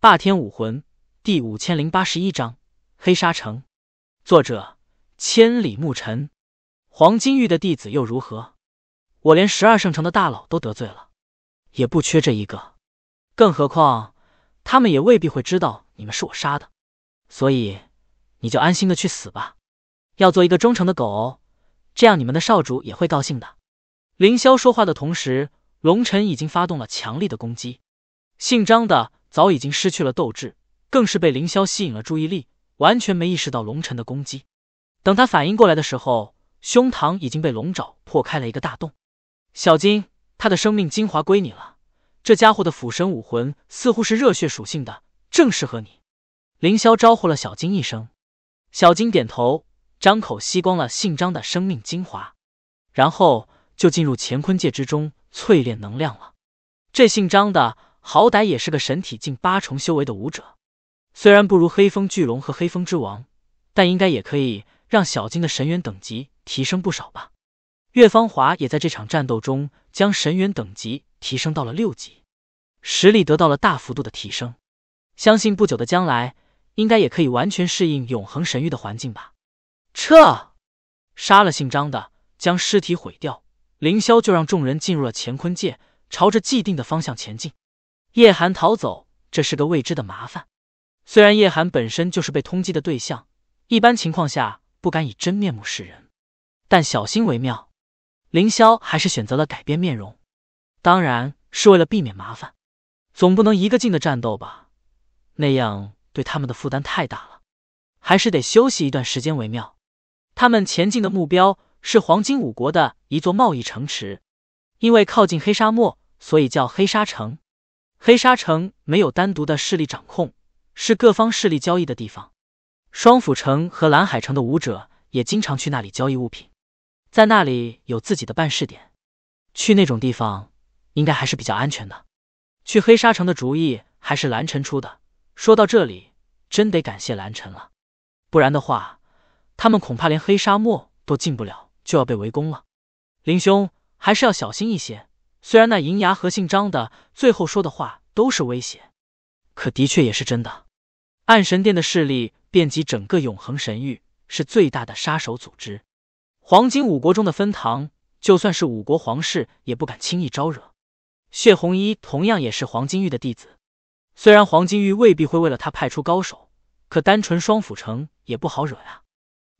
霸天武魂第五千零八十一章黑沙城。作者：千里牧尘。黄金玉的弟子又如何？我连十二圣城的大佬都得罪了，也不缺这一个。更何况他们也未必会知道你们是我杀的，所以你就安心的去死吧。要做一个忠诚的狗，这样你们的少主也会高兴的。凌霄说话的同时，龙尘已经发动了强力的攻击。姓张的。早已经失去了斗志，更是被凌霄吸引了注意力，完全没意识到龙尘的攻击。等他反应过来的时候，胸膛已经被龙爪破开了一个大洞。小金，他的生命精华归你了。这家伙的斧神武魂似乎是热血属性的，正适合你。凌霄招呼了小金一声，小金点头，张口吸光了姓张的生命精华，然后就进入乾坤界之中淬炼能量了。这姓张的。好歹也是个神体近八重修为的武者，虽然不如黑风巨龙和黑风之王，但应该也可以让小金的神元等级提升不少吧。岳芳华也在这场战斗中将神元等级提升到了六级，实力得到了大幅度的提升。相信不久的将来，应该也可以完全适应永恒神域的环境吧。撤，杀了姓张的，将尸体毁掉。凌霄就让众人进入了乾坤界，朝着既定的方向前进。叶寒逃走，这是个未知的麻烦。虽然叶寒本身就是被通缉的对象，一般情况下不敢以真面目示人，但小心为妙。凌霄还是选择了改变面容，当然是为了避免麻烦。总不能一个劲的战斗吧，那样对他们的负担太大了，还是得休息一段时间为妙。他们前进的目标是黄金五国的一座贸易城池，因为靠近黑沙漠，所以叫黑沙城。黑沙城没有单独的势力掌控，是各方势力交易的地方。双府城和蓝海城的武者也经常去那里交易物品，在那里有自己的办事点。去那种地方应该还是比较安全的。去黑沙城的主意还是蓝晨出的。说到这里，真得感谢蓝晨了，不然的话，他们恐怕连黑沙漠都进不了，就要被围攻了。林兄还是要小心一些。虽然那银牙和姓张的最后说的话都是威胁，可的确也是真的。暗神殿的势力遍及整个永恒神域，是最大的杀手组织。黄金五国中的分堂，就算是五国皇室也不敢轻易招惹。血红衣同样也是黄金玉的弟子，虽然黄金玉未必会为了他派出高手，可单纯双辅城也不好惹呀。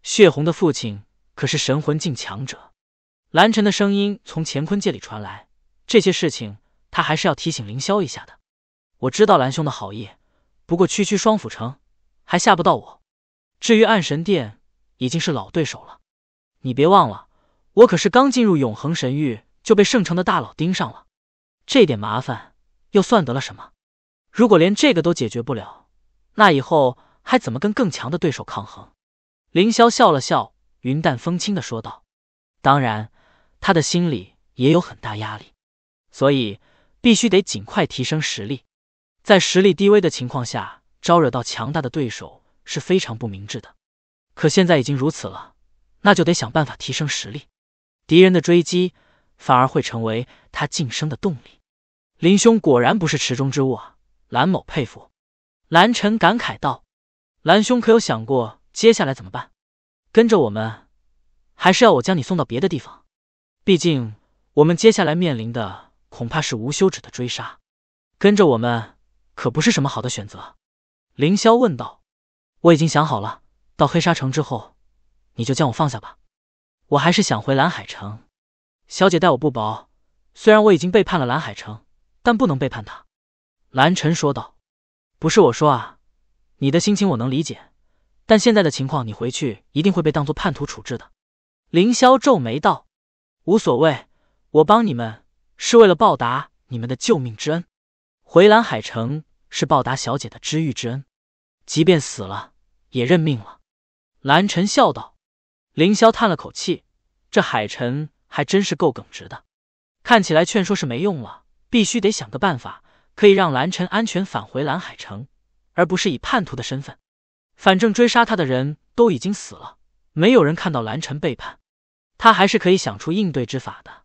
血红的父亲可是神魂境强者。蓝晨的声音从乾坤界里传来。这些事情，他还是要提醒凌霄一下的。我知道兰兄的好意，不过区区双府城，还吓不到我。至于暗神殿，已经是老对手了。你别忘了，我可是刚进入永恒神域就被圣城的大佬盯上了，这点麻烦又算得了什么？如果连这个都解决不了，那以后还怎么跟更强的对手抗衡？凌霄笑了笑，云淡风轻的说道：“当然，他的心里也有很大压力。”所以必须得尽快提升实力，在实力低微的情况下招惹到强大的对手是非常不明智的。可现在已经如此了，那就得想办法提升实力。敌人的追击反而会成为他晋升的动力。林兄果然不是池中之物啊，蓝某佩服。蓝晨感慨道：“蓝兄可有想过接下来怎么办？跟着我们，还是要我将你送到别的地方？毕竟我们接下来面临的……”恐怕是无休止的追杀，跟着我们可不是什么好的选择。”凌霄问道。“我已经想好了，到黑沙城之后，你就将我放下吧。我还是想回蓝海城。小姐待我不薄，虽然我已经背叛了蓝海城，但不能背叛她。”蓝晨说道。“不是我说啊，你的心情我能理解，但现在的情况，你回去一定会被当作叛徒处置的。”凌霄皱眉道。“无所谓，我帮你们。”是为了报答你们的救命之恩，回蓝海城是报答小姐的知遇之恩，即便死了也认命了。蓝晨笑道。凌霄叹了口气，这海晨还真是够耿直的，看起来劝说是没用了，必须得想个办法可以让蓝晨安全返回蓝海城，而不是以叛徒的身份。反正追杀他的人都已经死了，没有人看到蓝晨背叛，他还是可以想出应对之法的，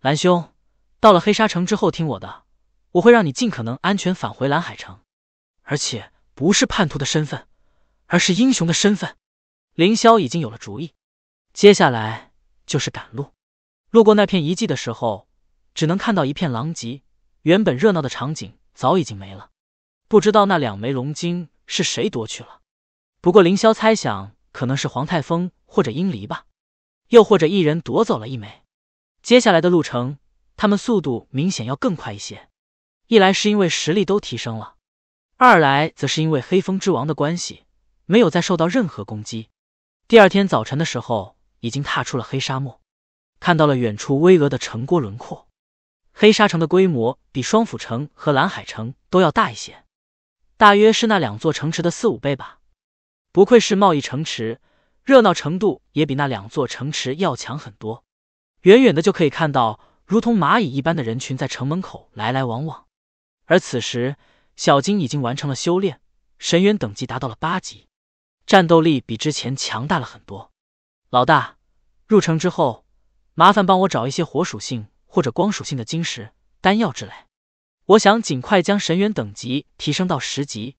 蓝兄。到了黑沙城之后，听我的，我会让你尽可能安全返回蓝海城，而且不是叛徒的身份，而是英雄的身份。凌霄已经有了主意，接下来就是赶路。路过那片遗迹的时候，只能看到一片狼藉，原本热闹的场景早已经没了。不知道那两枚龙晶是谁夺去了，不过凌霄猜想可能是黄太峰或者英离吧，又或者一人夺走了一枚。接下来的路程。他们速度明显要更快一些，一来是因为实力都提升了，二来则是因为黑风之王的关系，没有再受到任何攻击。第二天早晨的时候，已经踏出了黑沙漠，看到了远处巍峨的城郭轮廓。黑沙城的规模比双府城和蓝海城都要大一些，大约是那两座城池的四五倍吧。不愧是贸易城池，热闹程度也比那两座城池要强很多。远远的就可以看到。如同蚂蚁一般的人群在城门口来来往往，而此时小金已经完成了修炼，神元等级达到了八级，战斗力比之前强大了很多。老大，入城之后麻烦帮我找一些火属性或者光属性的晶石、丹药之类，我想尽快将神元等级提升到十级，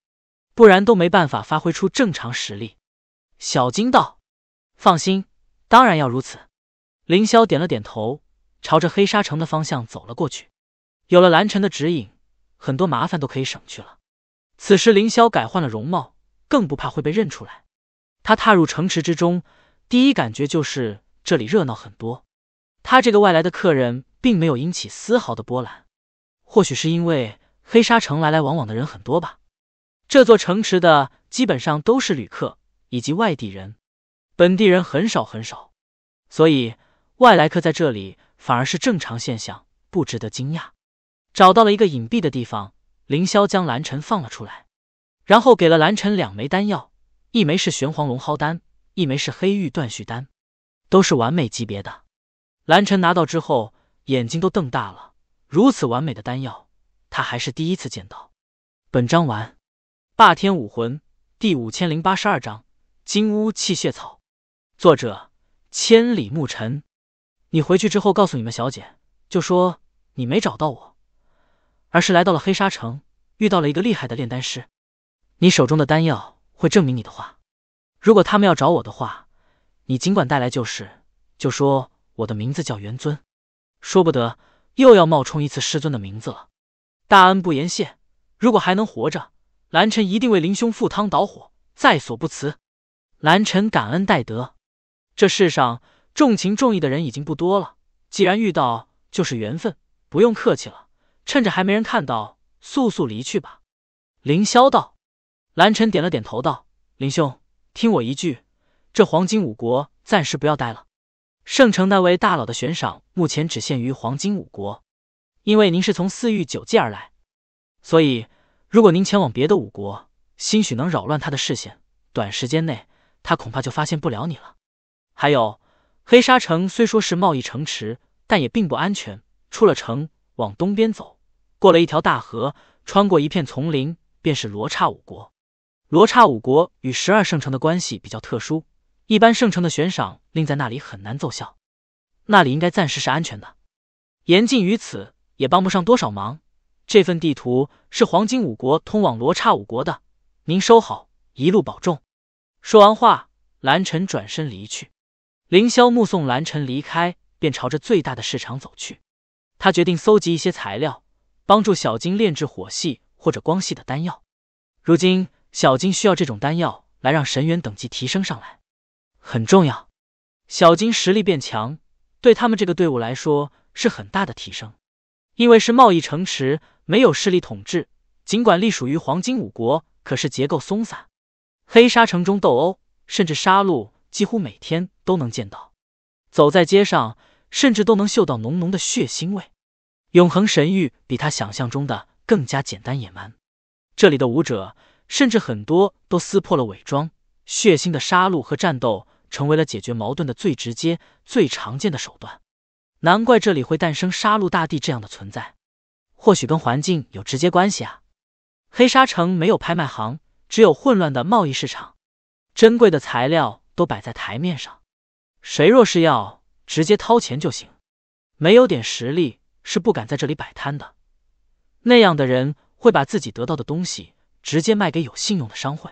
不然都没办法发挥出正常实力。小金道：“放心，当然要如此。”凌霄点了点头。朝着黑沙城的方向走了过去。有了蓝晨的指引，很多麻烦都可以省去了。此时凌霄改换了容貌，更不怕会被认出来。他踏入城池之中，第一感觉就是这里热闹很多。他这个外来的客人并没有引起丝毫的波澜，或许是因为黑沙城来来往往的人很多吧。这座城池的基本上都是旅客以及外地人，本地人很少很少，所以外来客在这里。反而是正常现象，不值得惊讶。找到了一个隐蔽的地方，凌霄将蓝晨放了出来，然后给了蓝晨两枚丹药，一枚是玄黄龙蒿丹，一枚是黑玉断续丹，都是完美级别的。蓝晨拿到之后，眼睛都瞪大了，如此完美的丹药，他还是第一次见到。本章完。霸天武魂第五千零八十二章：金乌泣血草。作者：千里牧尘。你回去之后告诉你们小姐，就说你没找到我，而是来到了黑沙城，遇到了一个厉害的炼丹师。你手中的丹药会证明你的话。如果他们要找我的话，你尽管带来就是，就说我的名字叫元尊。说不得又要冒充一次师尊的名字了。大恩不言谢，如果还能活着，蓝晨一定为林兄赴汤蹈火，在所不辞。蓝晨感恩戴德，这世上。重情重义的人已经不多了，既然遇到就是缘分，不用客气了。趁着还没人看到，速速离去吧。凌霄道，蓝晨点了点头道：“林兄，听我一句，这黄金五国暂时不要待了。圣城那位大佬的悬赏目前只限于黄金五国，因为您是从四域九界而来，所以如果您前往别的五国，兴许能扰乱他的视线。短时间内，他恐怕就发现不了你了。还有。”黑沙城虽说是贸易城池，但也并不安全。出了城，往东边走，过了一条大河，穿过一片丛林，便是罗刹五国。罗刹五国与十二圣城的关系比较特殊，一般圣城的悬赏令在那里很难奏效。那里应该暂时是安全的，言尽于此，也帮不上多少忙。这份地图是黄金五国通往罗刹五国的，您收好，一路保重。说完话，蓝晨转身离去。凌霄目送蓝晨离开，便朝着最大的市场走去。他决定搜集一些材料，帮助小金炼制火系或者光系的丹药。如今小金需要这种丹药来让神元等级提升上来，很重要。小金实力变强，对他们这个队伍来说是很大的提升。因为是贸易城池，没有势力统治，尽管隶属于黄金五国，可是结构松散，黑沙城中斗殴甚至杀戮。几乎每天都能见到，走在街上，甚至都能嗅到浓浓的血腥味。永恒神域比他想象中的更加简单野蛮，这里的舞者甚至很多都撕破了伪装，血腥的杀戮和战斗成为了解决矛盾的最直接、最常见的手段。难怪这里会诞生杀戮大帝这样的存在，或许跟环境有直接关系啊。黑沙城没有拍卖行，只有混乱的贸易市场，珍贵的材料。都摆在台面上，谁若是要直接掏钱就行，没有点实力是不敢在这里摆摊的。那样的人会把自己得到的东西直接卖给有信用的商会。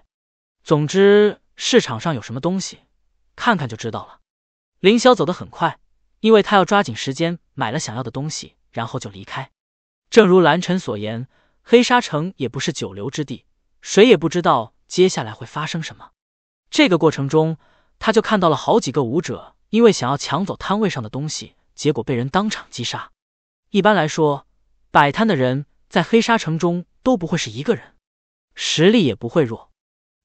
总之，市场上有什么东西，看看就知道了。凌霄走得很快，因为他要抓紧时间买了想要的东西，然后就离开。正如蓝晨所言，黑沙城也不是久留之地，谁也不知道接下来会发生什么。这个过程中。他就看到了好几个武者，因为想要抢走摊位上的东西，结果被人当场击杀。一般来说，摆摊的人在黑沙城中都不会是一个人，实力也不会弱。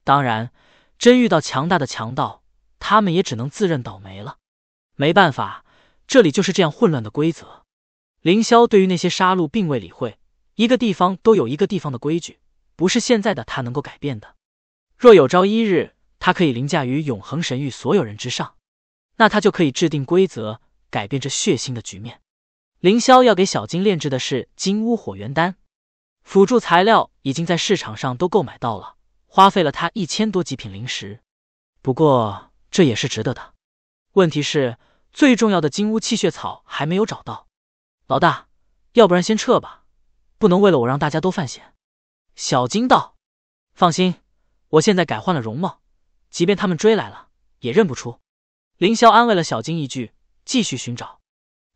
当然，真遇到强大的强盗，他们也只能自认倒霉了。没办法，这里就是这样混乱的规则。凌霄对于那些杀戮并未理会。一个地方都有一个地方的规矩，不是现在的他能够改变的。若有朝一日，他可以凌驾于永恒神域所有人之上，那他就可以制定规则，改变这血腥的局面。凌霄要给小金炼制的是金乌火元丹，辅助材料已经在市场上都购买到了，花费了他一千多极品灵石，不过这也是值得的。问题是最重要的金乌气血草还没有找到，老大，要不然先撤吧，不能为了我让大家都犯险。小金道：“放心，我现在改换了容貌。”即便他们追来了，也认不出。凌霄安慰了小金一句，继续寻找。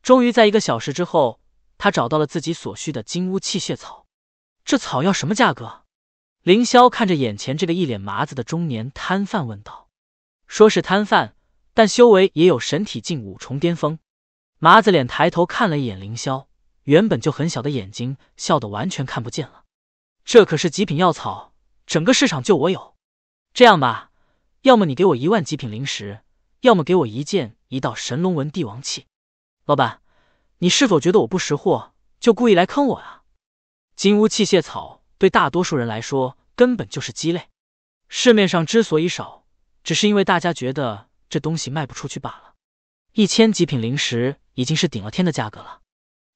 终于在一个小时之后，他找到了自己所需的金乌器血草。这草药什么价格？凌霄看着眼前这个一脸麻子的中年摊贩问道。说是摊贩，但修为也有神体境五重巅峰。麻子脸抬头看了一眼凌霄，原本就很小的眼睛笑得完全看不见了。这可是极品药草，整个市场就我有。这样吧。要么你给我一万极品灵石，要么给我一件一道神龙纹帝王器。老板，你是否觉得我不识货，就故意来坑我啊？金乌器血草对大多数人来说根本就是鸡肋，市面上之所以少，只是因为大家觉得这东西卖不出去罢了。一千极品灵石已经是顶了天的价格了，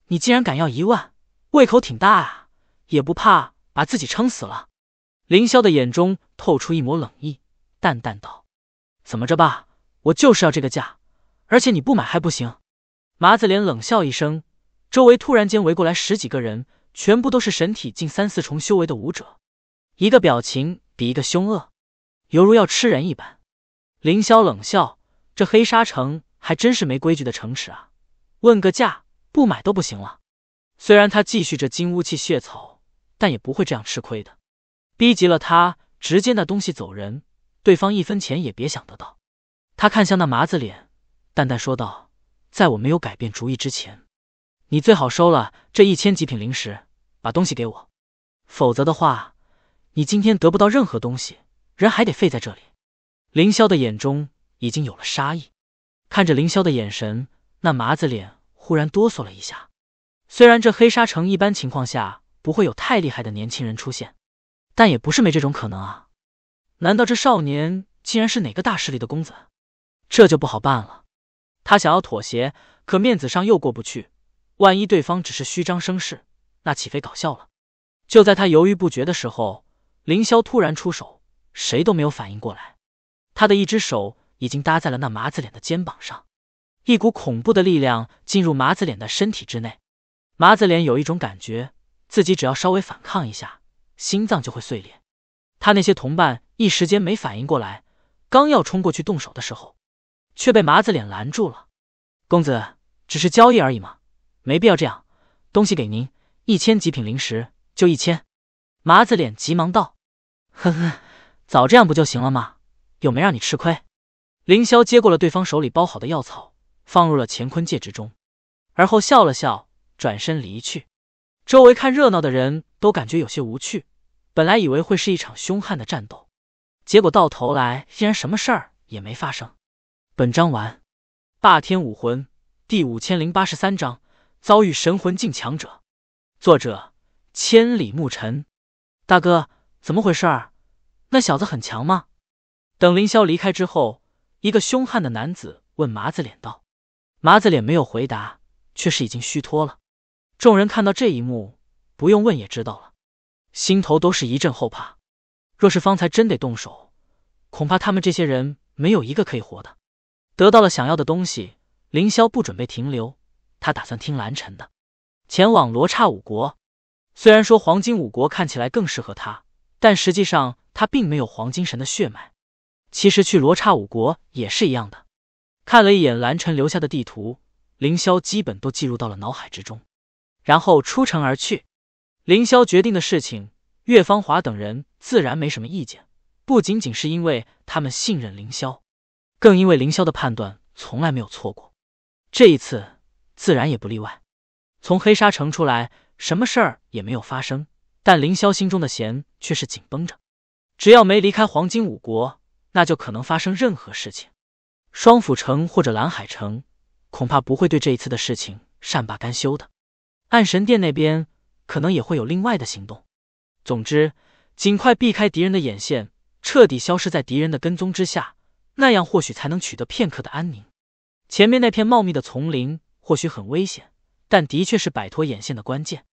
你竟然敢要一万，胃口挺大啊，也不怕把自己撑死了。凌霄的眼中透出一抹冷意。淡淡道：“怎么着吧？我就是要这个价，而且你不买还不行。”麻子脸冷笑一声，周围突然间围过来十几个人，全部都是神体近三四重修为的武者，一个表情比一个凶恶，犹如要吃人一般。凌霄冷笑：“这黑沙城还真是没规矩的城池啊！问个价不买都不行了。虽然他继续这金乌气血草，但也不会这样吃亏的。逼急了他，直接那东西走人。”对方一分钱也别想得到。他看向那麻子脸，淡淡说道：“在我没有改变主意之前，你最好收了这一千极品灵石，把东西给我。否则的话，你今天得不到任何东西，人还得废在这里。”凌霄的眼中已经有了杀意，看着凌霄的眼神，那麻子脸忽然哆嗦了一下。虽然这黑沙城一般情况下不会有太厉害的年轻人出现，但也不是没这种可能啊。难道这少年竟然是哪个大势力的公子？这就不好办了。他想要妥协，可面子上又过不去。万一对方只是虚张声势，那岂非搞笑了？就在他犹豫不决的时候，凌霄突然出手，谁都没有反应过来。他的一只手已经搭在了那麻子脸的肩膀上，一股恐怖的力量进入麻子脸的身体之内。麻子脸有一种感觉，自己只要稍微反抗一下，心脏就会碎裂。他那些同伴。一时间没反应过来，刚要冲过去动手的时候，却被麻子脸拦住了。公子，只是交易而已嘛，没必要这样。东西给您，一千极品灵石，就一千。麻子脸急忙道：“呵呵，早这样不就行了吗？又没让你吃亏。”凌霄接过了对方手里包好的药草，放入了乾坤戒之中，而后笑了笑，转身离去。周围看热闹的人都感觉有些无趣，本来以为会是一场凶悍的战斗。结果到头来，竟然什么事儿也没发生。本章完。霸天武魂第五千零八十三章：遭遇神魂境强者。作者：千里牧尘。大哥，怎么回事？那小子很强吗？等凌霄离开之后，一个凶悍的男子问麻子脸道。麻子脸没有回答，却是已经虚脱了。众人看到这一幕，不用问也知道了，心头都是一阵后怕。若是方才真得动手，恐怕他们这些人没有一个可以活的。得到了想要的东西，凌霄不准备停留，他打算听蓝晨的，前往罗刹五国。虽然说黄金五国看起来更适合他，但实际上他并没有黄金神的血脉。其实去罗刹五国也是一样的。看了一眼蓝晨留下的地图，凌霄基本都记入到了脑海之中，然后出城而去。凌霄决定的事情。岳芳华等人自然没什么意见，不仅仅是因为他们信任凌霄，更因为凌霄的判断从来没有错过，这一次自然也不例外。从黑沙城出来，什么事儿也没有发生，但凌霄心中的弦却是紧绷着。只要没离开黄金五国，那就可能发生任何事情。双府城或者蓝海城，恐怕不会对这一次的事情善罢甘休的。暗神殿那边，可能也会有另外的行动。总之，尽快避开敌人的眼线，彻底消失在敌人的跟踪之下，那样或许才能取得片刻的安宁。前面那片茂密的丛林或许很危险，但的确是摆脱眼线的关键。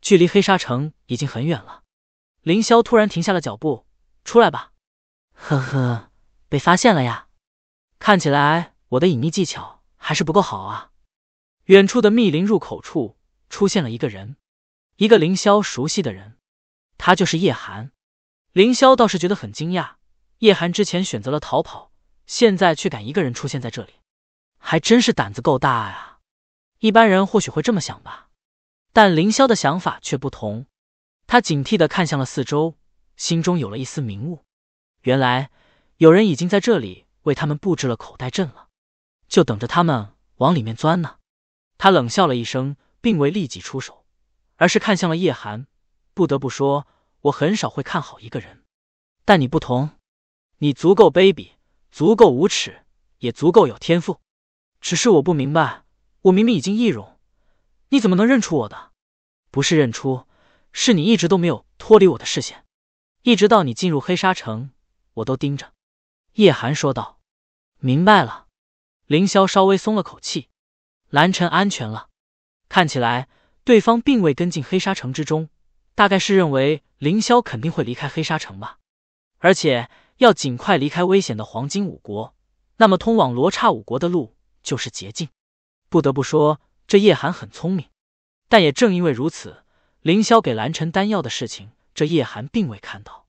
距离黑沙城已经很远了，凌霄突然停下了脚步。出来吧，呵呵，被发现了呀！看起来我的隐秘技巧还是不够好啊。远处的密林入口处出现了一个人，一个凌霄熟悉的人。他就是叶寒，凌霄倒是觉得很惊讶。叶寒之前选择了逃跑，现在却敢一个人出现在这里，还真是胆子够大呀！一般人或许会这么想吧，但凌霄的想法却不同。他警惕的看向了四周，心中有了一丝明悟，原来有人已经在这里为他们布置了口袋阵了，就等着他们往里面钻呢。他冷笑了一声，并未立即出手，而是看向了叶寒。不得不说，我很少会看好一个人，但你不同，你足够卑鄙，足够无耻，也足够有天赋。只是我不明白，我明明已经易容，你怎么能认出我的？不是认出，是你一直都没有脱离我的视线，一直到你进入黑沙城，我都盯着。叶寒说道。明白了，凌霄稍微松了口气，蓝晨安全了。看起来对方并未跟进黑沙城之中。大概是认为凌霄肯定会离开黑沙城吧，而且要尽快离开危险的黄金五国，那么通往罗刹五国的路就是捷径。不得不说，这叶寒很聪明，但也正因为如此，凌霄给蓝晨丹药的事情，这叶寒并未看到。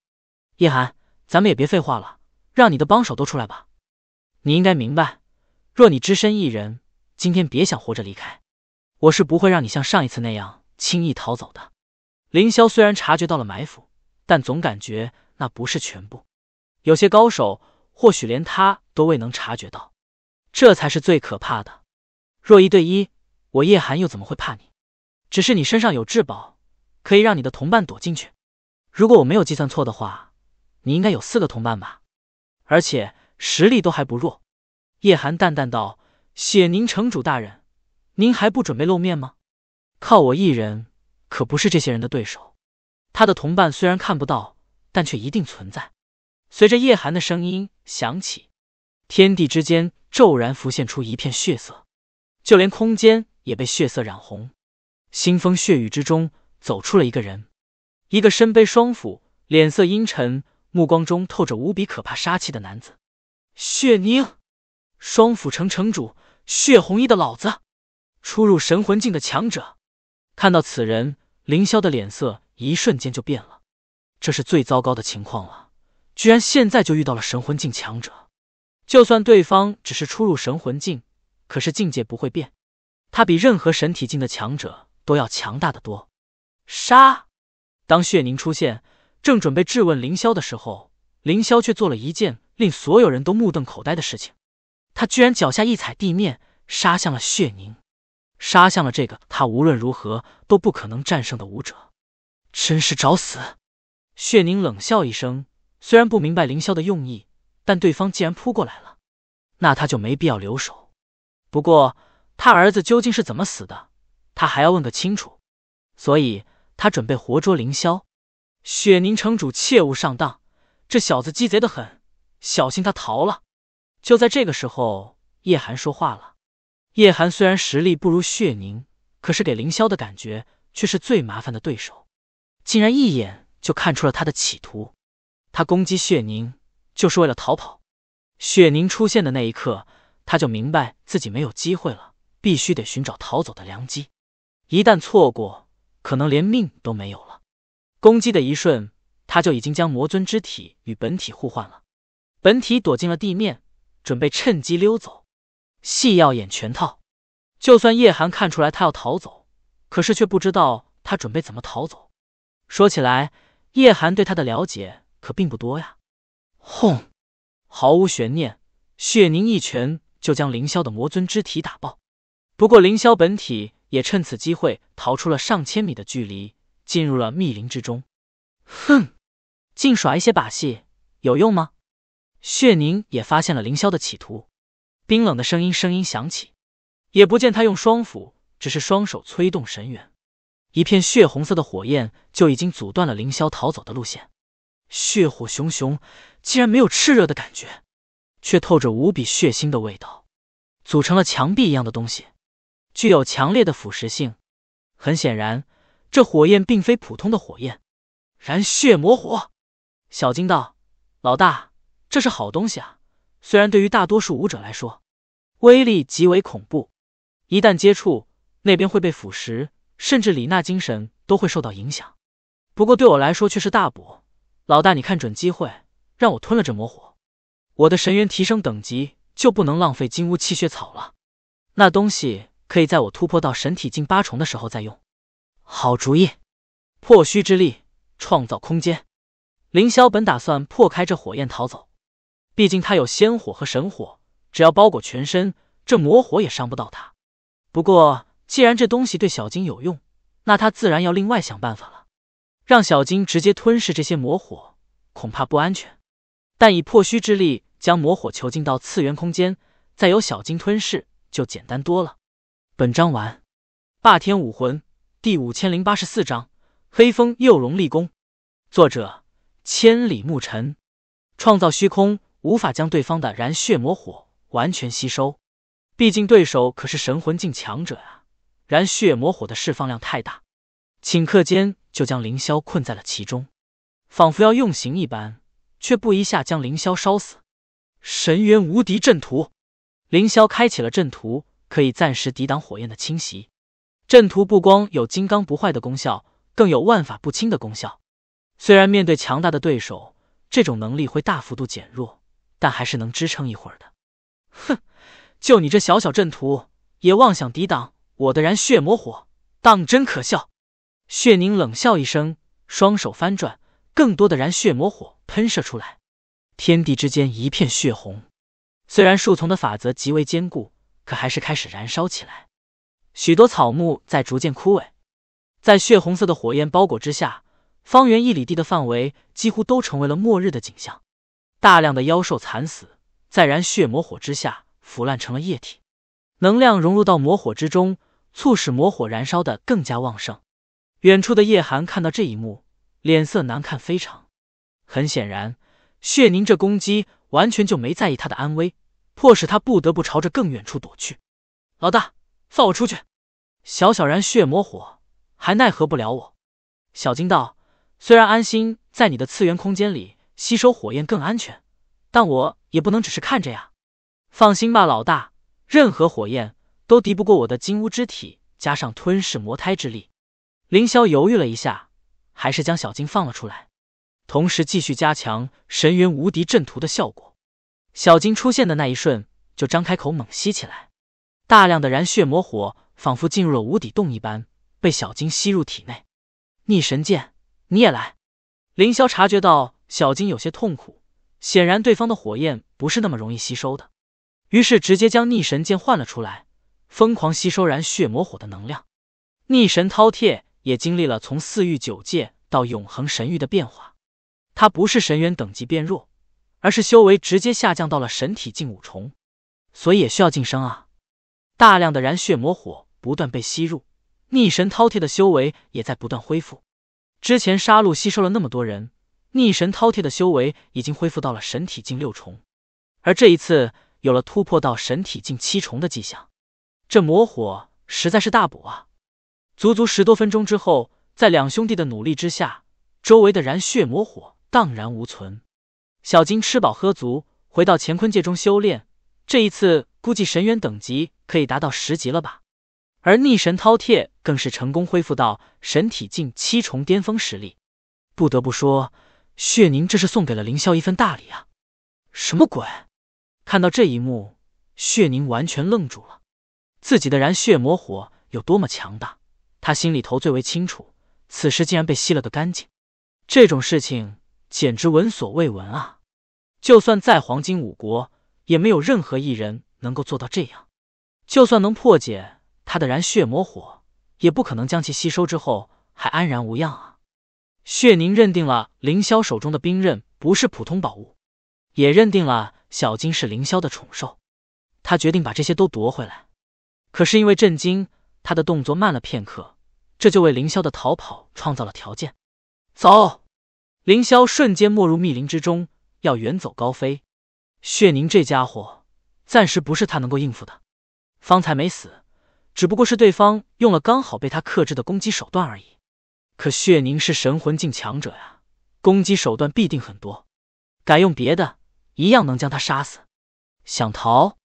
叶寒，咱们也别废话了，让你的帮手都出来吧。你应该明白，若你只身一人，今天别想活着离开。我是不会让你像上一次那样轻易逃走的。凌霄虽然察觉到了埋伏，但总感觉那不是全部，有些高手或许连他都未能察觉到，这才是最可怕的。若一对一，我叶寒又怎么会怕你？只是你身上有至宝，可以让你的同伴躲进去。如果我没有计算错的话，你应该有四个同伴吧，而且实力都还不弱。叶寒淡淡道：“血凝城主大人，您还不准备露面吗？靠我一人。”可不是这些人的对手。他的同伴虽然看不到，但却一定存在。随着夜寒的声音响起，天地之间骤然浮现出一片血色，就连空间也被血色染红。腥风血雨之中，走出了一个人，一个身背双斧、脸色阴沉、目光中透着无比可怕杀气的男子——血凝，双斧城城主，血红衣的老子，初入神魂境的强者，看到此人。凌霄的脸色一瞬间就变了，这是最糟糕的情况了，居然现在就遇到了神魂境强者，就算对方只是初入神魂境，可是境界不会变，他比任何神体境的强者都要强大的多。杀！当血凝出现，正准备质问凌霄的时候，凌霄却做了一件令所有人都目瞪口呆的事情，他居然脚下一踩地面，杀向了血凝。杀向了这个他无论如何都不可能战胜的武者，真是找死！血宁冷笑一声，虽然不明白凌霄的用意，但对方既然扑过来了，那他就没必要留手。不过他儿子究竟是怎么死的，他还要问个清楚，所以他准备活捉凌霄。雪宁城主切勿上当，这小子鸡贼的很，小心他逃了。就在这个时候，叶寒说话了。叶寒虽然实力不如血凝，可是给凌霄的感觉却是最麻烦的对手。竟然一眼就看出了他的企图，他攻击血凝就是为了逃跑。血凝出现的那一刻，他就明白自己没有机会了，必须得寻找逃走的良机。一旦错过，可能连命都没有了。攻击的一瞬，他就已经将魔尊之体与本体互换了，本体躲进了地面，准备趁机溜走。戏要演全套，就算叶寒看出来他要逃走，可是却不知道他准备怎么逃走。说起来，叶寒对他的了解可并不多呀。轰！毫无悬念，血凝一拳就将凌霄的魔尊之体打爆。不过凌霄本体也趁此机会逃出了上千米的距离，进入了密林之中。哼，净耍一些把戏有用吗？血凝也发现了凌霄的企图。冰冷的声音，声音响起，也不见他用双斧，只是双手催动神元，一片血红色的火焰就已经阻断了凌霄逃走的路线。血火熊熊，竟然没有炽热的感觉，却透着无比血腥的味道，组成了墙壁一样的东西，具有强烈的腐蚀性。很显然，这火焰并非普通的火焰，燃血魔火。小金道：“老大，这是好东西啊。”虽然对于大多数武者来说，威力极为恐怖，一旦接触那边会被腐蚀，甚至李娜精神都会受到影响。不过对我来说却是大补。老大，你看准机会，让我吞了这魔火，我的神元提升等级就不能浪费金乌气血草了。那东西可以在我突破到神体境八重的时候再用。好主意，破虚之力创造空间。凌霄本打算破开这火焰逃走。毕竟他有仙火和神火，只要包裹全身，这魔火也伤不到他。不过，既然这东西对小金有用，那他自然要另外想办法了。让小金直接吞噬这些魔火，恐怕不安全。但以破虚之力将魔火囚禁到次元空间，再由小金吞噬，就简单多了。本章完。霸天武魂第五千零八十四章：黑风幼龙立功。作者：千里牧尘。创造虚空。无法将对方的燃血魔火完全吸收，毕竟对手可是神魂境强者啊！燃血魔火的释放量太大，顷刻间就将凌霄困在了其中，仿佛要用刑一般，却不一下将凌霄烧死。神元无敌阵图，凌霄开启了阵图，可以暂时抵挡火焰的侵袭。阵图不光有金刚不坏的功效，更有万法不侵的功效。虽然面对强大的对手，这种能力会大幅度减弱。但还是能支撑一会儿的。哼，就你这小小阵图，也妄想抵挡我的燃血魔火，当真可笑！血凝冷笑一声，双手翻转，更多的燃血魔火喷射出来，天地之间一片血红。虽然树丛的法则极为坚固，可还是开始燃烧起来，许多草木在逐渐枯萎。在血红色的火焰包裹之下，方圆一里地的范围几乎都成为了末日的景象。大量的妖兽惨死在燃血魔火之下，腐烂成了液体，能量融入到魔火之中，促使魔火燃烧的更加旺盛。远处的叶寒看到这一幕，脸色难看非常。很显然，血凝这攻击完全就没在意他的安危，迫使他不得不朝着更远处躲去。老大，放我出去！小小燃血魔火还奈何不了我。小金道，虽然安心在你的次元空间里。吸收火焰更安全，但我也不能只是看着呀。放心吧，老大，任何火焰都敌不过我的金乌之体，加上吞噬魔胎之力。凌霄犹豫了一下，还是将小金放了出来，同时继续加强神元无敌阵图的效果。小金出现的那一瞬，就张开口猛吸起来，大量的燃血魔火仿佛进入了无底洞一般，被小金吸入体内。逆神剑，你也来！凌霄察觉到。小金有些痛苦，显然对方的火焰不是那么容易吸收的，于是直接将逆神剑换了出来，疯狂吸收燃血魔火的能量。逆神饕餮也经历了从四域九界到永恒神域的变化，他不是神元等级变弱，而是修为直接下降到了神体境五重，所以也需要晋升啊！大量的燃血魔火不断被吸入，逆神饕餮的修为也在不断恢复。之前杀戮吸收了那么多人。逆神饕餮的修为已经恢复到了神体境六重，而这一次有了突破到神体境七重的迹象。这魔火实在是大补啊！足足十多分钟之后，在两兄弟的努力之下，周围的燃血魔火荡然无存。小金吃饱喝足，回到乾坤界中修炼。这一次估计神元等级可以达到十级了吧？而逆神饕餮更是成功恢复到神体境七重巅峰实力。不得不说。血凝这是送给了凌霄一份大礼啊！什么鬼？看到这一幕，血凝完全愣住了。自己的燃血魔火有多么强大，他心里头最为清楚。此时竟然被吸了个干净，这种事情简直闻所未闻啊！就算在黄金五国，也没有任何一人能够做到这样。就算能破解他的燃血魔火，也不可能将其吸收之后还安然无恙啊！血凝认定了凌霄手中的兵刃不是普通宝物，也认定了小金是凌霄的宠兽，他决定把这些都夺回来。可是因为震惊，他的动作慢了片刻，这就为凌霄的逃跑创造了条件。走！凌霄瞬间没入密林之中，要远走高飞。血凝这家伙暂时不是他能够应付的，方才没死，只不过是对方用了刚好被他克制的攻击手段而已。可血凝是神魂境强者呀，攻击手段必定很多，改用别的一样能将他杀死。想逃？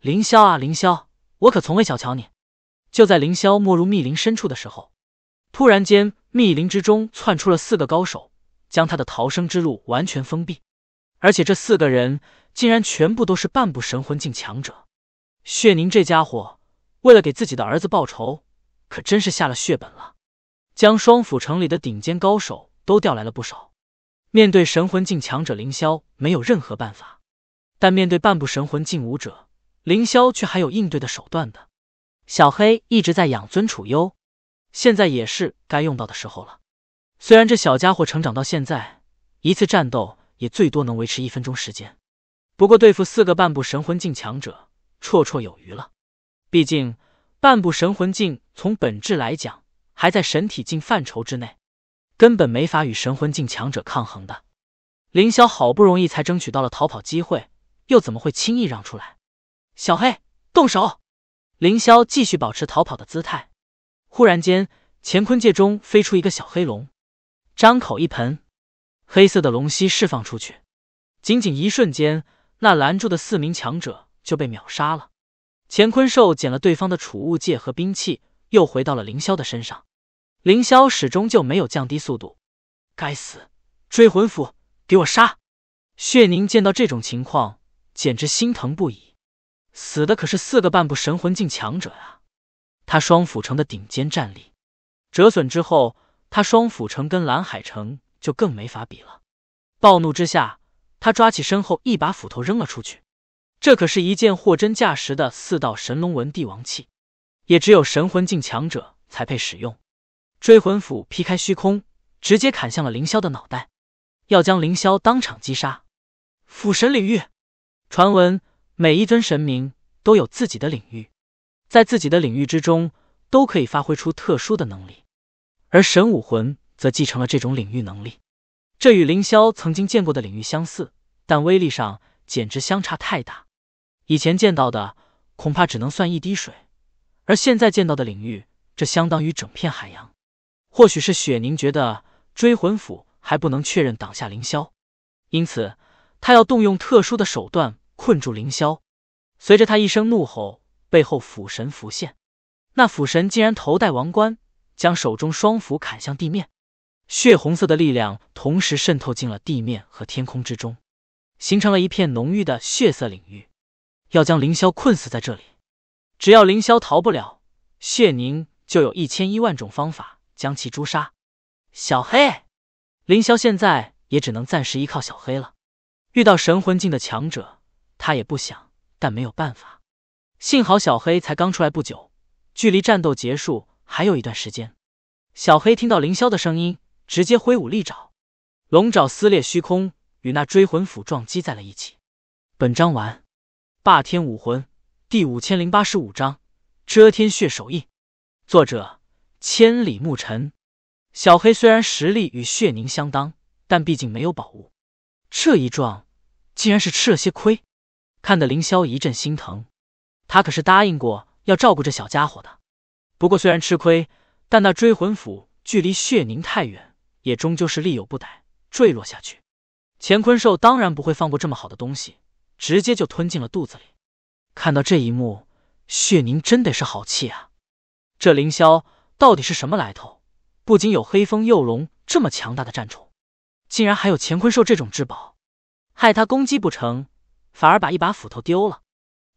凌霄啊凌霄，我可从未小瞧你！就在凌霄没入密林深处的时候，突然间密林之中窜出了四个高手，将他的逃生之路完全封闭。而且这四个人竟然全部都是半步神魂境强者。血凝这家伙为了给自己的儿子报仇，可真是下了血本了。将双府城里的顶尖高手都调来了不少。面对神魂境强者凌霄，没有任何办法；但面对半步神魂境武者凌霄，却还有应对的手段的。小黑一直在养尊处优，现在也是该用到的时候了。虽然这小家伙成长到现在，一次战斗也最多能维持一分钟时间，不过对付四个半步神魂境强者绰绰有余了。毕竟，半步神魂境从本质来讲。还在神体境范畴之内，根本没法与神魂境强者抗衡的。凌霄好不容易才争取到了逃跑机会，又怎么会轻易让出来？小黑，动手！凌霄继续保持逃跑的姿态。忽然间，乾坤界中飞出一个小黑龙，张口一喷，黑色的龙息释放出去。仅仅一瞬间，那拦住的四名强者就被秒杀了。乾坤兽捡了对方的储物戒和兵器，又回到了凌霄的身上。凌霄始终就没有降低速度。该死，追魂斧，给我杀！血凝见到这种情况，简直心疼不已。死的可是四个半步神魂境强者啊！他双斧城的顶尖战力折损之后，他双斧城跟蓝海城就更没法比了。暴怒之下，他抓起身后一把斧头扔了出去。这可是一件货真价实的四道神龙纹帝王器，也只有神魂境强者才配使用。追魂斧劈开虚空，直接砍向了凌霄的脑袋，要将凌霄当场击杀。斧神领域，传闻每一尊神明都有自己的领域，在自己的领域之中，都可以发挥出特殊的能力。而神武魂则继承了这种领域能力，这与凌霄曾经见过的领域相似，但威力上简直相差太大。以前见到的恐怕只能算一滴水，而现在见到的领域，这相当于整片海洋。或许是雪凝觉得追魂斧还不能确认挡下凌霄，因此他要动用特殊的手段困住凌霄。随着他一声怒吼，背后斧神浮现，那斧神竟然头戴王冠，将手中双斧砍向地面，血红色的力量同时渗透进了地面和天空之中，形成了一片浓郁的血色领域，要将凌霄困死在这里。只要凌霄逃不了，血凝就有一千一万种方法。将其诛杀，小黑，凌霄现在也只能暂时依靠小黑了。遇到神魂境的强者，他也不想，但没有办法。幸好小黑才刚出来不久，距离战斗结束还有一段时间。小黑听到凌霄的声音，直接挥舞利爪，龙爪撕裂虚空，与那追魂斧撞击在了一起。本章完。霸天武魂第五千零八十五章：遮天血手印。作者。千里牧尘，小黑虽然实力与血凝相当，但毕竟没有宝物，这一撞竟然是吃了些亏，看得凌霄一阵心疼。他可是答应过要照顾这小家伙的。不过虽然吃亏，但那追魂斧距离血凝太远，也终究是力有不逮，坠落下去。乾坤兽当然不会放过这么好的东西，直接就吞进了肚子里。看到这一幕，血凝真得是好气啊！这凌霄。到底是什么来头？不仅有黑风幼龙这么强大的战宠，竟然还有乾坤兽这种至宝，害他攻击不成，反而把一把斧头丢了。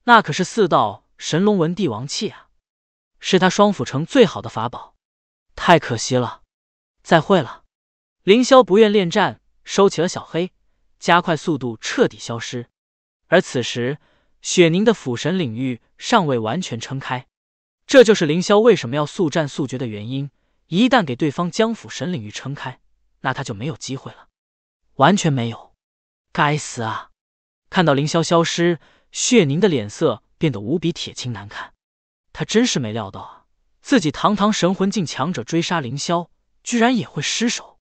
那可是四道神龙纹帝王器啊，是他双斧城最好的法宝，太可惜了。再会了，凌霄不愿恋战，收起了小黑，加快速度，彻底消失。而此时，雪凝的斧神领域尚未完全撑开。这就是凌霄为什么要速战速决的原因。一旦给对方将府神领域撑开，那他就没有机会了，完全没有。该死啊！看到凌霄消失，血凝的脸色变得无比铁青难看。他真是没料到啊，自己堂堂神魂境强者追杀凌霄，居然也会失手。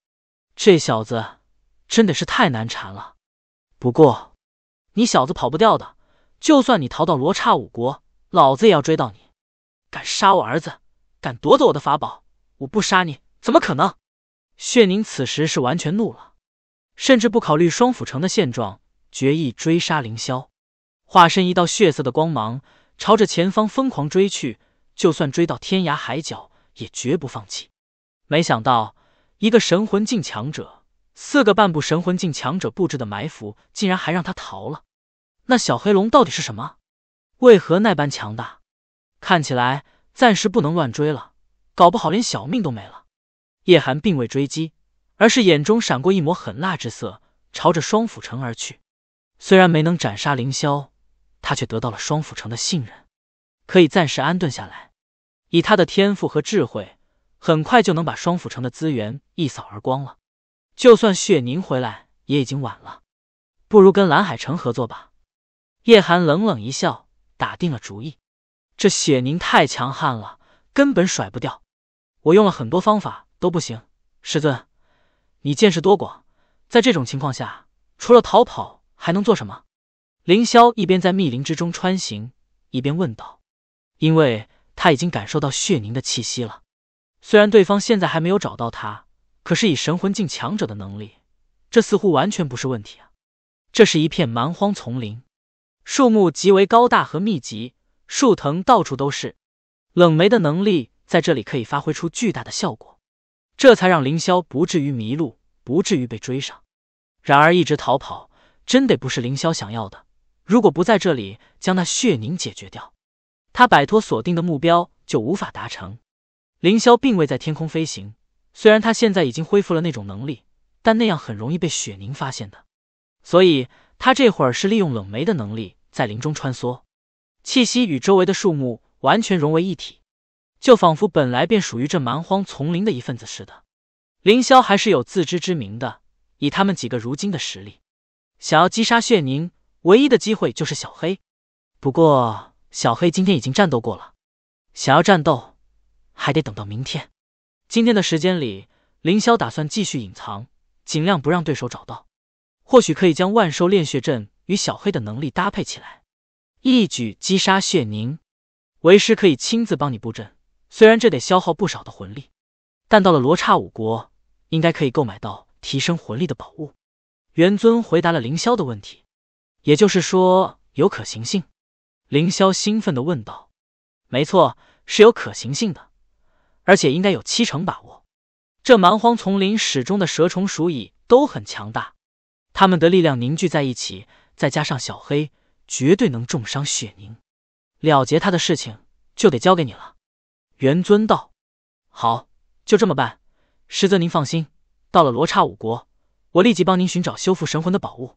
这小子真的是太难缠了。不过，你小子跑不掉的。就算你逃到罗刹五国，老子也要追到你。敢杀我儿子，敢夺走我的法宝，我不杀你怎么可能？血凝此时是完全怒了，甚至不考虑双斧城的现状，决意追杀凌霄，化身一道血色的光芒，朝着前方疯狂追去，就算追到天涯海角，也绝不放弃。没想到一个神魂境强者，四个半步神魂境强者布置的埋伏，竟然还让他逃了。那小黑龙到底是什么？为何那般强大？看起来暂时不能乱追了，搞不好连小命都没了。叶寒并未追击，而是眼中闪过一抹狠辣之色，朝着双府城而去。虽然没能斩杀凌霄，他却得到了双府城的信任，可以暂时安顿下来。以他的天赋和智慧，很快就能把双府城的资源一扫而光了。就算血宁回来，也已经晚了。不如跟蓝海城合作吧。叶寒冷冷一笑，打定了主意。这血凝太强悍了，根本甩不掉。我用了很多方法都不行。师尊，你见识多广，在这种情况下，除了逃跑还能做什么？凌霄一边在密林之中穿行，一边问道。因为他已经感受到血凝的气息了。虽然对方现在还没有找到他，可是以神魂境强者的能力，这似乎完全不是问题啊。这是一片蛮荒丛林，树木极为高大和密集。树藤到处都是，冷梅的能力在这里可以发挥出巨大的效果，这才让凌霄不至于迷路，不至于被追上。然而一直逃跑，真得不是凌霄想要的。如果不在这里将那血凝解决掉，他摆脱锁定的目标就无法达成。凌霄并未在天空飞行，虽然他现在已经恢复了那种能力，但那样很容易被雪凝发现的。所以他这会儿是利用冷梅的能力在林中穿梭。气息与周围的树木完全融为一体，就仿佛本来便属于这蛮荒丛林的一份子似的。凌霄还是有自知之明的，以他们几个如今的实力，想要击杀血凝，唯一的机会就是小黑。不过小黑今天已经战斗过了，想要战斗还得等到明天。今天的时间里，凌霄打算继续隐藏，尽量不让对手找到。或许可以将万兽炼血阵与小黑的能力搭配起来。一举击杀血凝，为师可以亲自帮你布阵，虽然这得消耗不少的魂力，但到了罗刹五国，应该可以购买到提升魂力的宝物。元尊回答了凌霄的问题，也就是说有可行性。凌霄兴奋地问道：“没错，是有可行性的，而且应该有七成把握。这蛮荒丛林始终的蛇虫鼠蚁都很强大，他们的力量凝聚在一起，再加上小黑。”绝对能重伤雪凝，了结他的事情就得交给你了。元尊道：“好，就这么办。实则您放心，到了罗刹五国，我立即帮您寻找修复神魂的宝物。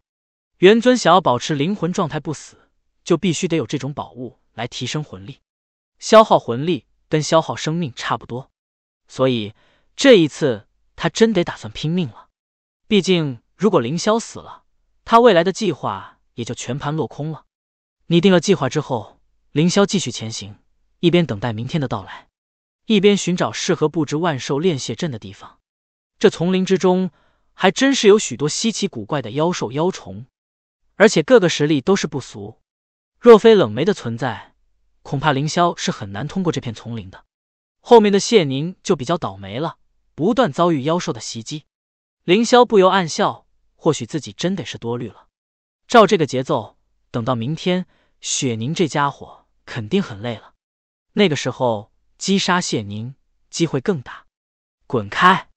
元尊想要保持灵魂状态不死，就必须得有这种宝物来提升魂力。消耗魂力跟消耗生命差不多，所以这一次他真得打算拼命了。毕竟如果凌霄死了，他未来的计划……”也就全盘落空了。拟定了计划之后，凌霄继续前行，一边等待明天的到来，一边寻找适合布置万兽炼血阵的地方。这丛林之中还真是有许多稀奇古怪的妖兽妖虫，而且各个实力都是不俗。若非冷梅的存在，恐怕凌霄是很难通过这片丛林的。后面的谢宁就比较倒霉了，不断遭遇妖兽的袭击。凌霄不由暗笑，或许自己真得是多虑了。照这个节奏，等到明天，雪凝这家伙肯定很累了。那个时候击杀谢宁机会更大。滚开！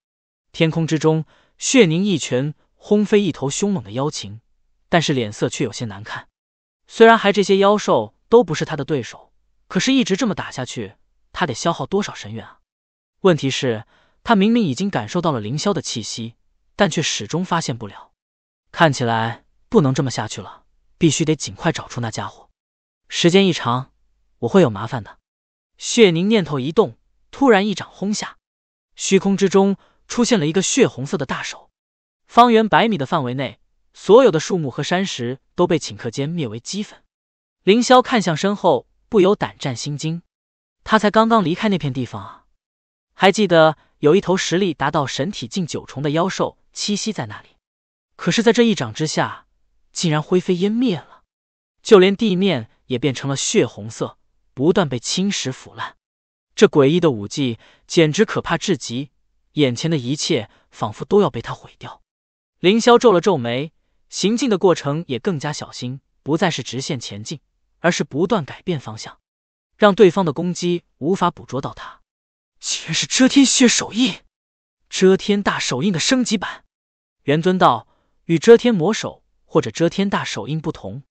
天空之中，雪凝一拳轰飞一头凶猛的妖禽，但是脸色却有些难看。虽然还这些妖兽都不是他的对手，可是一直这么打下去，他得消耗多少神元啊？问题是，他明明已经感受到了凌霄的气息，但却始终发现不了。看起来。不能这么下去了，必须得尽快找出那家伙。时间一长，我会有麻烦的。血凝念头一动，突然一掌轰下，虚空之中出现了一个血红色的大手，方圆百米的范围内，所有的树木和山石都被顷刻间灭为齑粉。凌霄看向身后，不由胆战心惊。他才刚刚离开那片地方啊，还记得有一头实力达到神体境九重的妖兽栖息在那里，可是，在这一掌之下。竟然灰飞烟灭了，就连地面也变成了血红色，不断被侵蚀腐烂。这诡异的武技简直可怕至极，眼前的一切仿佛都要被他毁掉。凌霄皱了皱眉，行进的过程也更加小心，不再是直线前进，而是不断改变方向，让对方的攻击无法捕捉到他。竟然是遮天血手印，遮天大手印的升级版。元尊道与遮天魔手。或者遮天大手印不同，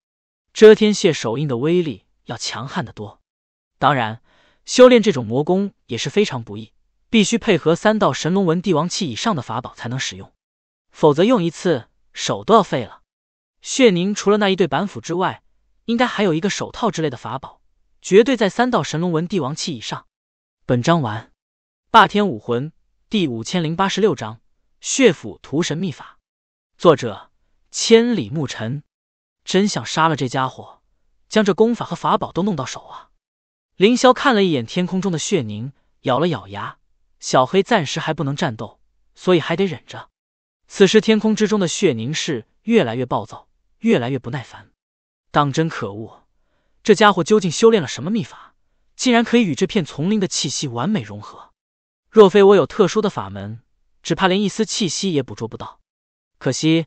遮天蟹手印的威力要强悍得多。当然，修炼这种魔功也是非常不易，必须配合三道神龙纹帝王器以上的法宝才能使用，否则用一次手都要废了。血凝除了那一对板斧之外，应该还有一个手套之类的法宝，绝对在三道神龙纹帝王器以上。本章完。霸天武魂第五千零八十六章：血斧屠神秘法。作者。千里牧尘，真想杀了这家伙，将这功法和法宝都弄到手啊！凌霄看了一眼天空中的血凝，咬了咬牙。小黑暂时还不能战斗，所以还得忍着。此时天空之中的血凝是越来越暴躁，越来越不耐烦。当真可恶！这家伙究竟修炼了什么秘法，竟然可以与这片丛林的气息完美融合？若非我有特殊的法门，只怕连一丝气息也捕捉不到。可惜。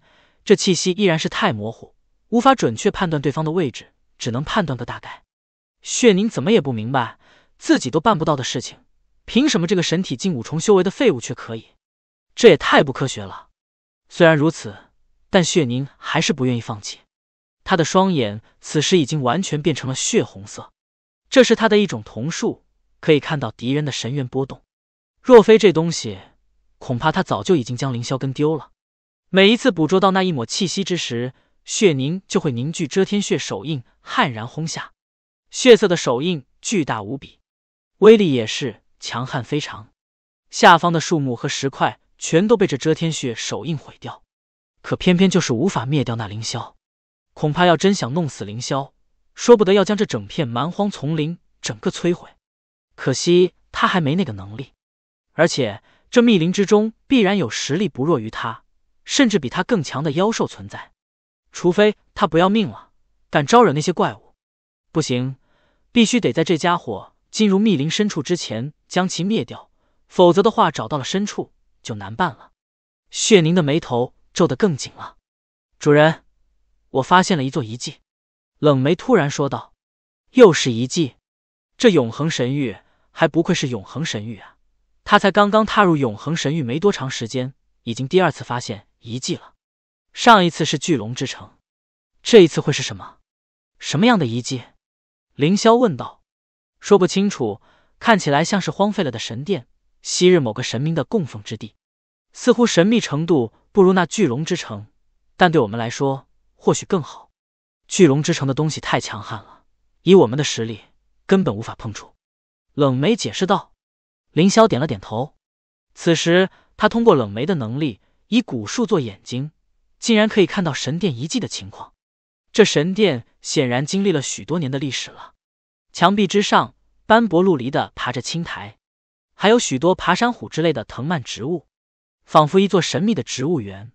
这气息依然是太模糊，无法准确判断对方的位置，只能判断个大概。血凝怎么也不明白，自己都办不到的事情，凭什么这个神体竟五重修为的废物却可以？这也太不科学了。虽然如此，但血凝还是不愿意放弃。他的双眼此时已经完全变成了血红色，这是他的一种瞳术，可以看到敌人的神元波动。若非这东西，恐怕他早就已经将凌霄根丢了。每一次捕捉到那一抹气息之时，血凝就会凝聚遮天血手印，悍然轰下。血色的手印巨大无比，威力也是强悍非常。下方的树木和石块全都被这遮天血手印毁掉，可偏偏就是无法灭掉那凌霄。恐怕要真想弄死凌霄，说不得要将这整片蛮荒丛林整个摧毁。可惜他还没那个能力，而且这密林之中必然有实力不弱于他。甚至比他更强的妖兽存在，除非他不要命了，敢招惹那些怪物。不行，必须得在这家伙进入密林深处之前将其灭掉，否则的话，找到了深处就难办了。血凝的眉头皱得更紧了。主人，我发现了一座遗迹。”冷梅突然说道。又是遗迹，这永恒神域还不愧是永恒神域啊！他才刚刚踏入永恒神域没多长时间，已经第二次发现。遗迹了，上一次是巨龙之城，这一次会是什么？什么样的遗迹？凌霄问道。说不清楚，看起来像是荒废了的神殿，昔日某个神明的供奉之地，似乎神秘程度不如那巨龙之城，但对我们来说或许更好。巨龙之城的东西太强悍了，以我们的实力根本无法碰触。冷梅解释道。凌霄点了点头。此时他通过冷梅的能力。以古树做眼睛，竟然可以看到神殿遗迹的情况。这神殿显然经历了许多年的历史了，墙壁之上斑驳陆离的爬着青苔，还有许多爬山虎之类的藤蔓植物，仿佛一座神秘的植物园。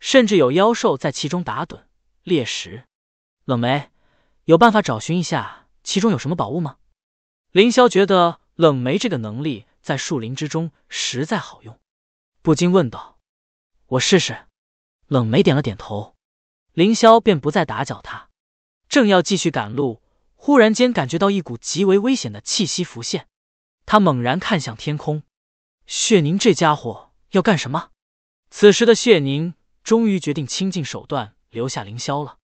甚至有妖兽在其中打盹猎食。冷梅，有办法找寻一下其中有什么宝物吗？凌霄觉得冷梅这个能力在树林之中实在好用，不禁问道。我试试，冷梅点了点头，凌霄便不再打搅他，正要继续赶路，忽然间感觉到一股极为危险的气息浮现，他猛然看向天空，血凝这家伙要干什么？此时的血凝终于决定倾尽手段留下凌霄了，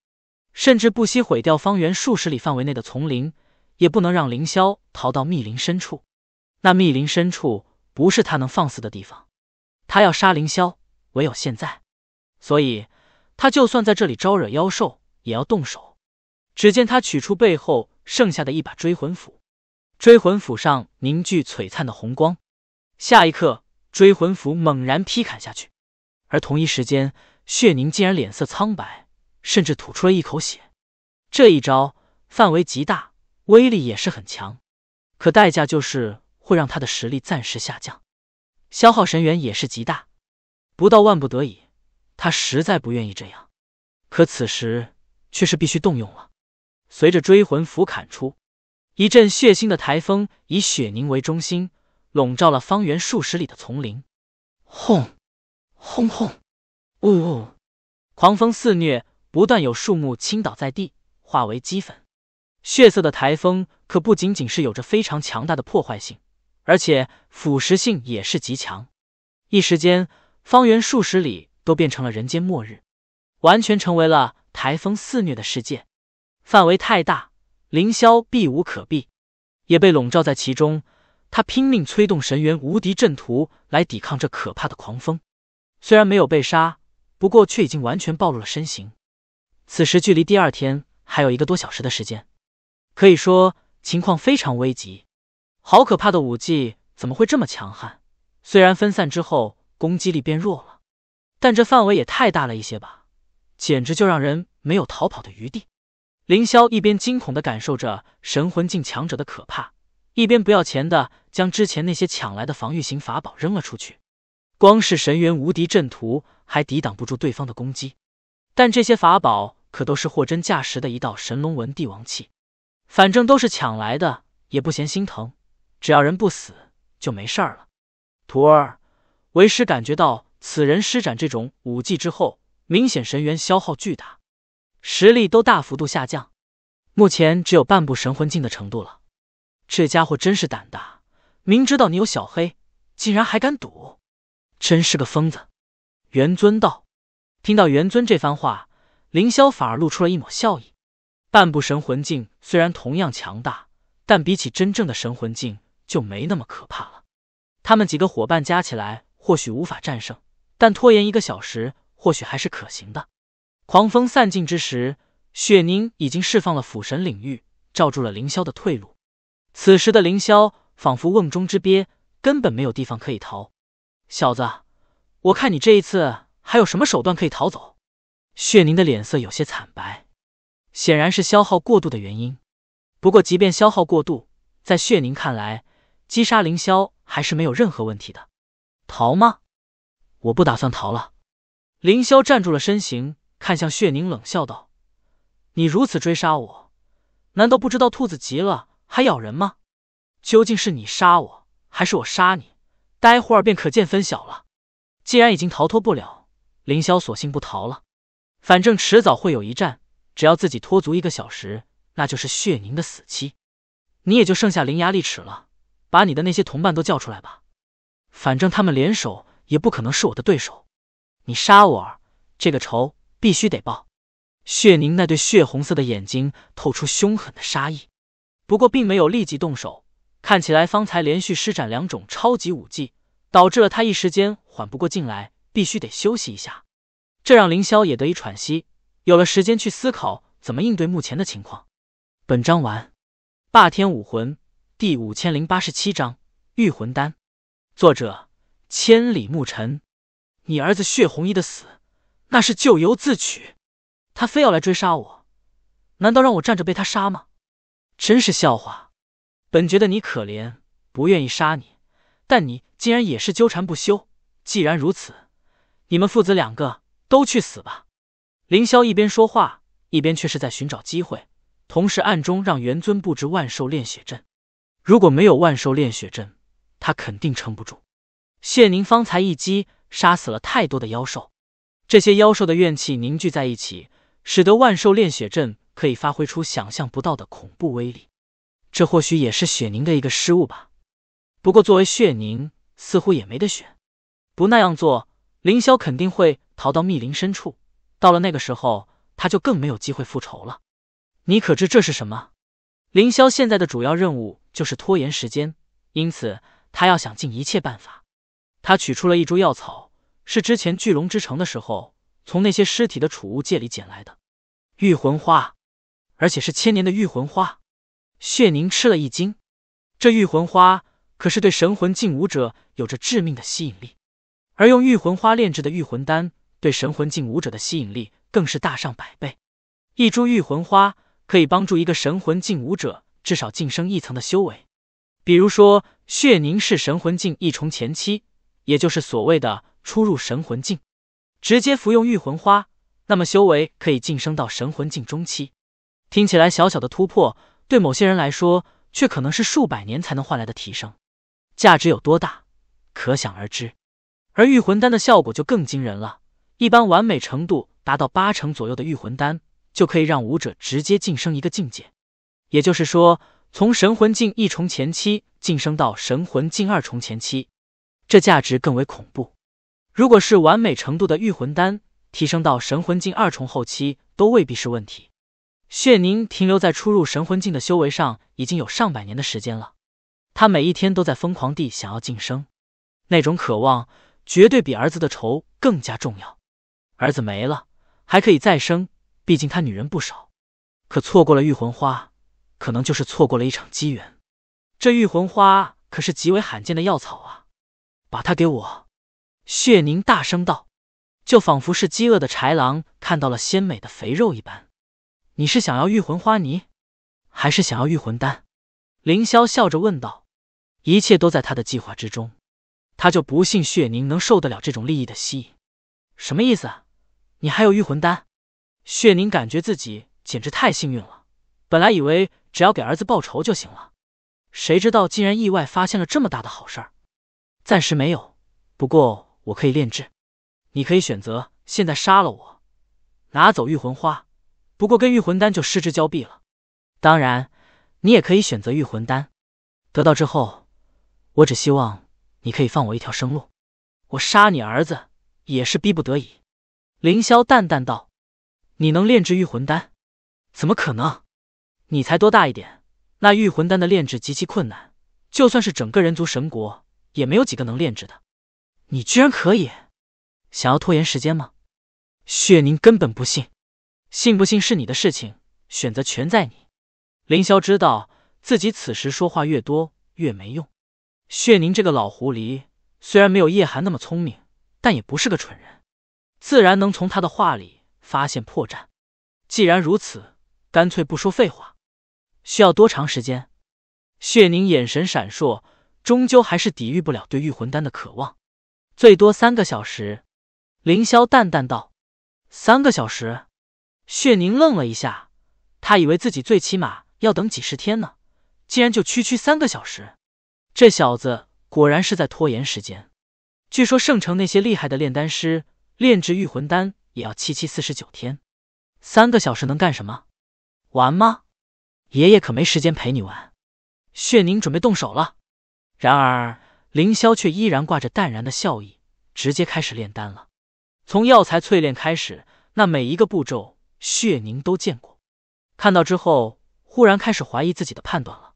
甚至不惜毁掉方圆数十里范围内的丛林，也不能让凌霄逃到密林深处。那密林深处不是他能放肆的地方，他要杀凌霄。唯有现在，所以他就算在这里招惹妖兽，也要动手。只见他取出背后剩下的一把追魂斧，追魂斧上凝聚璀璨的红光。下一刻，追魂斧猛然劈砍下去，而同一时间，血凝竟然脸色苍白，甚至吐出了一口血。这一招范围极大，威力也是很强，可代价就是会让他的实力暂时下降，消耗神元也是极大。不到万不得已，他实在不愿意这样。可此时却是必须动用了。随着追魂斧砍出，一阵血腥的台风以雪凝为中心，笼罩了方圆数十里的丛林。轰！轰轰！呜呜！狂风肆虐，不断有树木倾倒在地，化为齑粉。血色的台风可不仅仅是有着非常强大的破坏性，而且腐蚀性也是极强。一时间。方圆数十里都变成了人间末日，完全成为了台风肆虐的世界。范围太大，凌霄避无可避，也被笼罩在其中。他拼命催动神元无敌阵图来抵抗这可怕的狂风。虽然没有被杀，不过却已经完全暴露了身形。此时距离第二天还有一个多小时的时间，可以说情况非常危急。好可怕的武技，怎么会这么强悍？虽然分散之后。攻击力变弱了，但这范围也太大了一些吧？简直就让人没有逃跑的余地。凌霄一边惊恐的感受着神魂境强者的可怕，一边不要钱的将之前那些抢来的防御型法宝扔了出去。光是神元无敌阵图还抵挡不住对方的攻击，但这些法宝可都是货真价实的一道神龙纹帝王器，反正都是抢来的，也不嫌心疼，只要人不死就没事了。徒儿。为师感觉到此人施展这种武技之后，明显神元消耗巨大，实力都大幅度下降，目前只有半步神魂境的程度了。这家伙真是胆大，明知道你有小黑，竟然还敢赌，真是个疯子。元尊道。听到元尊这番话，凌霄反而露出了一抹笑意。半步神魂境虽然同样强大，但比起真正的神魂境就没那么可怕了。他们几个伙伴加起来。或许无法战胜，但拖延一个小时或许还是可行的。狂风散尽之时，血宁已经释放了斧神领域，罩住了凌霄的退路。此时的凌霄仿佛瓮中之鳖，根本没有地方可以逃。小子，我看你这一次还有什么手段可以逃走？血凝的脸色有些惨白，显然是消耗过度的原因。不过，即便消耗过度，在血凝看来，击杀凌霄还是没有任何问题的。逃吗？我不打算逃了。凌霄站住了身形，看向血宁，冷笑道：“你如此追杀我，难道不知道兔子急了还咬人吗？究竟是你杀我，还是我杀你？待会儿便可见分晓了。既然已经逃脱不了，凌霄索性不逃了。反正迟早会有一战，只要自己拖足一个小时，那就是血凝的死期。你也就剩下伶牙俐齿了，把你的那些同伴都叫出来吧。”反正他们联手也不可能是我的对手，你杀我，这个仇必须得报。血凝那对血红色的眼睛透出凶狠的杀意，不过并没有立即动手，看起来方才连续施展两种超级武技，导致了他一时间缓不过劲来，必须得休息一下。这让凌霄也得以喘息，有了时间去思考怎么应对目前的情况。本章完。霸天武魂第五千零八十七章：御魂丹。作者千里牧尘，你儿子血红衣的死，那是咎由自取。他非要来追杀我，难道让我站着被他杀吗？真是笑话。本觉得你可怜，不愿意杀你，但你竟然也是纠缠不休。既然如此，你们父子两个都去死吧！凌霄一边说话，一边却是在寻找机会，同时暗中让元尊布置万兽炼血阵。如果没有万兽炼血阵，他肯定撑不住。谢宁方才一击杀死了太多的妖兽，这些妖兽的怨气凝聚在一起，使得万兽炼血阵可以发挥出想象不到的恐怖威力。这或许也是雪宁的一个失误吧。不过，作为血宁，似乎也没得选。不那样做，凌霄肯定会逃到密林深处。到了那个时候，他就更没有机会复仇了。你可知这是什么？凌霄现在的主要任务就是拖延时间，因此。他要想尽一切办法，他取出了一株药草，是之前巨龙之城的时候从那些尸体的储物戒里捡来的，御魂花，而且是千年的御魂花。血凝吃了一惊，这御魂花可是对神魂境武者有着致命的吸引力，而用御魂花炼制的御魂丹，对神魂境武者的吸引力更是大上百倍。一株御魂花可以帮助一个神魂境武者至少晋升一层的修为。比如说，血凝式神魂境一重前期，也就是所谓的初入神魂境，直接服用御魂花，那么修为可以晋升到神魂境中期。听起来小小的突破，对某些人来说，却可能是数百年才能换来的提升，价值有多大，可想而知。而御魂丹的效果就更惊人了，一般完美程度达到八成左右的御魂丹，就可以让武者直接晋升一个境界。也就是说。从神魂境一重前期晋升到神魂境二重前期，这价值更为恐怖。如果是完美程度的御魂丹，提升到神魂境二重后期都未必是问题。血凝停留在初入神魂境的修为上已经有上百年的时间了，他每一天都在疯狂地想要晋升，那种渴望绝对比儿子的仇更加重要。儿子没了还可以再生，毕竟他女人不少，可错过了御魂花。可能就是错过了一场机缘，这玉魂花可是极为罕见的药草啊！把它给我！”血凝大声道，就仿佛是饥饿的豺狼看到了鲜美的肥肉一般。你是想要玉魂花泥，还是想要玉魂丹？”凌霄笑着问道。一切都在他的计划之中，他就不信血凝能受得了这种利益的吸引。什么意思？你还有玉魂丹？”血凝感觉自己简直太幸运了，本来以为。只要给儿子报仇就行了，谁知道竟然意外发现了这么大的好事。暂时没有，不过我可以炼制。你可以选择现在杀了我，拿走御魂花，不过跟御魂丹就失之交臂了。当然，你也可以选择御魂丹，得到之后，我只希望你可以放我一条生路。我杀你儿子也是逼不得已。凌霄淡淡道：“你能炼制御魂丹？怎么可能？”你才多大一点？那御魂丹的炼制极其困难，就算是整个人族神国也没有几个能炼制的。你居然可以？想要拖延时间吗？血凝根本不信，信不信是你的事情，选择全在你。凌霄知道自己此时说话越多越没用。血凝这个老狐狸虽然没有叶寒那么聪明，但也不是个蠢人，自然能从他的话里发现破绽。既然如此，干脆不说废话。需要多长时间？血凝眼神闪烁，终究还是抵御不了对御魂丹的渴望。最多三个小时，凌霄淡淡道：“三个小时。”血凝愣了一下，他以为自己最起码要等几十天呢，竟然就区区三个小时！这小子果然是在拖延时间。据说圣城那些厉害的炼丹师炼制御魂丹也要七七四十九天，三个小时能干什么？玩吗？爷爷可没时间陪你玩，血凝准备动手了。然而凌霄却依然挂着淡然的笑意，直接开始炼丹了。从药材淬炼开始，那每一个步骤血凝都见过。看到之后，忽然开始怀疑自己的判断了。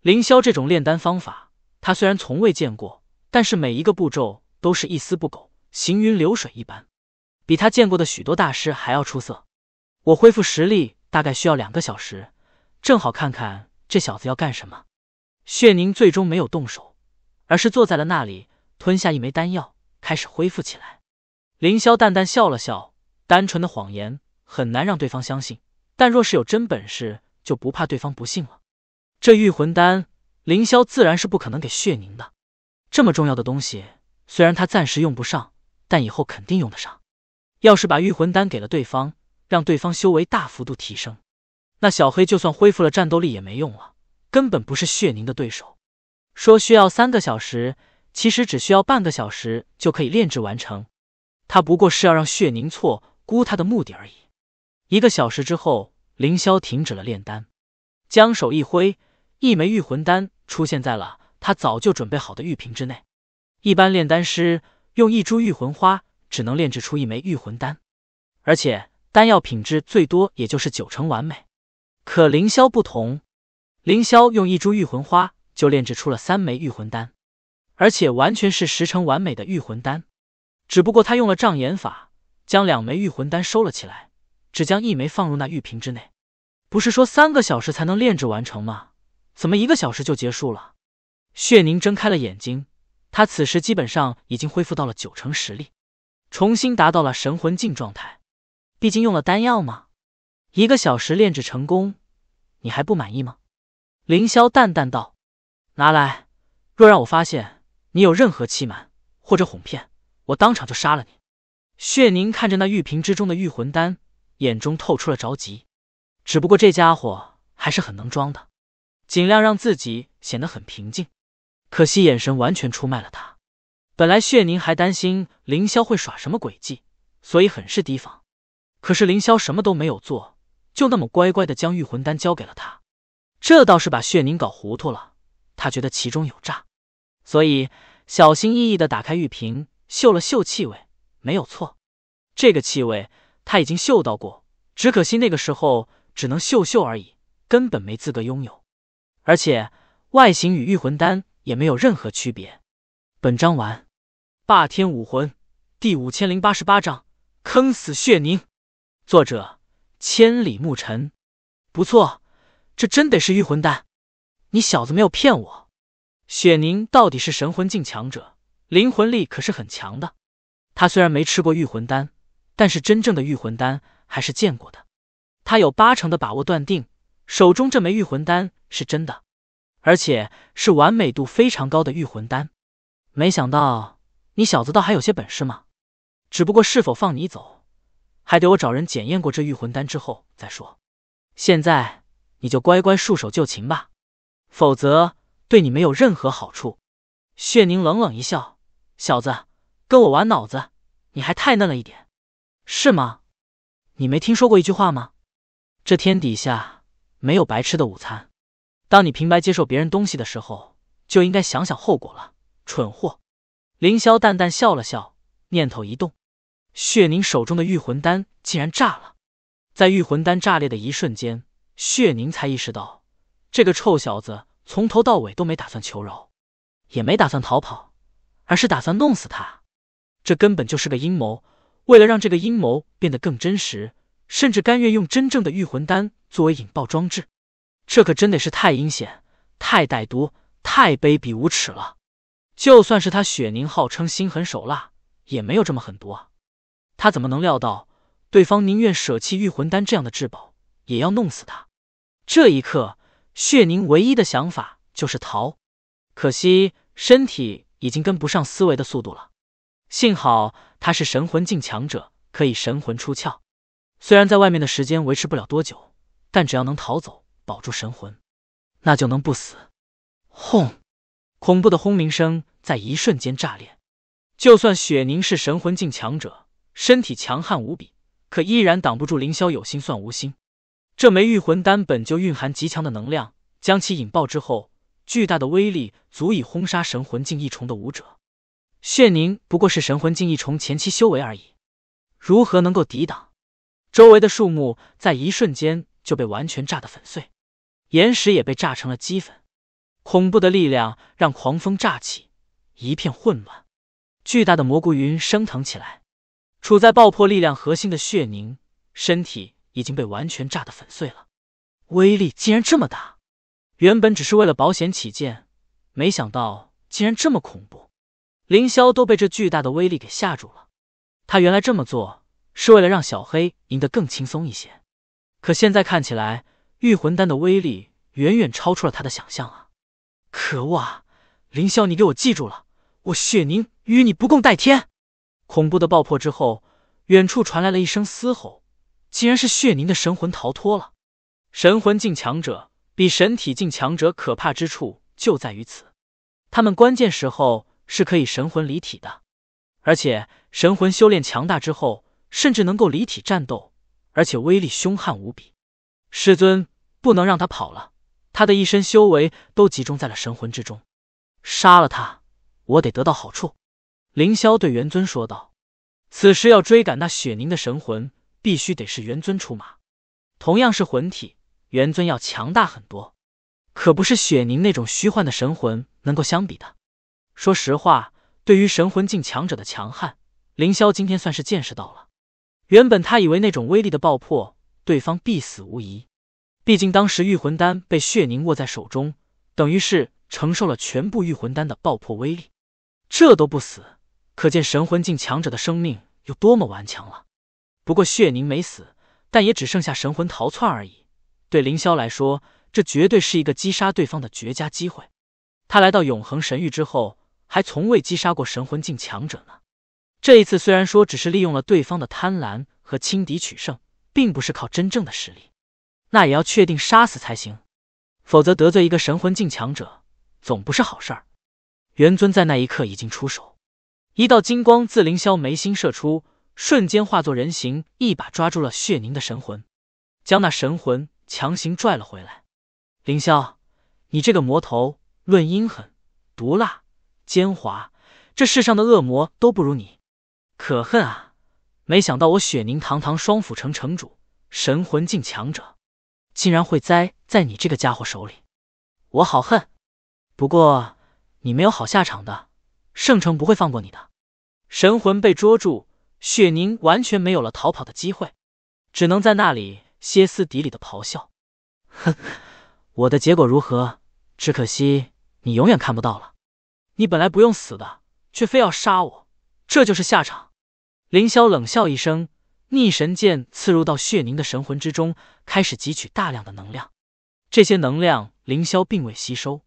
凌霄这种炼丹方法，他虽然从未见过，但是每一个步骤都是一丝不苟，行云流水一般，比他见过的许多大师还要出色。我恢复实力大概需要两个小时。正好看看这小子要干什么。血凝最终没有动手，而是坐在了那里，吞下一枚丹药，开始恢复起来。凌霄淡淡笑了笑，单纯的谎言很难让对方相信，但若是有真本事，就不怕对方不信了。这御魂丹，凌霄自然是不可能给血凝的。这么重要的东西，虽然他暂时用不上，但以后肯定用得上。要是把御魂丹给了对方，让对方修为大幅度提升。那小黑就算恢复了战斗力也没用了，根本不是血凝的对手。说需要三个小时，其实只需要半个小时就可以炼制完成。他不过是要让血凝错估他的目的而已。一个小时之后，凌霄停止了炼丹，将手一挥，一枚御魂丹出现在了他早就准备好的玉瓶之内。一般炼丹师用一株御魂花只能炼制出一枚御魂丹，而且丹药品质最多也就是九成完美。可凌霄不同，凌霄用一株玉魂花就炼制出了三枚玉魂丹，而且完全是十成完美的御魂丹。只不过他用了障眼法，将两枚玉魂丹收了起来，只将一枚放入那玉瓶之内。不是说三个小时才能炼制完成吗？怎么一个小时就结束了？血凝睁开了眼睛，他此时基本上已经恢复到了九成实力，重新达到了神魂境状态。毕竟用了丹药嘛。一个小时炼制成功，你还不满意吗？凌霄淡淡道：“拿来，若让我发现你有任何欺瞒或者哄骗，我当场就杀了你。”血凝看着那玉瓶之中的玉魂丹，眼中透出了着急。只不过这家伙还是很能装的，尽量让自己显得很平静。可惜眼神完全出卖了他。本来血凝还担心凌霄会耍什么诡计，所以很是提防。可是凌霄什么都没有做。就那么乖乖的将御魂丹交给了他，这倒是把血凝搞糊涂了。他觉得其中有诈，所以小心翼翼的打开玉瓶，嗅了嗅气味，没有错。这个气味他已经嗅到过，只可惜那个时候只能嗅嗅而已，根本没资格拥有。而且外形与御魂丹也没有任何区别。本章完。霸天武魂第五千零八十八章坑死血凝，作者。千里牧尘，不错，这真得是御魂丹，你小子没有骗我。雪凝到底是神魂境强者，灵魂力可是很强的。他虽然没吃过御魂丹，但是真正的御魂丹还是见过的。他有八成的把握断定手中这枚御魂丹是真的，而且是完美度非常高的御魂丹。没想到你小子倒还有些本事嘛，只不过是否放你走？还得我找人检验过这御魂丹之后再说。现在你就乖乖束手就擒吧，否则对你没有任何好处。血凝冷冷一笑：“小子，跟我玩脑子，你还太嫩了一点，是吗？你没听说过一句话吗？这天底下没有白吃的午餐。当你平白接受别人东西的时候，就应该想想后果了，蠢货。”凌霄淡淡笑了笑，念头一动。血凝手中的御魂丹竟然炸了，在御魂丹炸裂的一瞬间，血凝才意识到，这个臭小子从头到尾都没打算求饶，也没打算逃跑，而是打算弄死他。这根本就是个阴谋，为了让这个阴谋变得更真实，甚至甘愿用真正的御魂丹作为引爆装置。这可真得是太阴险、太歹毒、太卑鄙无耻了！就算是他血凝号称心狠手辣，也没有这么狠毒啊！他怎么能料到对方宁愿舍弃御魂丹这样的至宝，也要弄死他？这一刻，血宁唯一的想法就是逃。可惜身体已经跟不上思维的速度了。幸好他是神魂境强者，可以神魂出窍。虽然在外面的时间维持不了多久，但只要能逃走，保住神魂，那就能不死。轰！恐怖的轰鸣声在一瞬间炸裂。就算血宁是神魂境强者，身体强悍无比，可依然挡不住凌霄有心算无心。这枚御魂丹本就蕴含极强的能量，将其引爆之后，巨大的威力足以轰杀神魂境一重的武者。血凝不过是神魂境一重前期修为而已，如何能够抵挡？周围的树木在一瞬间就被完全炸得粉碎，岩石也被炸成了齑粉。恐怖的力量让狂风乍起，一片混乱，巨大的蘑菇云升腾起来。处在爆破力量核心的血凝身体已经被完全炸得粉碎了，威力竟然这么大！原本只是为了保险起见，没想到竟然这么恐怖，凌霄都被这巨大的威力给吓住了。他原来这么做是为了让小黑赢得更轻松一些，可现在看起来，御魂丹的威力远远超出了他的想象啊！可恶啊，凌霄，你给我记住了，我血凝与你不共戴天！恐怖的爆破之后，远处传来了一声嘶吼，竟然是血凝的神魂逃脱了。神魂境强者比神体境强者可怕之处就在于此，他们关键时候是可以神魂离体的，而且神魂修炼强大之后，甚至能够离体战斗，而且威力凶悍无比。师尊，不能让他跑了，他的一身修为都集中在了神魂之中，杀了他，我得得到好处。凌霄对元尊说道：“此时要追赶那雪凝的神魂，必须得是元尊出马。同样是魂体，元尊要强大很多，可不是雪凝那种虚幻的神魂能够相比的。说实话，对于神魂境强者的强悍，凌霄今天算是见识到了。原本他以为那种威力的爆破，对方必死无疑。毕竟当时御魂丹被血凝握在手中，等于是承受了全部御魂丹的爆破威力，这都不死。”可见神魂境强者的生命有多么顽强了。不过血凝没死，但也只剩下神魂逃窜而已。对凌霄来说，这绝对是一个击杀对方的绝佳机会。他来到永恒神域之后，还从未击杀过神魂境强者呢。这一次虽然说只是利用了对方的贪婪和轻敌取胜，并不是靠真正的实力，那也要确定杀死才行，否则得罪一个神魂境强者总不是好事。元尊在那一刻已经出手。一道金光自凌霄眉心射出，瞬间化作人形，一把抓住了血凝的神魂，将那神魂强行拽了回来。凌霄，你这个魔头，论阴狠、毒辣、奸猾，这世上的恶魔都不如你，可恨啊！没想到我雪凝堂堂双府城城主、神魂境强者，竟然会栽在你这个家伙手里，我好恨！不过你没有好下场的。圣城不会放过你的，神魂被捉住，雪凝完全没有了逃跑的机会，只能在那里歇斯底里的咆哮。哼，我的结果如何？只可惜你永远看不到了。你本来不用死的，却非要杀我，这就是下场。凌霄冷笑一声，逆神剑刺入到血凝的神魂之中，开始汲取大量的能量。这些能量凌霄并未吸收，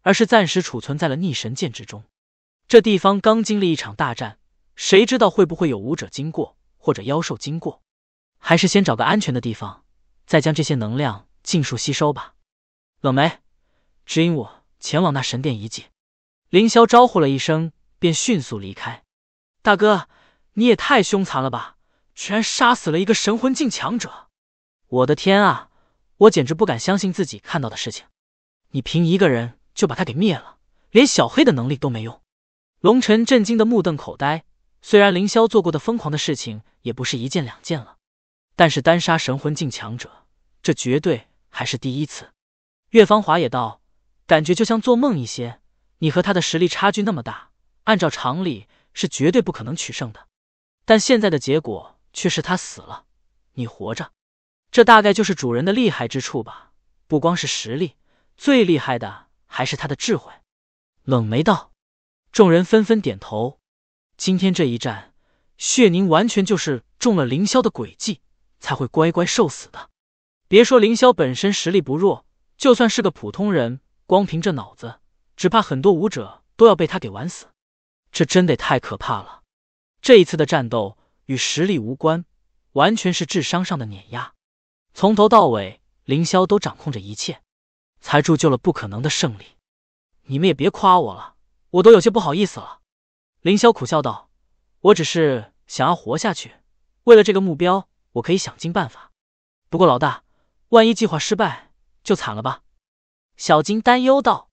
而是暂时储存在了逆神剑之中。这地方刚经历一场大战，谁知道会不会有武者经过或者妖兽经过？还是先找个安全的地方，再将这些能量尽数吸收吧。冷梅，指引我前往那神殿遗迹。凌霄招呼了一声，便迅速离开。大哥，你也太凶残了吧！居然杀死了一个神魂境强者！我的天啊，我简直不敢相信自己看到的事情。你凭一个人就把他给灭了，连小黑的能力都没用。龙晨震惊的目瞪口呆，虽然凌霄做过的疯狂的事情也不是一件两件了，但是单杀神魂境强者，这绝对还是第一次。岳芳华也道，感觉就像做梦一些。你和他的实力差距那么大，按照常理是绝对不可能取胜的，但现在的结果却是他死了，你活着，这大概就是主人的厉害之处吧。不光是实力，最厉害的还是他的智慧。冷梅道。众人纷纷点头。今天这一战，血凝完全就是中了凌霄的诡计，才会乖乖受死的。别说凌霄本身实力不弱，就算是个普通人，光凭这脑子，只怕很多武者都要被他给玩死。这真的太可怕了！这一次的战斗与实力无关，完全是智商上的碾压。从头到尾，凌霄都掌控着一切，才铸就了不可能的胜利。你们也别夸我了。我都有些不好意思了，凌霄苦笑道：“我只是想要活下去，为了这个目标，我可以想尽办法。不过老大，万一计划失败，就惨了吧？”小金担忧道：“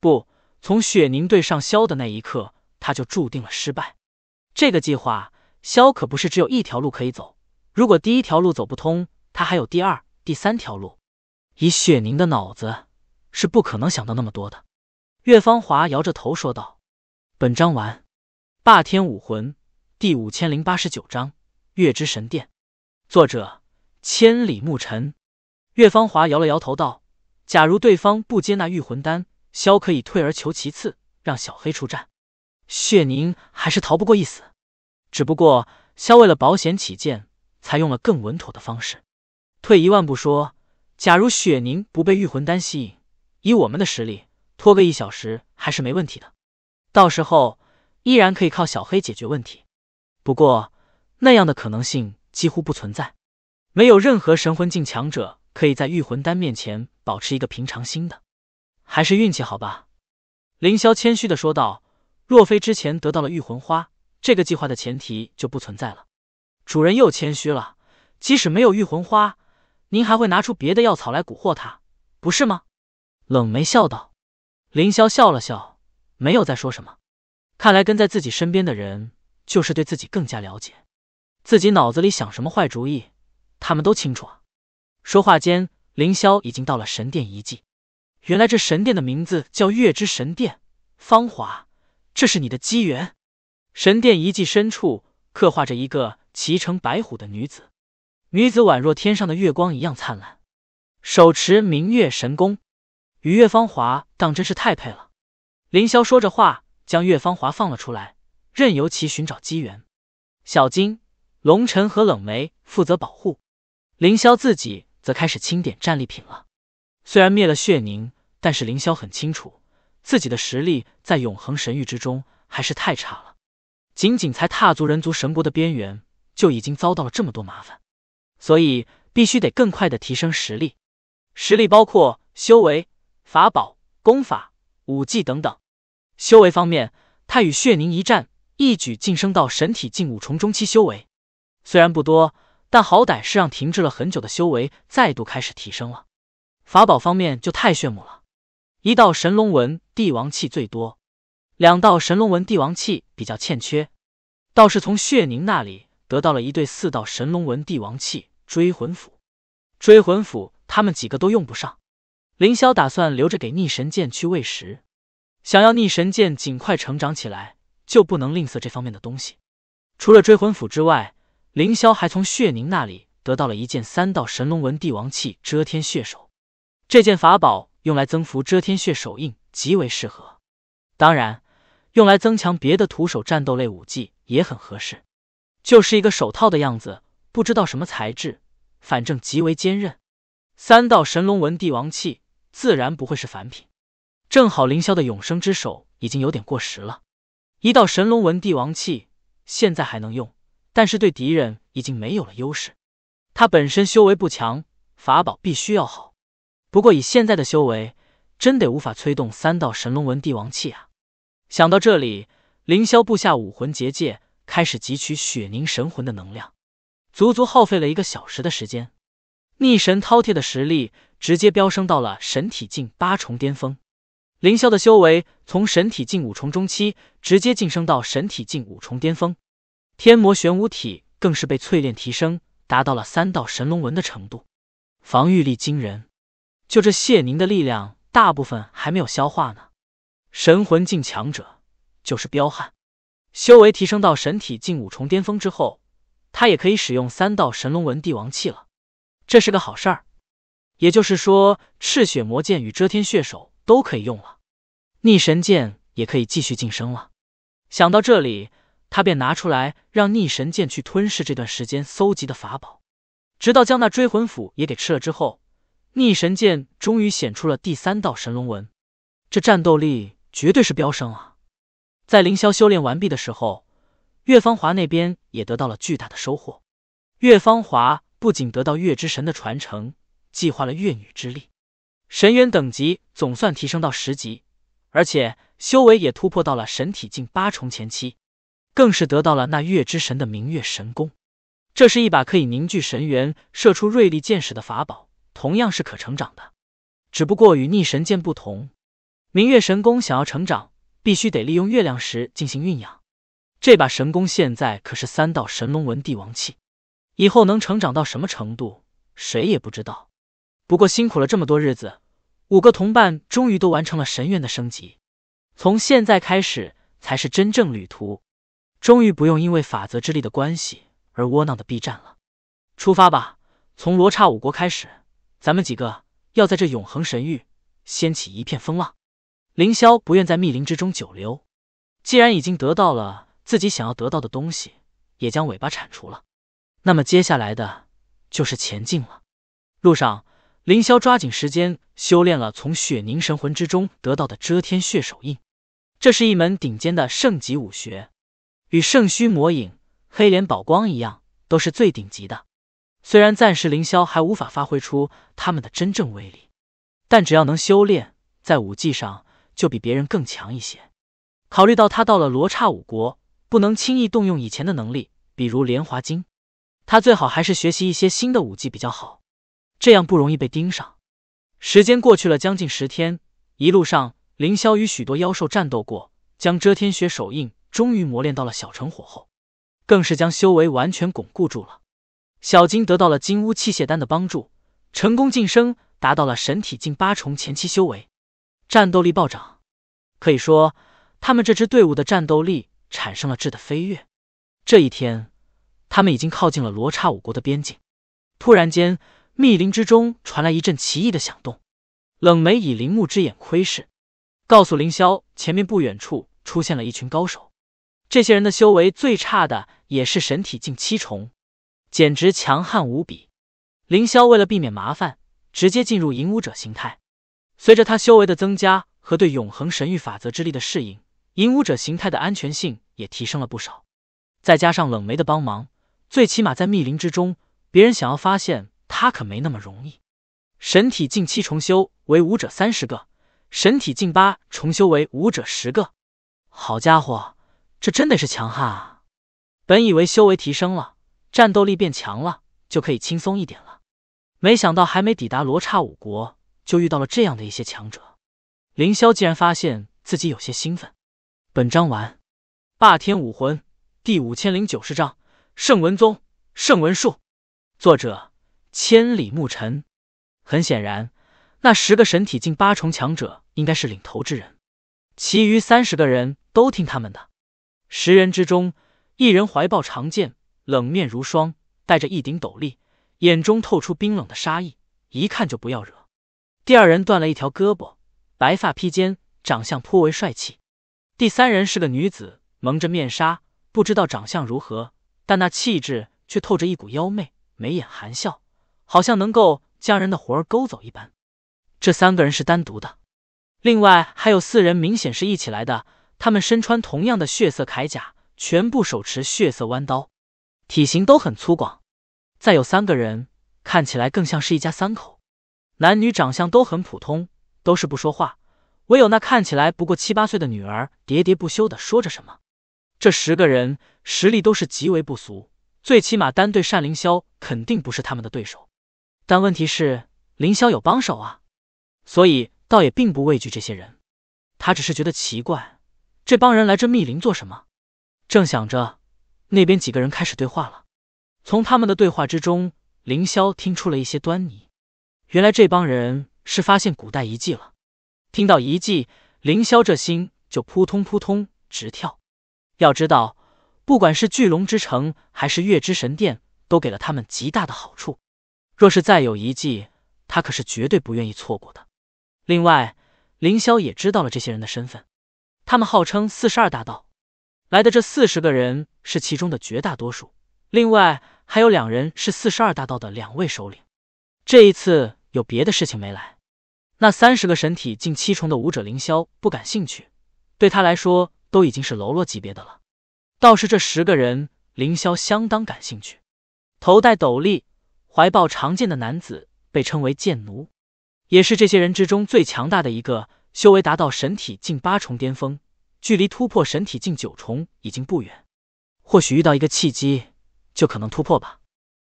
不，从雪凝对上萧的那一刻，他就注定了失败。这个计划，萧可不是只有一条路可以走。如果第一条路走不通，他还有第二、第三条路。以雪凝的脑子，是不可能想到那么多的。”岳芳华摇着头说道：“本章完，霸天武魂第五千零八十九章，月之神殿。作者：千里牧尘。”岳芳华摇了摇头道：“假如对方不接纳御魂丹，萧可以退而求其次，让小黑出战。血凝还是逃不过一死。只不过萧为了保险起见，才用了更稳妥的方式。退一万步说，假如雪凝不被御魂丹吸引，以我们的实力……”拖个一小时还是没问题的，到时候依然可以靠小黑解决问题，不过那样的可能性几乎不存在，没有任何神魂境强者可以在御魂丹面前保持一个平常心的，还是运气好吧。凌霄谦虚的说道，若非之前得到了御魂花，这个计划的前提就不存在了。主人又谦虚了，即使没有御魂花，您还会拿出别的药草来蛊惑他，不是吗？冷梅笑道。凌霄笑了笑，没有再说什么。看来跟在自己身边的人就是对自己更加了解，自己脑子里想什么坏主意，他们都清楚啊。说话间，凌霄已经到了神殿遗迹。原来这神殿的名字叫月之神殿。芳华，这是你的机缘。神殿遗迹深处刻画着一个骑乘白虎的女子，女子宛若天上的月光一样灿烂，手持明月神弓。与岳芳华当真是太配了。凌霄说着话，将岳芳华放了出来，任由其寻找机缘。小金、龙尘和冷梅负责保护，凌霄自己则开始清点战利品了。虽然灭了血凝，但是凌霄很清楚自己的实力在永恒神域之中还是太差了，仅仅才踏足人族神国的边缘，就已经遭到了这么多麻烦，所以必须得更快的提升实力。实力包括修为。法宝、功法、武技等等，修为方面，他与血凝一战，一举晋升到神体近五重中期修为，虽然不多，但好歹是让停滞了很久的修为再度开始提升了。法宝方面就太炫目了，一道神龙纹帝王器最多，两道神龙纹帝王器比较欠缺，倒是从血凝那里得到了一对四道神龙纹帝王器追魂斧，追魂斧他们几个都用不上。凌霄打算留着给逆神剑去喂食，想要逆神剑尽快成长起来，就不能吝啬这方面的东西。除了追魂斧之外，凌霄还从血凝那里得到了一件三道神龙纹帝王器——遮天血手。这件法宝用来增幅遮天血手印极为适合，当然用来增强别的徒手战斗类武技也很合适。就是一个手套的样子，不知道什么材质，反正极为坚韧。三道神龙纹帝王器。自然不会是凡品，正好凌霄的永生之手已经有点过时了。一道神龙纹帝王器现在还能用，但是对敌人已经没有了优势。他本身修为不强，法宝必须要好。不过以现在的修为，真得无法催动三道神龙纹帝王器啊！想到这里，凌霄布下武魂结界，开始汲取血凝神魂的能量，足足耗费了一个小时的时间。逆神饕餮的实力。直接飙升到了神体境八重巅峰，凌霄的修为从神体境五重中期直接晋升到神体境五重巅峰，天魔玄武体更是被淬炼提升，达到了三道神龙纹的程度，防御力惊人。就这谢宁的力量，大部分还没有消化呢。神魂境强者就是彪悍，修为提升到神体境五重巅峰之后，他也可以使用三道神龙纹帝王器了，这是个好事。也就是说，赤血魔剑与遮天血手都可以用了，逆神剑也可以继续晋升了。想到这里，他便拿出来让逆神剑去吞噬这段时间搜集的法宝，直到将那追魂斧也给吃了之后，逆神剑终于显出了第三道神龙纹，这战斗力绝对是飙升啊！在凌霄修炼完毕的时候，岳芳华那边也得到了巨大的收获，岳芳华不仅得到月之神的传承。计划了月女之力，神元等级总算提升到十级，而且修为也突破到了神体近八重前期，更是得到了那月之神的明月神弓。这是一把可以凝聚神元、射出锐利箭矢的法宝，同样是可成长的。只不过与逆神剑不同，明月神弓想要成长，必须得利用月亮石进行蕴养。这把神弓现在可是三道神龙纹帝王器，以后能成长到什么程度，谁也不知道。不过辛苦了这么多日子，五个同伴终于都完成了神元的升级。从现在开始，才是真正旅途。终于不用因为法则之力的关系而窝囊的避战了。出发吧，从罗刹五国开始，咱们几个要在这永恒神域掀起一片风浪。凌霄不愿在密林之中久留，既然已经得到了自己想要得到的东西，也将尾巴铲除了，那么接下来的就是前进了。路上。凌霄抓紧时间修炼了从雪凝神魂之中得到的遮天血手印，这是一门顶尖的圣级武学，与圣虚魔影、黑莲宝光一样，都是最顶级的。虽然暂时凌霄还无法发挥出他们的真正威力，但只要能修炼，在武技上就比别人更强一些。考虑到他到了罗刹五国，不能轻易动用以前的能力，比如莲华经，他最好还是学习一些新的武技比较好。这样不容易被盯上。时间过去了将近十天，一路上凌霄与许多妖兽战斗过，将遮天雪手印终于磨练到了小成火候，更是将修为完全巩固住了。小金得到了金乌器械丹的帮助，成功晋升，达到了神体近八重前期修为，战斗力暴涨。可以说，他们这支队伍的战斗力产生了质的飞跃。这一天，他们已经靠近了罗刹五国的边境。突然间，密林之中传来一阵奇异的响动，冷梅以灵木之眼窥视，告诉凌霄，前面不远处出现了一群高手。这些人的修为最差的也是神体境七重，简直强悍无比。凌霄为了避免麻烦，直接进入影武者形态。随着他修为的增加和对永恒神域法则之力的适应，影武者形态的安全性也提升了不少。再加上冷梅的帮忙，最起码在密林之中，别人想要发现。他可没那么容易。神体境七重修为武者三十个，神体境八重修为武者十个。好家伙，这真的是强悍啊！本以为修为提升了，战斗力变强了，就可以轻松一点了，没想到还没抵达罗刹五国，就遇到了这样的一些强者。凌霄竟然发现自己有些兴奋。本章完。霸天武魂第五千零九十章：圣文宗、圣文术。作者。千里牧尘，很显然，那十个神体境八重强者应该是领头之人，其余三十个人都听他们的。十人之中，一人怀抱长剑，冷面如霜，戴着一顶斗笠，眼中透出冰冷的杀意，一看就不要惹。第二人断了一条胳膊，白发披肩，长相颇为帅气。第三人是个女子，蒙着面纱，不知道长相如何，但那气质却透着一股妖媚，眉眼含笑。好像能够将人的魂儿勾走一般。这三个人是单独的，另外还有四人明显是一起来的。他们身穿同样的血色铠甲，全部手持血色弯刀，体型都很粗犷。再有三个人看起来更像是一家三口，男女长相都很普通，都是不说话，唯有那看起来不过七八岁的女儿喋喋不休的说着什么。这十个人实力都是极为不俗，最起码单对单凌霄肯定不是他们的对手。但问题是，凌霄有帮手啊，所以倒也并不畏惧这些人。他只是觉得奇怪，这帮人来这密林做什么？正想着，那边几个人开始对话了。从他们的对话之中，凌霄听出了一些端倪。原来这帮人是发现古代遗迹了。听到遗迹，凌霄这心就扑通扑通直跳。要知道，不管是巨龙之城还是月之神殿，都给了他们极大的好处。若是再有一计，他可是绝对不愿意错过的。另外，凌霄也知道了这些人的身份，他们号称四十二大道，来的这四十个人是其中的绝大多数，另外还有两人是四十二大道的两位首领。这一次有别的事情没来，那三十个神体近七重的武者，凌霄不感兴趣，对他来说都已经是喽啰级别的了。倒是这十个人，凌霄相当感兴趣，头戴斗笠。怀抱长剑的男子被称为剑奴，也是这些人之中最强大的一个，修为达到神体近八重巅峰，距离突破神体近九重已经不远。或许遇到一个契机，就可能突破吧。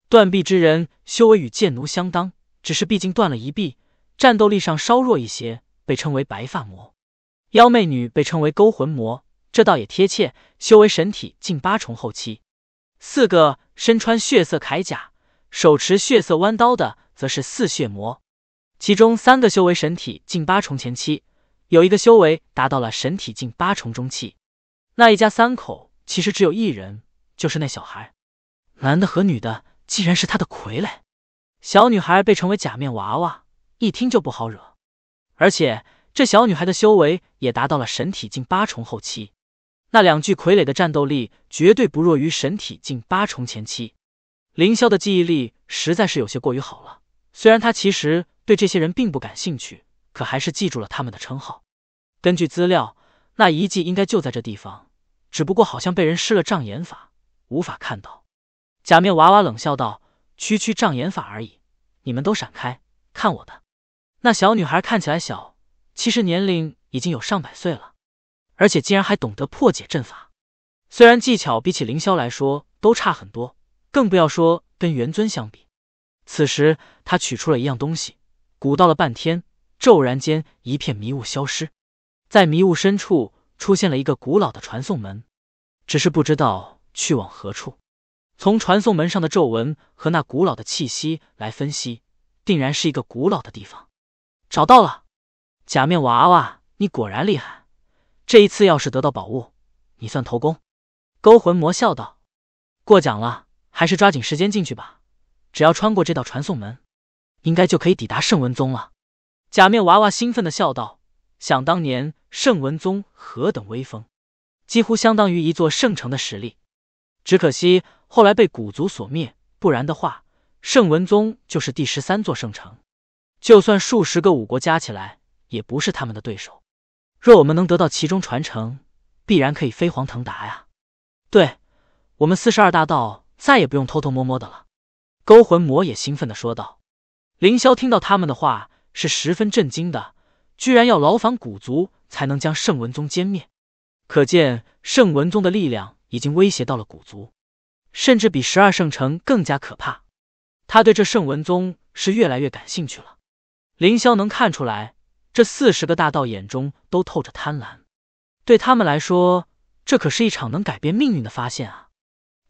断臂之人修为与剑奴相当，只是毕竟断了一臂，战斗力上稍弱一些，被称为白发魔。妖媚女被称为勾魂魔，这倒也贴切，修为神体近八重后期。四个身穿血色铠甲。手持血色弯刀的则是四血魔，其中三个修为神体近八重前期，有一个修为达到了神体近八重中期。那一家三口其实只有一人，就是那小孩。男的和女的竟然是他的傀儡。小女孩被称为假面娃娃，一听就不好惹。而且这小女孩的修为也达到了神体近八重后期。那两具傀儡的战斗力绝对不弱于神体近八重前期。凌霄的记忆力实在是有些过于好了，虽然他其实对这些人并不感兴趣，可还是记住了他们的称号。根据资料，那遗迹应该就在这地方，只不过好像被人施了障眼法，无法看到。假面娃娃冷笑道：“区区障眼法而已，你们都闪开，看我的！”那小女孩看起来小，其实年龄已经有上百岁了，而且竟然还懂得破解阵法，虽然技巧比起凌霄来说都差很多。更不要说跟元尊相比。此时，他取出了一样东西，鼓捣了半天，骤然间一片迷雾消失，在迷雾深处出现了一个古老的传送门，只是不知道去往何处。从传送门上的皱纹和那古老的气息来分析，定然是一个古老的地方。找到了，假面娃娃，你果然厉害。这一次要是得到宝物，你算头功。勾魂魔笑道：“过奖了。”还是抓紧时间进去吧，只要穿过这道传送门，应该就可以抵达圣文宗了。假面娃娃兴奋的笑道：“想当年圣文宗何等威风，几乎相当于一座圣城的实力。只可惜后来被古族所灭，不然的话，圣文宗就是第十三座圣城，就算数十个五国加起来，也不是他们的对手。若我们能得到其中传承，必然可以飞黄腾达呀！对我们四十二大道。”再也不用偷偷摸摸的了，勾魂魔也兴奋地说道。凌霄听到他们的话是十分震惊的，居然要劳烦古族才能将圣文宗歼灭，可见圣文宗的力量已经威胁到了古族，甚至比十二圣城更加可怕。他对这圣文宗是越来越感兴趣了。凌霄能看出来，这四十个大道眼中都透着贪婪，对他们来说，这可是一场能改变命运的发现啊。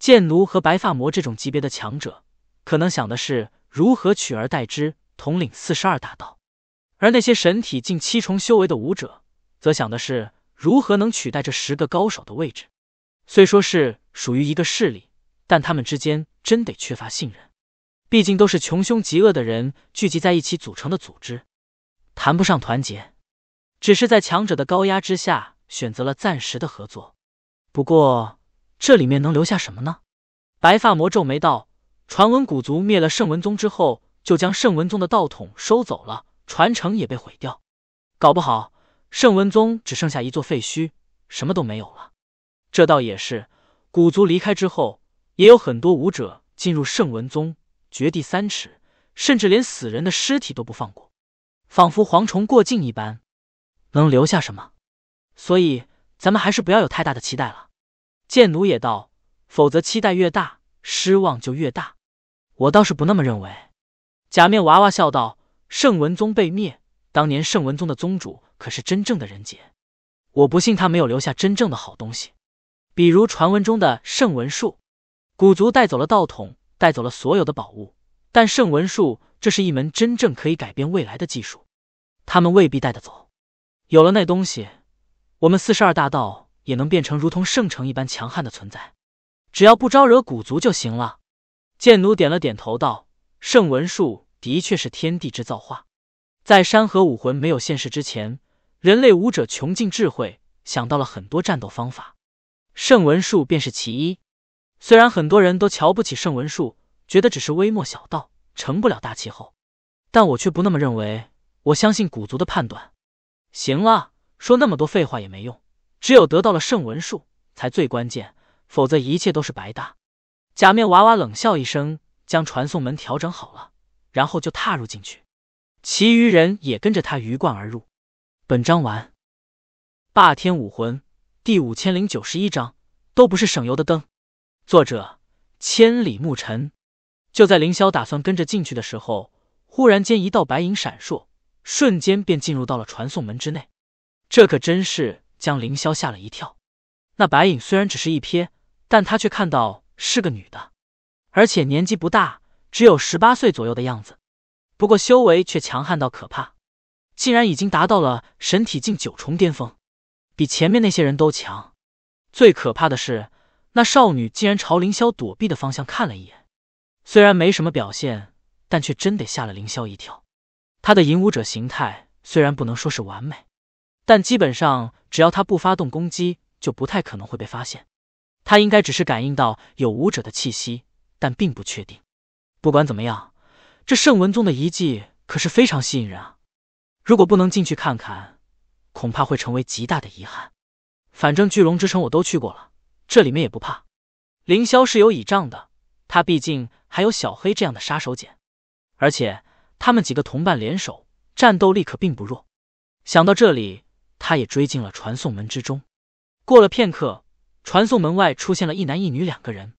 剑奴和白发魔这种级别的强者，可能想的是如何取而代之，统领四十二大道；而那些神体近七重修为的武者，则想的是如何能取代这十个高手的位置。虽说是属于一个势力，但他们之间真得缺乏信任，毕竟都是穷凶极恶的人聚集在一起组成的组织，谈不上团结，只是在强者的高压之下选择了暂时的合作。不过。这里面能留下什么呢？白发魔皱眉道：“传闻古族灭了圣文宗之后，就将圣文宗的道统收走了，传承也被毁掉。搞不好圣文宗只剩下一座废墟，什么都没有了。这倒也是，古族离开之后，也有很多武者进入圣文宗，掘地三尺，甚至连死人的尸体都不放过，仿佛蝗虫过境一般，能留下什么？所以咱们还是不要有太大的期待了。”剑奴也道：“否则期待越大，失望就越大。”我倒是不那么认为。假面娃娃笑道：“圣文宗被灭，当年圣文宗的宗主可是真正的人杰，我不信他没有留下真正的好东西，比如传闻中的圣文术。古族带走了道统，带走了所有的宝物，但圣文术，这是一门真正可以改变未来的技术，他们未必带得走。有了那东西，我们四十二大道。”也能变成如同圣城一般强悍的存在，只要不招惹古族就行了。剑奴点了点头，道：“圣文术的确是天地之造化，在山河武魂没有现世之前，人类武者穷尽智慧，想到了很多战斗方法，圣文术便是其一。虽然很多人都瞧不起圣文术，觉得只是微末小道，成不了大气候，但我却不那么认为。我相信古族的判断。行了，说那么多废话也没用。”只有得到了圣文术才最关键，否则一切都是白搭。假面娃娃冷笑一声，将传送门调整好了，然后就踏入进去。其余人也跟着他鱼贯而入。本章完。霸天武魂第五千零九十一章都不是省油的灯。作者：千里牧尘。就在凌霄打算跟着进去的时候，忽然间一道白影闪烁，瞬间便进入到了传送门之内。这可真是……将凌霄吓了一跳，那白影虽然只是一瞥，但他却看到是个女的，而且年纪不大，只有十八岁左右的样子，不过修为却强悍到可怕，竟然已经达到了神体境九重巅峰，比前面那些人都强。最可怕的是，那少女竟然朝凌霄躲避的方向看了一眼，虽然没什么表现，但却真得吓了凌霄一跳。他的影武者形态虽然不能说是完美。但基本上，只要他不发动攻击，就不太可能会被发现。他应该只是感应到有武者的气息，但并不确定。不管怎么样，这圣文宗的遗迹可是非常吸引人啊！如果不能进去看看，恐怕会成为极大的遗憾。反正巨龙之城我都去过了，这里面也不怕。凌霄是有倚仗的，他毕竟还有小黑这样的杀手锏，而且他们几个同伴联手，战斗力可并不弱。想到这里。他也追进了传送门之中。过了片刻，传送门外出现了一男一女两个人，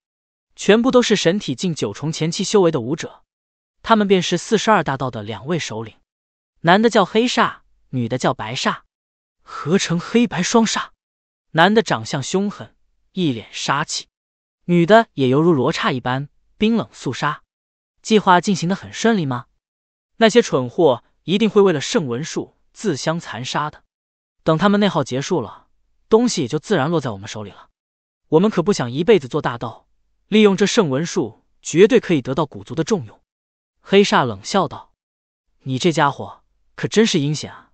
全部都是神体境九重前期修为的武者，他们便是四十二大道的两位首领。男的叫黑煞，女的叫白煞，合成黑白双煞。男的长相凶狠，一脸杀气；女的也犹如罗刹一般，冰冷肃杀。计划进行的很顺利吗？那些蠢货一定会为了圣文术自相残杀的。等他们内耗结束了，东西也就自然落在我们手里了。我们可不想一辈子做大盗，利用这圣文术绝对可以得到古族的重用。黑煞冷笑道：“你这家伙可真是阴险啊！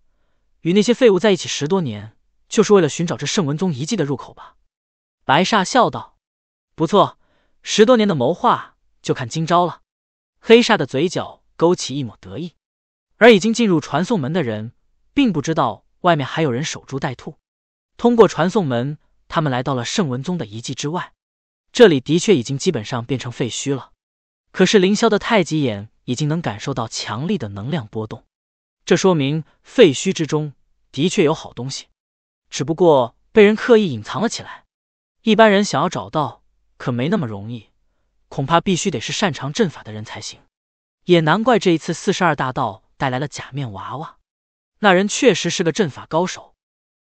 与那些废物在一起十多年，就是为了寻找这圣文宗遗迹的入口吧？”白煞笑道：“不错，十多年的谋划，就看今朝了。”黑煞的嘴角勾起一抹得意，而已经进入传送门的人并不知道。外面还有人守株待兔，通过传送门，他们来到了圣文宗的遗迹之外。这里的确已经基本上变成废墟了，可是凌霄的太极眼已经能感受到强力的能量波动，这说明废墟之中的确有好东西，只不过被人刻意隐藏了起来。一般人想要找到可没那么容易，恐怕必须得是擅长阵法的人才行。也难怪这一次四十二大道带来了假面娃娃。那人确实是个阵法高手，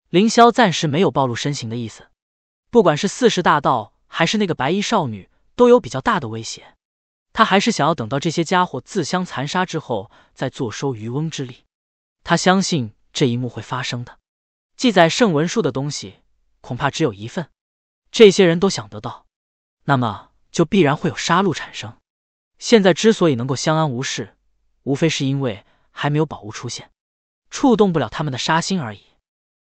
凌霄暂时没有暴露身形的意思。不管是四十大盗，还是那个白衣少女，都有比较大的威胁。他还是想要等到这些家伙自相残杀之后，再坐收渔翁之利。他相信这一幕会发生的。记载圣文术的东西，恐怕只有一份。这些人都想得到，那么就必然会有杀戮产生。现在之所以能够相安无事，无非是因为还没有宝物出现。触动不了他们的杀心而已。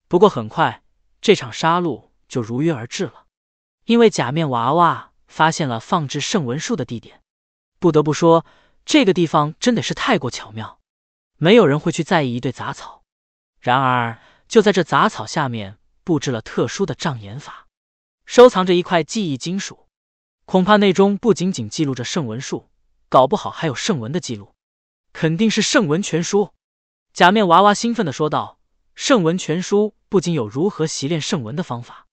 不过很快，这场杀戮就如约而至了，因为假面娃娃发现了放置圣文术的地点。不得不说，这个地方真的是太过巧妙，没有人会去在意一堆杂草。然而，就在这杂草下面布置了特殊的障眼法，收藏着一块记忆金属。恐怕内中不仅仅记录着圣文术，搞不好还有圣文的记录，肯定是圣文全书。假面娃娃兴奋的说道：“圣文全书不仅有如何习练圣文的方法，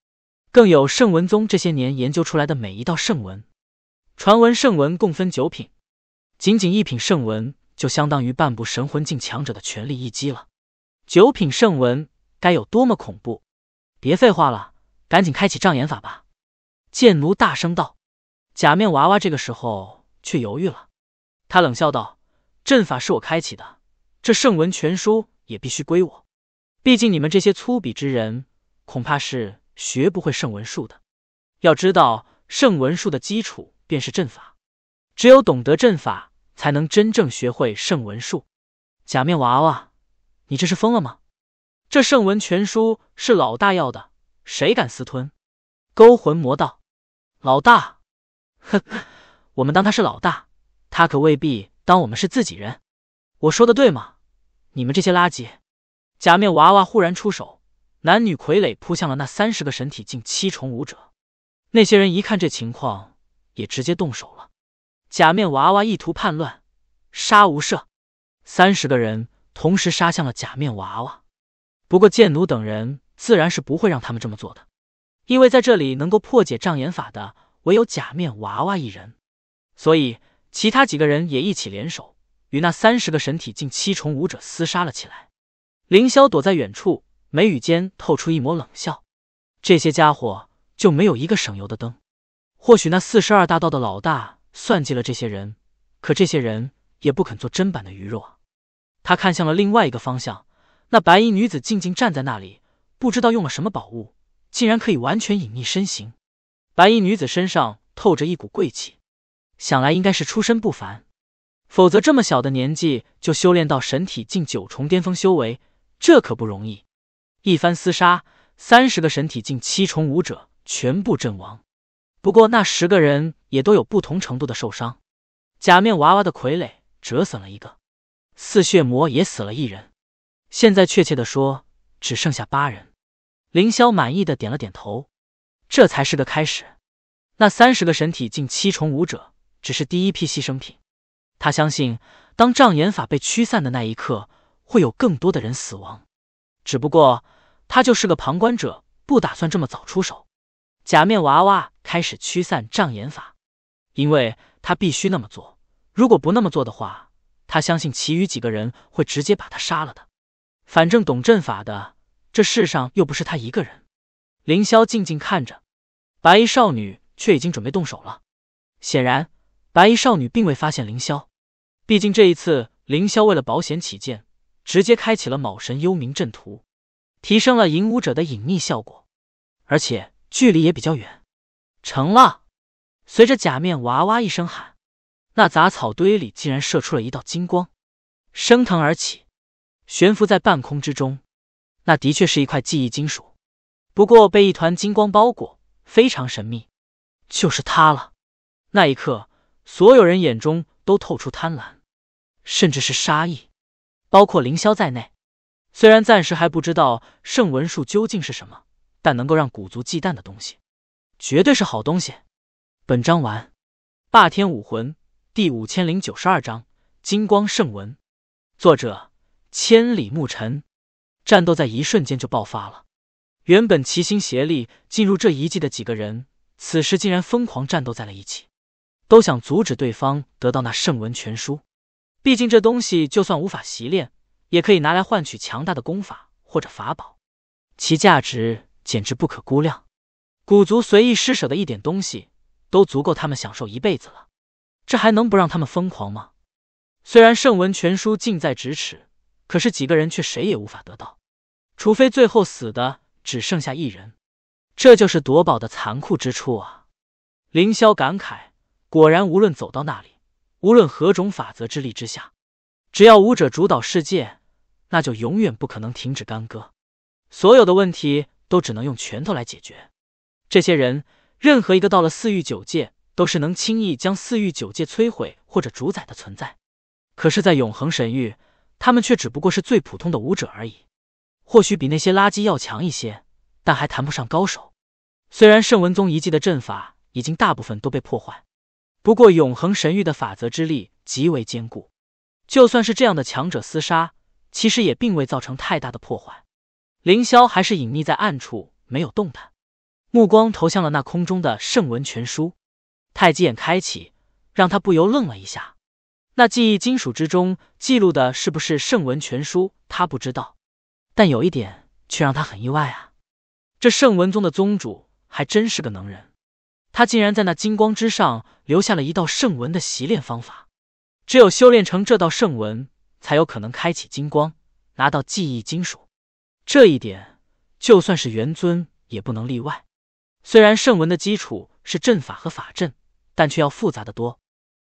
更有圣文宗这些年研究出来的每一道圣文。传闻圣文共分九品，仅仅一品圣文就相当于半部神魂境强者的全力一击了。九品圣文该有多么恐怖？别废话了，赶紧开启障眼法吧！”剑奴大声道。假面娃娃这个时候却犹豫了，他冷笑道：“阵法是我开启的。”这圣文全书也必须归我，毕竟你们这些粗鄙之人，恐怕是学不会圣文术的。要知道，圣文术的基础便是阵法，只有懂得阵法，才能真正学会圣文术。假面娃娃，你这是疯了吗？这圣文全书是老大要的，谁敢私吞？勾魂魔道，老大，呵呵，我们当他是老大，他可未必当我们是自己人。我说的对吗？你们这些垃圾！假面娃娃忽然出手，男女傀儡扑向了那三十个神体近七重武者。那些人一看这情况，也直接动手了。假面娃娃意图叛乱，杀无赦！三十个人同时杀向了假面娃娃。不过剑奴等人自然是不会让他们这么做的，因为在这里能够破解障眼法的唯有假面娃娃一人，所以其他几个人也一起联手。与那三十个神体近七重武者厮杀了起来，凌霄躲在远处，眉宇间透出一抹冷笑。这些家伙就没有一个省油的灯。或许那四十二大道的老大算计了这些人，可这些人也不肯做砧板的鱼肉啊。他看向了另外一个方向，那白衣女子静静站在那里，不知道用了什么宝物，竟然可以完全隐匿身形。白衣女子身上透着一股贵气，想来应该是出身不凡。否则，这么小的年纪就修炼到神体近九重巅峰修为，这可不容易。一番厮杀，三十个神体近七重武者全部阵亡，不过那十个人也都有不同程度的受伤。假面娃娃的傀儡折损了一个，四血魔也死了一人。现在确切的说，只剩下八人。凌霄满意的点了点头，这才是个开始。那三十个神体近七重武者只是第一批牺牲品。他相信，当障眼法被驱散的那一刻，会有更多的人死亡。只不过他就是个旁观者，不打算这么早出手。假面娃娃开始驱散障眼法，因为他必须那么做。如果不那么做的话，他相信其余几个人会直接把他杀了的。反正懂阵法的这世上又不是他一个人。凌霄静静看着，白衣少女却已经准备动手了。显然。白衣少女并未发现凌霄，毕竟这一次凌霄为了保险起见，直接开启了卯神幽冥阵图，提升了影武者的隐匿效果，而且距离也比较远。成了，随着假面娃娃一声喊，那杂草堆里竟然射出了一道金光，升腾而起，悬浮在半空之中。那的确是一块记忆金属，不过被一团金光包裹，非常神秘。就是它了。那一刻。所有人眼中都透出贪婪，甚至是杀意，包括凌霄在内。虽然暂时还不知道圣文术究竟是什么，但能够让古族忌惮的东西，绝对是好东西。本章完。霸天武魂第五千零九十二章：金光圣文。作者：千里牧尘。战斗在一瞬间就爆发了。原本齐心协力进入这遗迹的几个人，此时竟然疯狂战斗在了一起。都想阻止对方得到那圣文全书，毕竟这东西就算无法习练，也可以拿来换取强大的功法或者法宝，其价值简直不可估量。古族随意施舍的一点东西，都足够他们享受一辈子了，这还能不让他们疯狂吗？虽然圣文全书近在咫尺，可是几个人却谁也无法得到，除非最后死的只剩下一人。这就是夺宝的残酷之处啊！凌霄感慨。果然，无论走到哪里，无论何种法则之力之下，只要武者主导世界，那就永远不可能停止干戈。所有的问题都只能用拳头来解决。这些人，任何一个到了四域九界，都是能轻易将四域九界摧毁或者主宰的存在。可是，在永恒神域，他们却只不过是最普通的武者而已。或许比那些垃圾要强一些，但还谈不上高手。虽然圣文宗遗迹的阵法已经大部分都被破坏。不过永恒神域的法则之力极为坚固，就算是这样的强者厮杀，其实也并未造成太大的破坏。凌霄还是隐匿在暗处，没有动弹，目光投向了那空中的圣文全书。太极眼开启，让他不由愣了一下。那记忆金属之中记录的是不是圣文全书，他不知道，但有一点却让他很意外啊！这圣文宗的宗主还真是个能人。他竟然在那金光之上留下了一道圣文的习练方法，只有修炼成这道圣文，才有可能开启金光，拿到记忆金属。这一点，就算是元尊也不能例外。虽然圣文的基础是阵法和法阵，但却要复杂的多。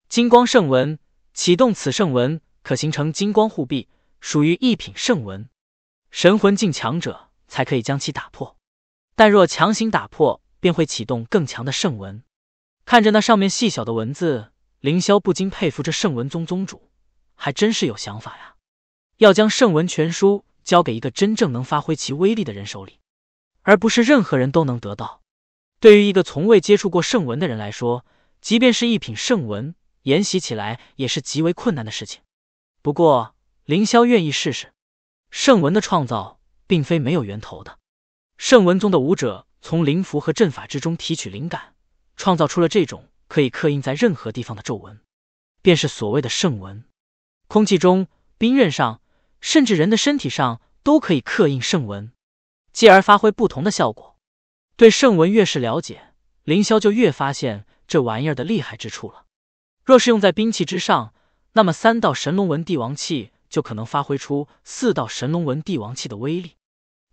金光圣文启动此圣文，可形成金光护壁，属于一品圣文。神魂境强者才可以将其打破。但若强行打破，便会启动更强的圣文。看着那上面细小的文字，凌霄不禁佩服这圣文宗宗主，还真是有想法呀！要将圣文全书交给一个真正能发挥其威力的人手里，而不是任何人都能得到。对于一个从未接触过圣文的人来说，即便是一品圣文，研习起来也是极为困难的事情。不过，凌霄愿意试试。圣文的创造并非没有源头的，圣文宗的武者。从灵符和阵法之中提取灵感，创造出了这种可以刻印在任何地方的咒文，便是所谓的圣文。空气中、冰刃上，甚至人的身体上都可以刻印圣文，继而发挥不同的效果。对圣文越是了解，凌霄就越发现这玩意儿的厉害之处了。若是用在兵器之上，那么三道神龙纹帝王器就可能发挥出四道神龙纹帝王器的威力，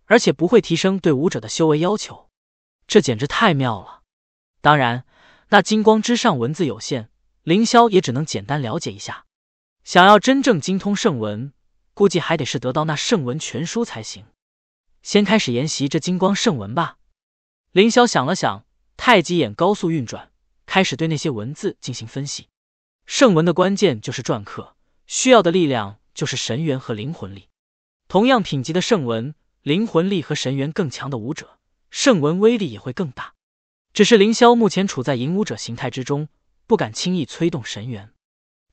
而且不会提升对武者的修为要求。这简直太妙了！当然，那金光之上文字有限，凌霄也只能简单了解一下。想要真正精通圣文，估计还得是得到那圣文全书才行。先开始研习这金光圣文吧。凌霄想了想，太极眼高速运转，开始对那些文字进行分析。圣文的关键就是篆刻，需要的力量就是神元和灵魂力。同样品级的圣文，灵魂力和神元更强的武者。圣文威力也会更大，只是凌霄目前处在影武者形态之中，不敢轻易催动神元，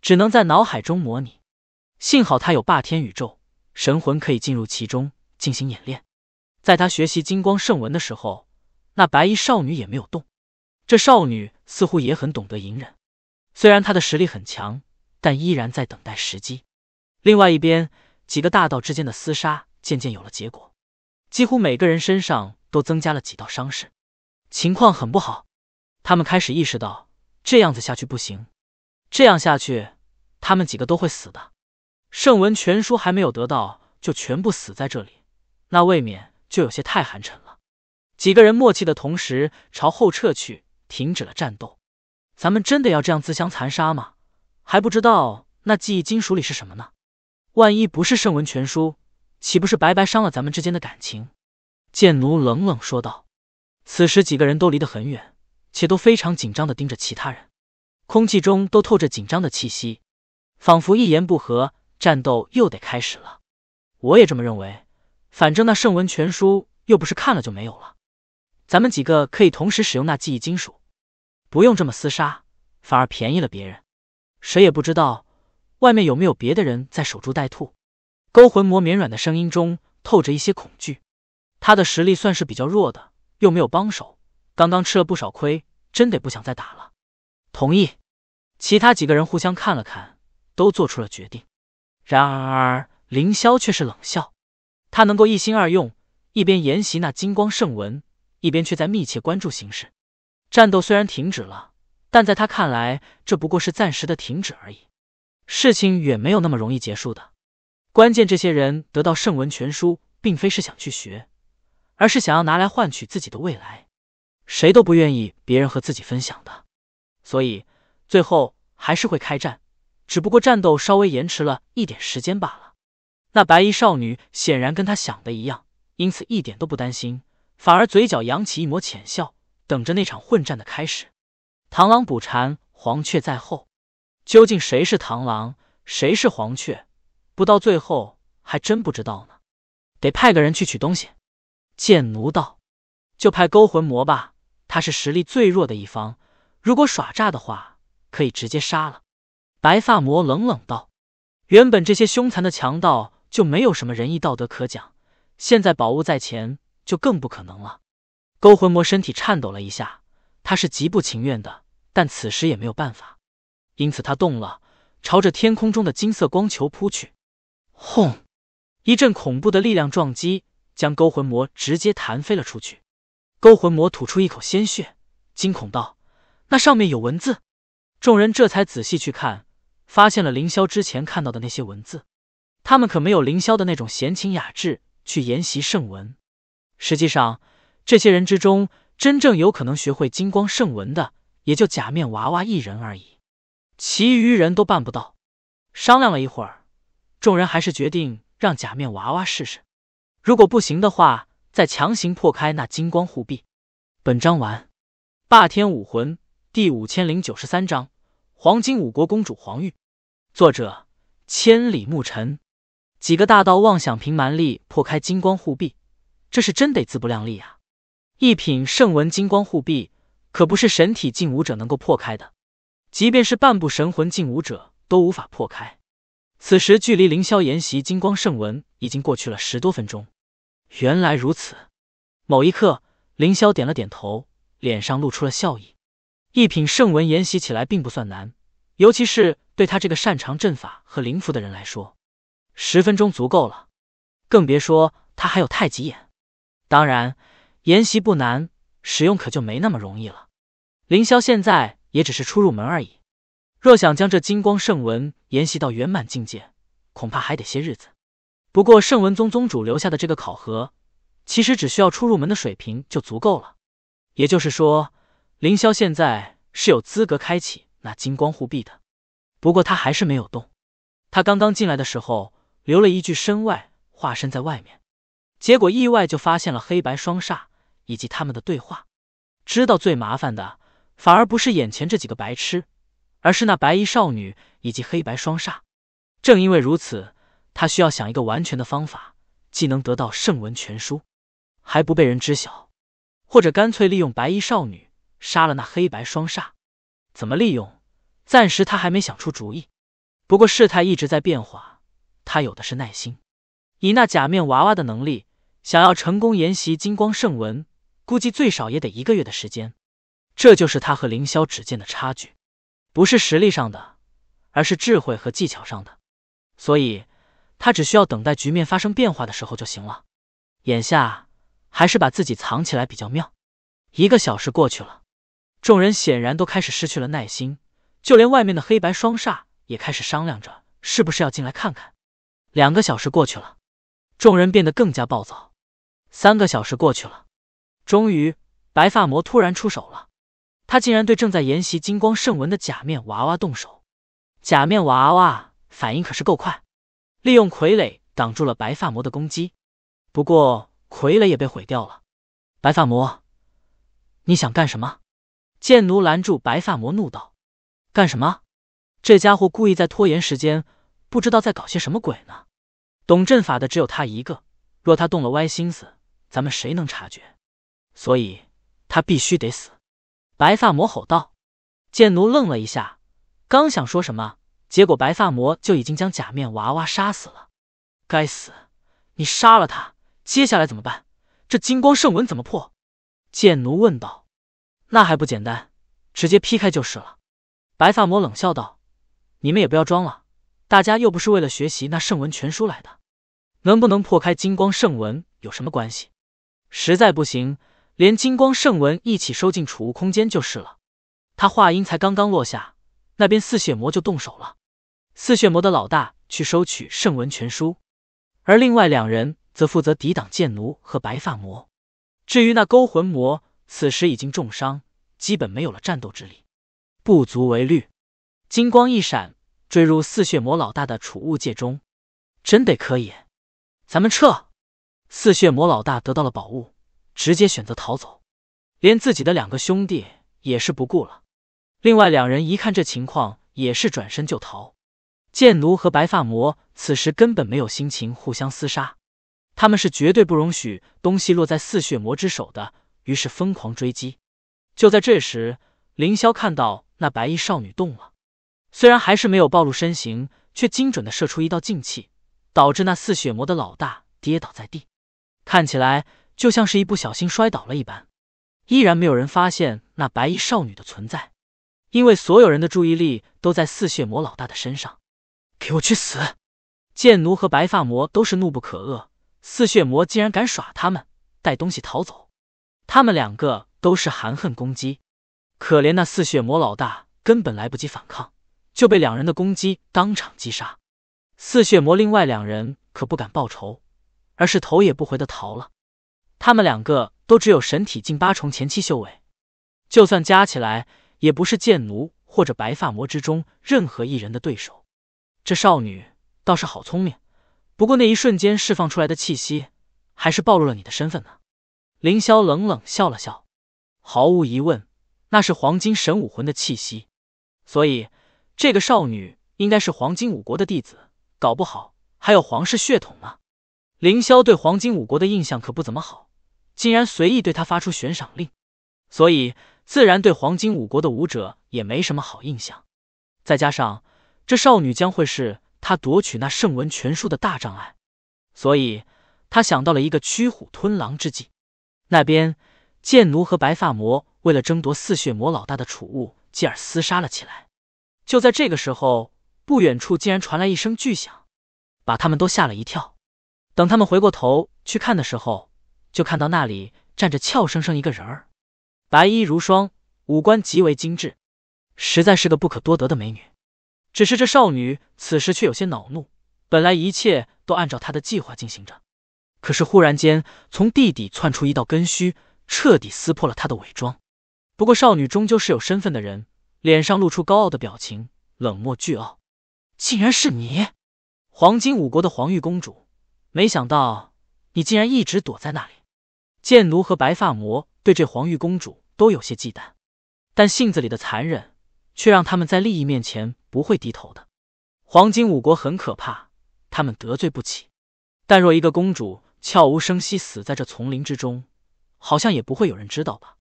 只能在脑海中模拟。幸好他有霸天宇宙，神魂可以进入其中进行演练。在他学习金光圣文的时候，那白衣少女也没有动。这少女似乎也很懂得隐忍，虽然她的实力很强，但依然在等待时机。另外一边，几个大道之间的厮杀渐渐有了结果，几乎每个人身上。都增加了几道伤势，情况很不好。他们开始意识到这样子下去不行，这样下去他们几个都会死的。圣文全书还没有得到，就全部死在这里，那未免就有些太寒碜了。几个人默契的同时朝后撤去，停止了战斗。咱们真的要这样自相残杀吗？还不知道那记忆金属里是什么呢，万一不是圣文全书，岂不是白白伤了咱们之间的感情？剑奴冷冷说道：“此时几个人都离得很远，且都非常紧张的盯着其他人，空气中都透着紧张的气息，仿佛一言不合，战斗又得开始了。”我也这么认为，反正那圣文全书又不是看了就没有了，咱们几个可以同时使用那记忆金属，不用这么厮杀，反而便宜了别人。谁也不知道外面有没有别的人在守株待兔。勾魂魔绵软的声音中透着一些恐惧。他的实力算是比较弱的，又没有帮手，刚刚吃了不少亏，真得不想再打了。同意，其他几个人互相看了看，都做出了决定。然而凌霄却是冷笑，他能够一心二用，一边研习那金光圣文，一边却在密切关注形势。战斗虽然停止了，但在他看来，这不过是暂时的停止而已。事情远没有那么容易结束的，关键这些人得到圣文全书，并非是想去学。而是想要拿来换取自己的未来，谁都不愿意别人和自己分享的，所以最后还是会开战，只不过战斗稍微延迟了一点时间罢了。那白衣少女显然跟他想的一样，因此一点都不担心，反而嘴角扬起一抹浅笑，等着那场混战的开始。螳螂捕蝉，黄雀在后，究竟谁是螳螂，谁是黄雀，不到最后还真不知道呢。得派个人去取东西。剑奴道：“就派勾魂魔吧，他是实力最弱的一方。如果耍诈的话，可以直接杀了。”白发魔冷冷道：“原本这些凶残的强盗就没有什么仁义道德可讲，现在宝物在前，就更不可能了。”勾魂魔身体颤抖了一下，他是极不情愿的，但此时也没有办法，因此他动了，朝着天空中的金色光球扑去。轰！一阵恐怖的力量撞击。将勾魂魔直接弹飞了出去。勾魂魔吐出一口鲜血，惊恐道：“那上面有文字。”众人这才仔细去看，发现了凌霄之前看到的那些文字。他们可没有凌霄的那种闲情雅致去研习圣文。实际上，这些人之中，真正有可能学会金光圣文的，也就假面娃娃一人而已，其余人都办不到。商量了一会儿，众人还是决定让假面娃娃试试。如果不行的话，再强行破开那金光护臂。本章完。霸天武魂第五千零九十三章：黄金五国公主黄玉。作者：千里牧尘。几个大盗妄想凭蛮力破开金光护臂，这是真得自不量力啊！一品圣文金光护臂可不是神体境武者能够破开的，即便是半步神魂境武者都无法破开。此时距离凌霄研习金光圣文已经过去了十多分钟。原来如此，某一刻，凌霄点了点头，脸上露出了笑意。一品圣文研习起来并不算难，尤其是对他这个擅长阵法和灵符的人来说，十分钟足够了。更别说他还有太极眼。当然，研习不难，使用可就没那么容易了。凌霄现在也只是初入门而已，若想将这金光圣文研习到圆满境界，恐怕还得些日子。不过，圣文宗宗主留下的这个考核，其实只需要出入门的水平就足够了。也就是说，凌霄现在是有资格开启那金光护臂的。不过他还是没有动。他刚刚进来的时候，留了一句身外化身在外面，结果意外就发现了黑白双煞以及他们的对话。知道最麻烦的，反而不是眼前这几个白痴，而是那白衣少女以及黑白双煞。正因为如此。他需要想一个完全的方法，既能得到圣文全书，还不被人知晓，或者干脆利用白衣少女杀了那黑白双煞。怎么利用？暂时他还没想出主意。不过事态一直在变化，他有的是耐心。以那假面娃娃的能力，想要成功研习金光圣文，估计最少也得一个月的时间。这就是他和凌霄之间的差距，不是实力上的，而是智慧和技巧上的。所以。他只需要等待局面发生变化的时候就行了，眼下还是把自己藏起来比较妙。一个小时过去了，众人显然都开始失去了耐心，就连外面的黑白双煞也开始商量着是不是要进来看看。两个小时过去了，众人变得更加暴躁。三个小时过去了，终于，白发魔突然出手了，他竟然对正在研习金光圣文的假面娃娃动手。假面娃娃反应可是够快。利用傀儡挡住了白发魔的攻击，不过傀儡也被毁掉了。白发魔，你想干什么？剑奴拦住白发魔，怒道：“干什么？这家伙故意在拖延时间，不知道在搞些什么鬼呢。懂阵法的只有他一个，若他动了歪心思，咱们谁能察觉？所以他必须得死！”白发魔吼道。剑奴愣了一下，刚想说什么。结果白发魔就已经将假面娃娃杀死了。该死，你杀了他，接下来怎么办？这金光圣文怎么破？剑奴问道。那还不简单，直接劈开就是了。白发魔冷笑道：“你们也不要装了，大家又不是为了学习那圣文全书来的，能不能破开金光圣文有什么关系？实在不行，连金光圣文一起收进储物空间就是了。”他话音才刚刚落下，那边四血魔就动手了。四血魔的老大去收取圣文全书，而另外两人则负责抵挡剑奴和白发魔。至于那勾魂魔，此时已经重伤，基本没有了战斗之力，不足为虑。金光一闪，坠入四血魔老大的储物界中。真得可以，咱们撤。四血魔老大得到了宝物，直接选择逃走，连自己的两个兄弟也是不顾了。另外两人一看这情况，也是转身就逃。剑奴和白发魔此时根本没有心情互相厮杀，他们是绝对不容许东西落在四血魔之手的，于是疯狂追击。就在这时，凌霄看到那白衣少女动了，虽然还是没有暴露身形，却精准的射出一道劲气，导致那四血魔的老大跌倒在地，看起来就像是一不小心摔倒了一般。依然没有人发现那白衣少女的存在，因为所有人的注意力都在四血魔老大的身上。给我去死！剑奴和白发魔都是怒不可遏，四血魔竟然敢耍他们，带东西逃走。他们两个都是含恨攻击，可怜那四血魔老大根本来不及反抗，就被两人的攻击当场击杀。四血魔另外两人可不敢报仇，而是头也不回的逃了。他们两个都只有神体近八重前期修为，就算加起来，也不是剑奴或者白发魔之中任何一人的对手。这少女倒是好聪明，不过那一瞬间释放出来的气息，还是暴露了你的身份呢。凌霄冷冷笑了笑，毫无疑问，那是黄金神武魂的气息，所以这个少女应该是黄金五国的弟子，搞不好还有皇室血统呢。凌霄对黄金五国的印象可不怎么好，竟然随意对他发出悬赏令，所以自然对黄金五国的武者也没什么好印象，再加上。这少女将会是他夺取那圣文全书的大障碍，所以他想到了一个驱虎吞狼之计。那边剑奴和白发魔为了争夺四血魔老大的储物，继而厮杀了起来。就在这个时候，不远处竟然传来一声巨响，把他们都吓了一跳。等他们回过头去看的时候，就看到那里站着俏生生一个人儿，白衣如霜，五官极为精致，实在是个不可多得的美女。只是这少女此时却有些恼怒，本来一切都按照她的计划进行着，可是忽然间从地底窜出一道根须，彻底撕破了她的伪装。不过少女终究是有身份的人，脸上露出高傲的表情，冷漠倨傲。竟然是你，黄金五国的黄玉公主！没想到你竟然一直躲在那里。剑奴和白发魔对这黄玉公主都有些忌惮，但性子里的残忍却让他们在利益面前。不会低头的，黄金五国很可怕，他们得罪不起。但若一个公主悄无声息死在这丛林之中，好像也不会有人知道吧？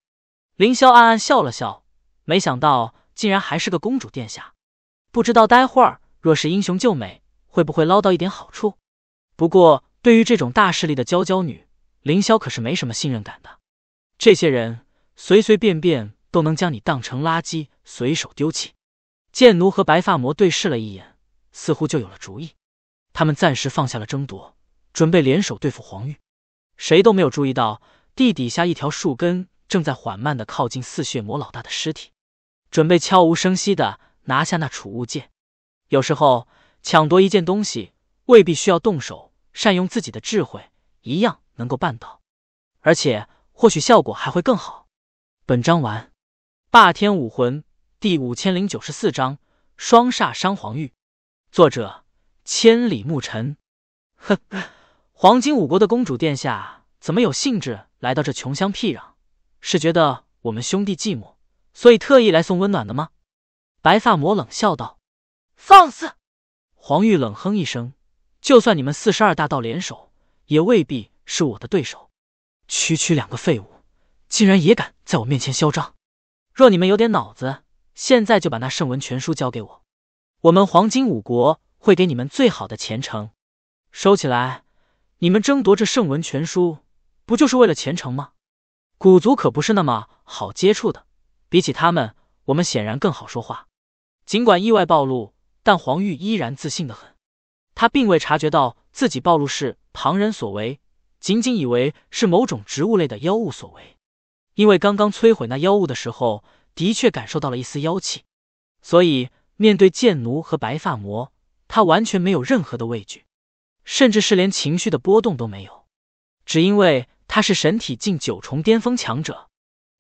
凌霄暗暗笑了笑，没想到竟然还是个公主殿下。不知道待会儿若是英雄救美，会不会捞到一点好处？不过对于这种大势力的娇娇女，凌霄可是没什么信任感的。这些人随随便便都能将你当成垃圾随手丢弃。剑奴和白发魔对视了一眼，似乎就有了主意。他们暂时放下了争夺，准备联手对付黄玉。谁都没有注意到，地底下一条树根正在缓慢的靠近四血魔老大的尸体，准备悄无声息的拿下那储物剑。有时候抢夺一件东西，未必需要动手，善用自己的智慧，一样能够办到，而且或许效果还会更好。本章完。霸天武魂。第五千零九十四章双煞伤黄玉。作者：千里牧尘。哼，黄金五国的公主殿下怎么有兴致来到这穷乡僻壤？是觉得我们兄弟寂寞，所以特意来送温暖的吗？白发魔冷笑道：“放肆！”黄玉冷哼一声：“就算你们四十二大道联手，也未必是我的对手。区区两个废物，竟然也敢在我面前嚣张！若你们有点脑子，”现在就把那圣文全书交给我，我们黄金五国会给你们最好的前程。收起来，你们争夺这圣文全书，不就是为了前程吗？古族可不是那么好接触的，比起他们，我们显然更好说话。尽管意外暴露，但黄玉依然自信的很。他并未察觉到自己暴露是旁人所为，仅仅以为是某种植物类的妖物所为，因为刚刚摧毁那妖物的时候。的确感受到了一丝妖气，所以面对剑奴和白发魔，他完全没有任何的畏惧，甚至是连情绪的波动都没有。只因为他是神体境九重巅峰强者，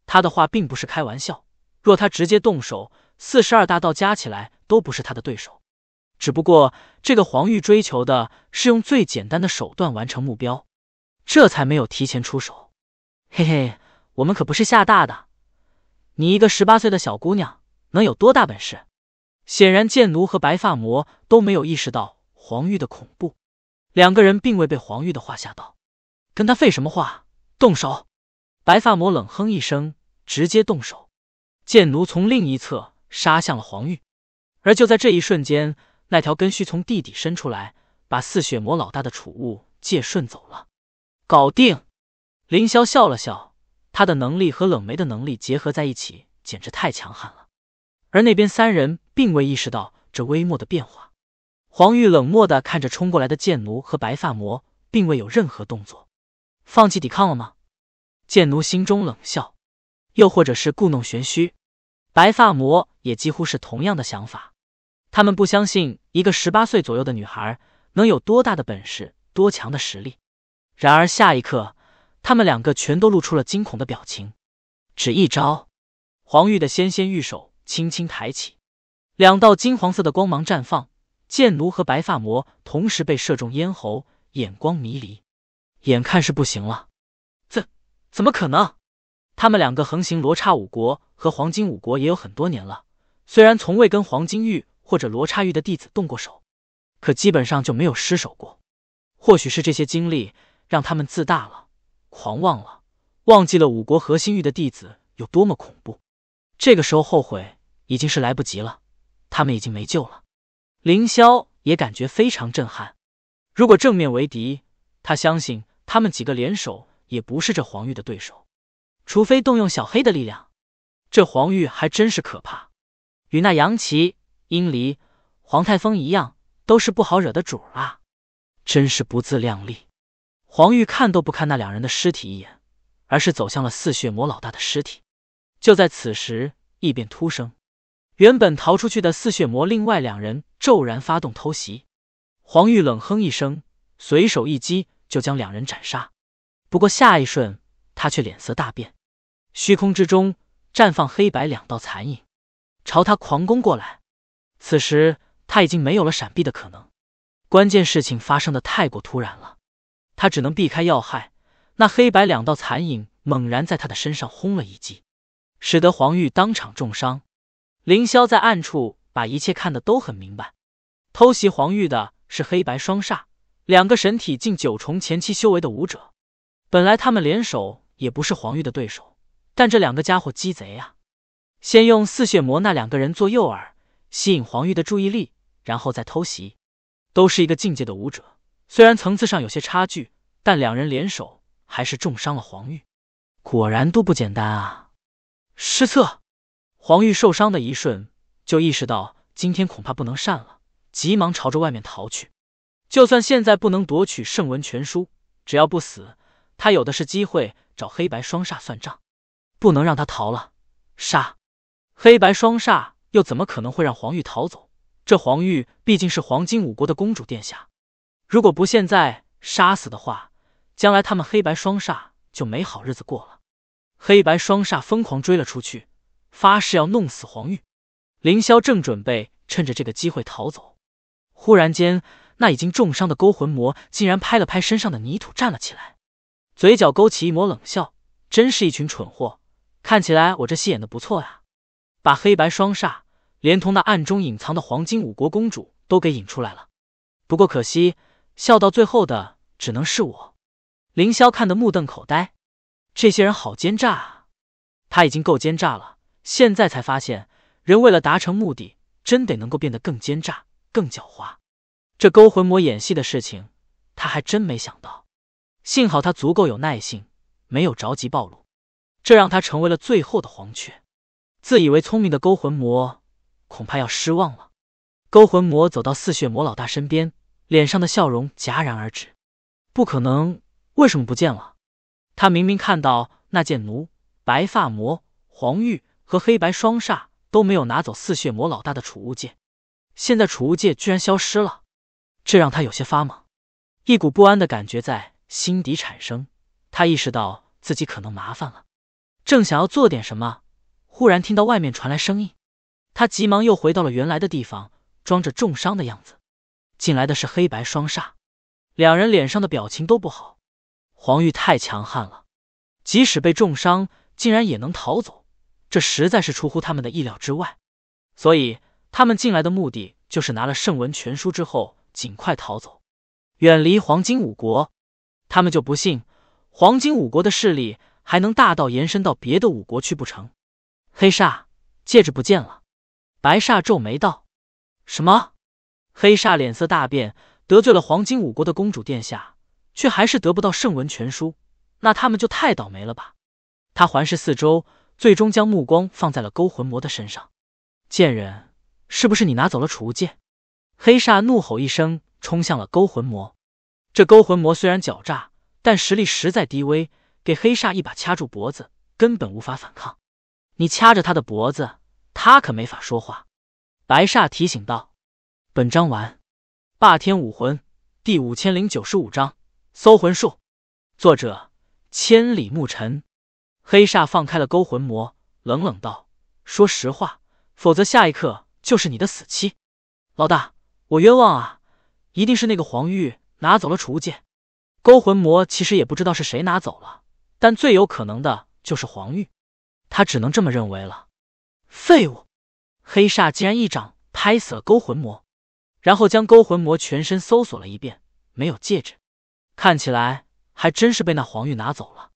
他的话并不是开玩笑。若他直接动手，四十二大道加起来都不是他的对手。只不过这个黄玉追求的是用最简单的手段完成目标，这才没有提前出手。嘿嘿，我们可不是吓大的。你一个十八岁的小姑娘，能有多大本事？显然剑奴和白发魔都没有意识到黄玉的恐怖，两个人并未被黄玉的话吓到。跟他废什么话？动手！白发魔冷哼一声，直接动手。剑奴从另一侧杀向了黄玉，而就在这一瞬间，那条根须从地底伸出来，把嗜血魔老大的储物戒顺走了。搞定。凌霄笑了笑。他的能力和冷梅的能力结合在一起，简直太强悍了。而那边三人并未意识到这微末的变化。黄玉冷漠的看着冲过来的剑奴和白发魔，并未有任何动作，放弃抵抗了吗？剑奴心中冷笑，又或者是故弄玄虚。白发魔也几乎是同样的想法，他们不相信一个十八岁左右的女孩能有多大的本事，多强的实力。然而下一刻。他们两个全都露出了惊恐的表情。只一招，黄玉的纤纤玉手轻轻抬起，两道金黄色的光芒绽放，剑奴和白发魔同时被射中咽喉，眼光迷离，眼看是不行了。怎怎么可能？他们两个横行罗刹五国和黄金五国也有很多年了，虽然从未跟黄金玉或者罗刹玉的弟子动过手，可基本上就没有失手过。或许是这些经历让他们自大了。狂妄了，忘记了五国核心域的弟子有多么恐怖。这个时候后悔已经是来不及了，他们已经没救了。凌霄也感觉非常震撼。如果正面为敌，他相信他们几个联手也不是这黄玉的对手，除非动用小黑的力量。这黄玉还真是可怕，与那杨奇、阴离、黄太峰一样，都是不好惹的主啊！真是不自量力。黄玉看都不看那两人的尸体一眼，而是走向了四血魔老大的尸体。就在此时，异变突生，原本逃出去的四血魔另外两人骤然发动偷袭。黄玉冷哼一声，随手一击就将两人斩杀。不过下一瞬，他却脸色大变，虚空之中绽放黑白两道残影，朝他狂攻过来。此时他已经没有了闪避的可能，关键事情发生的太过突然了。他只能避开要害，那黑白两道残影猛然在他的身上轰了一击，使得黄玉当场重伤。凌霄在暗处把一切看得都很明白。偷袭黄玉的是黑白双煞，两个神体近九重前期修为的武者。本来他们联手也不是黄玉的对手，但这两个家伙鸡贼呀，先用四血魔那两个人做诱饵，吸引黄玉的注意力，然后再偷袭。都是一个境界的武者。虽然层次上有些差距，但两人联手还是重伤了黄玉。果然都不简单啊！失策！黄玉受伤的一瞬就意识到今天恐怕不能善了，急忙朝着外面逃去。就算现在不能夺取圣文全书，只要不死，他有的是机会找黑白双煞算账。不能让他逃了！杀！黑白双煞又怎么可能会让黄玉逃走？这黄玉毕竟是黄金五国的公主殿下。如果不现在杀死的话，将来他们黑白双煞就没好日子过了。黑白双煞疯狂追了出去，发誓要弄死黄玉凌霄。正准备趁着这个机会逃走，忽然间，那已经重伤的勾魂魔竟然拍了拍身上的泥土，站了起来，嘴角勾起一抹冷笑：“真是一群蠢货！看起来我这戏演的不错呀，把黑白双煞连同那暗中隐藏的黄金五国公主都给引出来了。不过可惜。”笑到最后的只能是我，凌霄看得目瞪口呆，这些人好奸诈啊！他已经够奸诈了，现在才发现，人为了达成目的，真得能够变得更奸诈、更狡猾。这勾魂魔演戏的事情，他还真没想到。幸好他足够有耐性，没有着急暴露，这让他成为了最后的黄雀。自以为聪明的勾魂魔，恐怕要失望了。勾魂魔走到四血魔老大身边。脸上的笑容戛然而止，不可能，为什么不见了？他明明看到那件奴、白发魔、黄玉和黑白双煞都没有拿走四血魔老大的储物戒，现在储物戒居然消失了，这让他有些发懵，一股不安的感觉在心底产生。他意识到自己可能麻烦了，正想要做点什么，忽然听到外面传来声音，他急忙又回到了原来的地方，装着重伤的样子。进来的是黑白双煞，两人脸上的表情都不好。黄玉太强悍了，即使被重伤，竟然也能逃走，这实在是出乎他们的意料之外。所以他们进来的目的就是拿了圣文全书之后，尽快逃走，远离黄金五国。他们就不信黄金五国的势力还能大到延伸到别的五国去不成？黑煞戒指不见了，白煞皱眉道：“什么？”黑煞脸色大变，得罪了黄金五国的公主殿下，却还是得不到圣文全书，那他们就太倒霉了吧！他环视四周，最终将目光放在了勾魂魔的身上。贱人，是不是你拿走了储物戒？黑煞怒吼一声，冲向了勾魂魔。这勾魂魔虽然狡诈，但实力实在低微，给黑煞一把掐住脖子，根本无法反抗。你掐着他的脖子，他可没法说话。白煞提醒道。本章完，《霸天武魂》第五千零九十五章《搜魂术》，作者：千里牧尘。黑煞放开了勾魂魔，冷冷道：“说实话，否则下一刻就是你的死期。”老大，我冤枉啊！一定是那个黄玉拿走了储物件。勾魂魔其实也不知道是谁拿走了，但最有可能的就是黄玉，他只能这么认为了。废物！黑煞竟然一掌拍死了勾魂魔！然后将勾魂魔全身搜索了一遍，没有戒指，看起来还真是被那黄玉拿走了。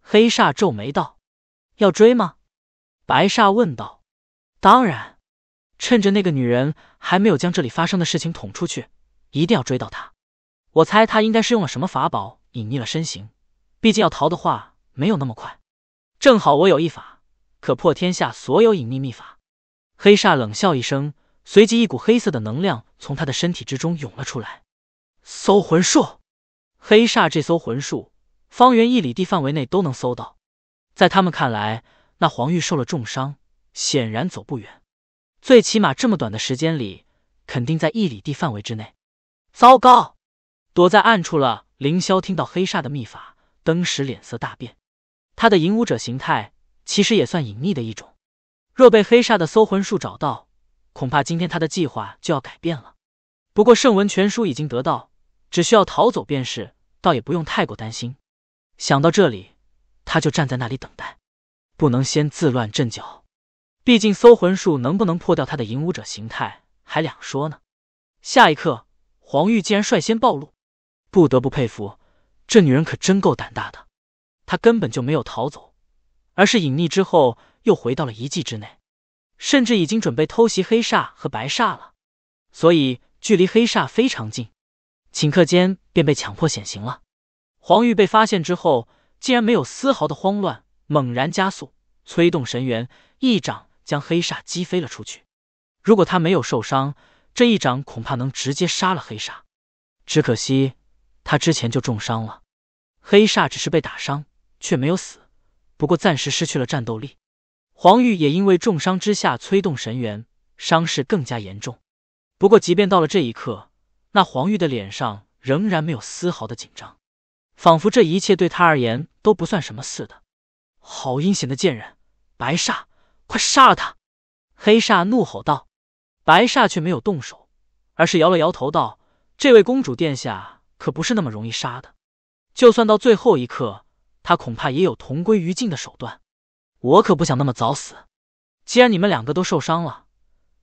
黑煞皱眉道：“要追吗？”白煞问道：“当然，趁着那个女人还没有将这里发生的事情捅出去，一定要追到她。我猜她应该是用了什么法宝隐匿了身形，毕竟要逃的话没有那么快。正好我有一法可破天下所有隐匿秘法。”黑煞冷笑一声，随即一股黑色的能量。从他的身体之中涌了出来。搜魂术，黑煞这搜魂术，方圆一里地范围内都能搜到。在他们看来，那黄玉受了重伤，显然走不远，最起码这么短的时间里，肯定在一里地范围之内。糟糕，躲在暗处了！凌霄听到黑煞的秘法，登时脸色大变。他的隐武者形态其实也算隐秘的一种，若被黑煞的搜魂术找到。恐怕今天他的计划就要改变了。不过圣文全书已经得到，只需要逃走便是，倒也不用太过担心。想到这里，他就站在那里等待，不能先自乱阵脚。毕竟搜魂术能不能破掉他的影武者形态还两说呢。下一刻，黄玉竟然率先暴露，不得不佩服，这女人可真够胆大的。她根本就没有逃走，而是隐匿之后又回到了遗迹之内。甚至已经准备偷袭黑煞和白煞了，所以距离黑煞非常近，顷刻间便被强迫显形了。黄玉被发现之后，竟然没有丝毫的慌乱，猛然加速，催动神元，一掌将黑煞击飞了出去。如果他没有受伤，这一掌恐怕能直接杀了黑煞。只可惜他之前就重伤了，黑煞只是被打伤，却没有死，不过暂时失去了战斗力。黄玉也因为重伤之下催动神元，伤势更加严重。不过，即便到了这一刻，那黄玉的脸上仍然没有丝毫的紧张，仿佛这一切对他而言都不算什么似的。好阴险的贱人！白煞，快杀了他！黑煞怒吼道。白煞却没有动手，而是摇了摇头道：“这位公主殿下可不是那么容易杀的，就算到最后一刻，他恐怕也有同归于尽的手段。”我可不想那么早死。既然你们两个都受伤了，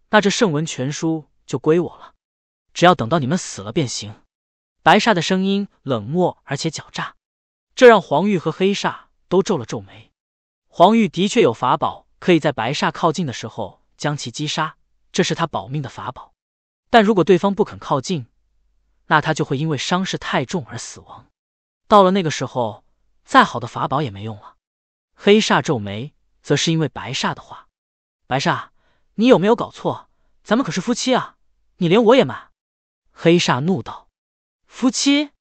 那这圣文全书就归我了。只要等到你们死了便行。白煞的声音冷漠而且狡诈，这让黄玉和黑煞都皱了皱眉。黄玉的确有法宝，可以在白煞靠近的时候将其击杀，这是他保命的法宝。但如果对方不肯靠近，那他就会因为伤势太重而死亡。到了那个时候，再好的法宝也没用了。黑煞皱眉，则是因为白煞的话。白煞，你有没有搞错？咱们可是夫妻啊，你连我也瞒？黑煞怒道。夫妻？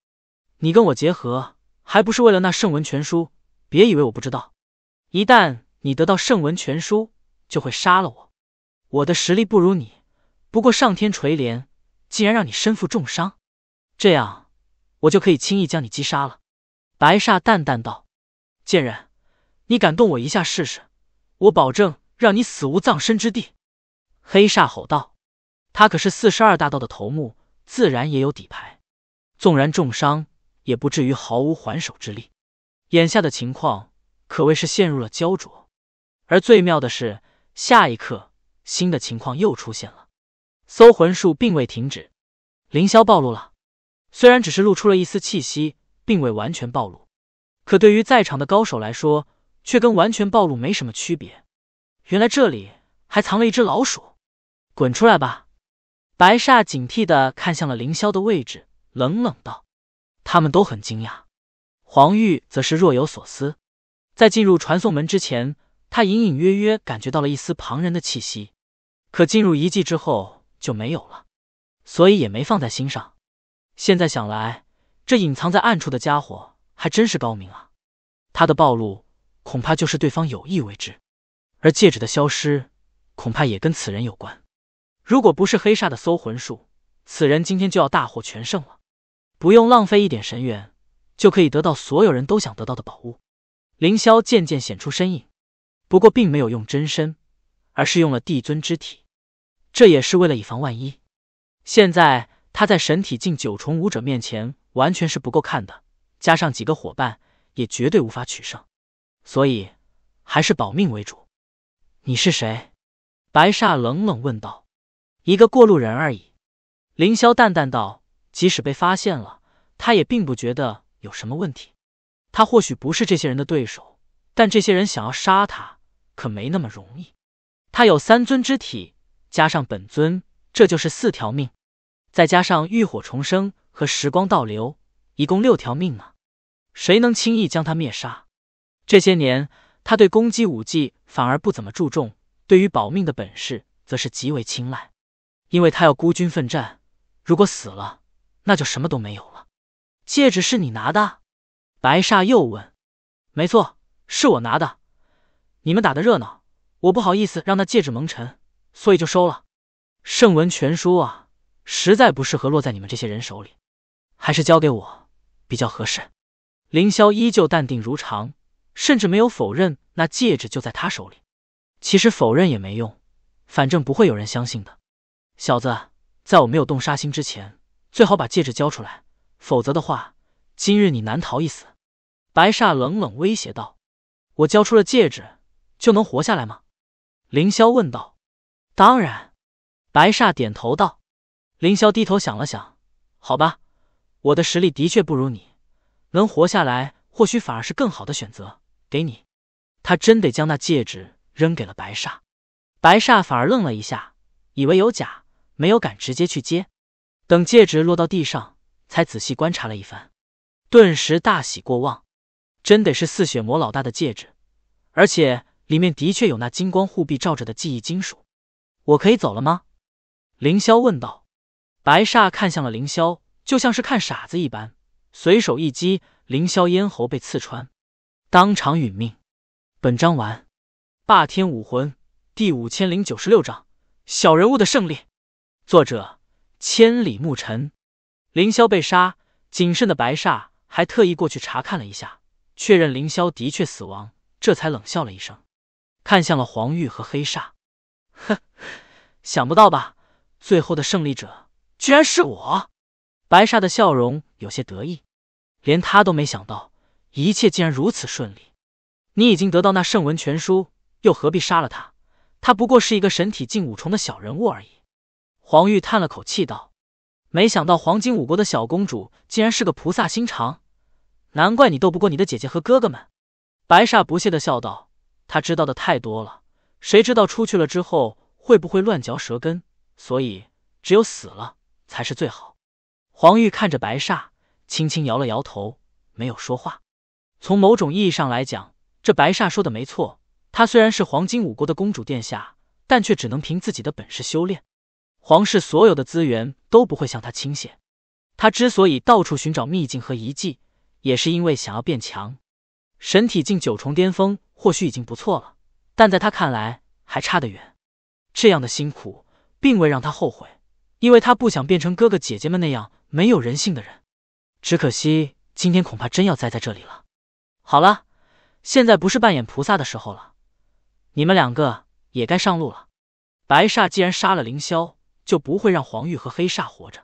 你跟我结合，还不是为了那圣文全书？别以为我不知道，一旦你得到圣文全书，就会杀了我。我的实力不如你，不过上天垂怜，竟然让你身负重伤，这样我就可以轻易将你击杀了。白煞淡淡道。贱人。你敢动我一下试试？我保证让你死无葬身之地！黑煞吼道。他可是四十二大道的头目，自然也有底牌，纵然重伤，也不至于毫无还手之力。眼下的情况可谓是陷入了焦灼。而最妙的是，下一刻新的情况又出现了。搜魂术并未停止，凌霄暴露了。虽然只是露出了一丝气息，并未完全暴露，可对于在场的高手来说，却跟完全暴露没什么区别。原来这里还藏了一只老鼠，滚出来吧！白煞警惕的看向了凌霄的位置，冷冷道：“他们都很惊讶。”黄玉则是若有所思，在进入传送门之前，他隐隐约约感觉到了一丝旁人的气息，可进入遗迹之后就没有了，所以也没放在心上。现在想来，这隐藏在暗处的家伙还真是高明啊！他的暴露。恐怕就是对方有意为之，而戒指的消失，恐怕也跟此人有关。如果不是黑煞的搜魂术，此人今天就要大获全胜了，不用浪费一点神元，就可以得到所有人都想得到的宝物。凌霄渐渐显出身影，不过并没有用真身，而是用了帝尊之体，这也是为了以防万一。现在他在神体境九重武者面前完全是不够看的，加上几个伙伴，也绝对无法取胜。所以，还是保命为主。你是谁？白煞冷冷问道。一个过路人而已。凌霄淡淡道。即使被发现了，他也并不觉得有什么问题。他或许不是这些人的对手，但这些人想要杀他，可没那么容易。他有三尊之体，加上本尊，这就是四条命。再加上浴火重生和时光倒流，一共六条命呢。谁能轻易将他灭杀？这些年，他对攻击武技反而不怎么注重，对于保命的本事则是极为青睐，因为他要孤军奋战，如果死了，那就什么都没有了。戒指是你拿的？白煞又问。没错，是我拿的。你们打的热闹，我不好意思让那戒指蒙尘，所以就收了。圣文全书啊，实在不适合落在你们这些人手里，还是交给我比较合适。凌霄依旧淡定如常。甚至没有否认那戒指就在他手里，其实否认也没用，反正不会有人相信的。小子，在我没有动杀心之前，最好把戒指交出来，否则的话，今日你难逃一死。”白煞冷冷威胁道。“我交出了戒指，就能活下来吗？”凌霄问道。“当然。”白煞点头道。凌霄低头想了想，“好吧，我的实力的确不如你，能活下来，或许反而是更好的选择。”给你，他真得将那戒指扔给了白煞，白煞反而愣了一下，以为有假，没有敢直接去接。等戒指落到地上，才仔细观察了一番，顿时大喜过望，真得是四血魔老大的戒指，而且里面的确有那金光护壁罩着的记忆金属。我可以走了吗？凌霄问道。白煞看向了凌霄，就像是看傻子一般，随手一击，凌霄咽喉被刺穿。当场殒命。本章完。霸天武魂第五千零九十六章：小人物的胜利。作者：千里牧尘。凌霄被杀，谨慎的白煞还特意过去查看了一下，确认凌霄的确死亡，这才冷笑了一声，看向了黄玉和黑煞：“哼，想不到吧？最后的胜利者居然是我。”白煞的笑容有些得意，连他都没想到。一切竟然如此顺利，你已经得到那圣文全书，又何必杀了他？他不过是一个神体近五重的小人物而已。黄玉叹了口气道：“没想到黄金五国的小公主竟然是个菩萨心肠，难怪你斗不过你的姐姐和哥哥们。”白煞不屑的笑道：“他知道的太多了，谁知道出去了之后会不会乱嚼舌根？所以只有死了才是最好。”黄玉看着白煞，轻轻摇了摇头，没有说话。从某种意义上来讲，这白煞说的没错。她虽然是黄金五国的公主殿下，但却只能凭自己的本事修炼。皇室所有的资源都不会向她倾斜。她之所以到处寻找秘境和遗迹，也是因为想要变强。神体境九重巅峰或许已经不错了，但在她看来还差得远。这样的辛苦并未让她后悔，因为她不想变成哥哥姐姐们那样没有人性的人。只可惜今天恐怕真要栽在这里了。好了，现在不是扮演菩萨的时候了，你们两个也该上路了。白煞既然杀了凌霄，就不会让黄玉和黑煞活着。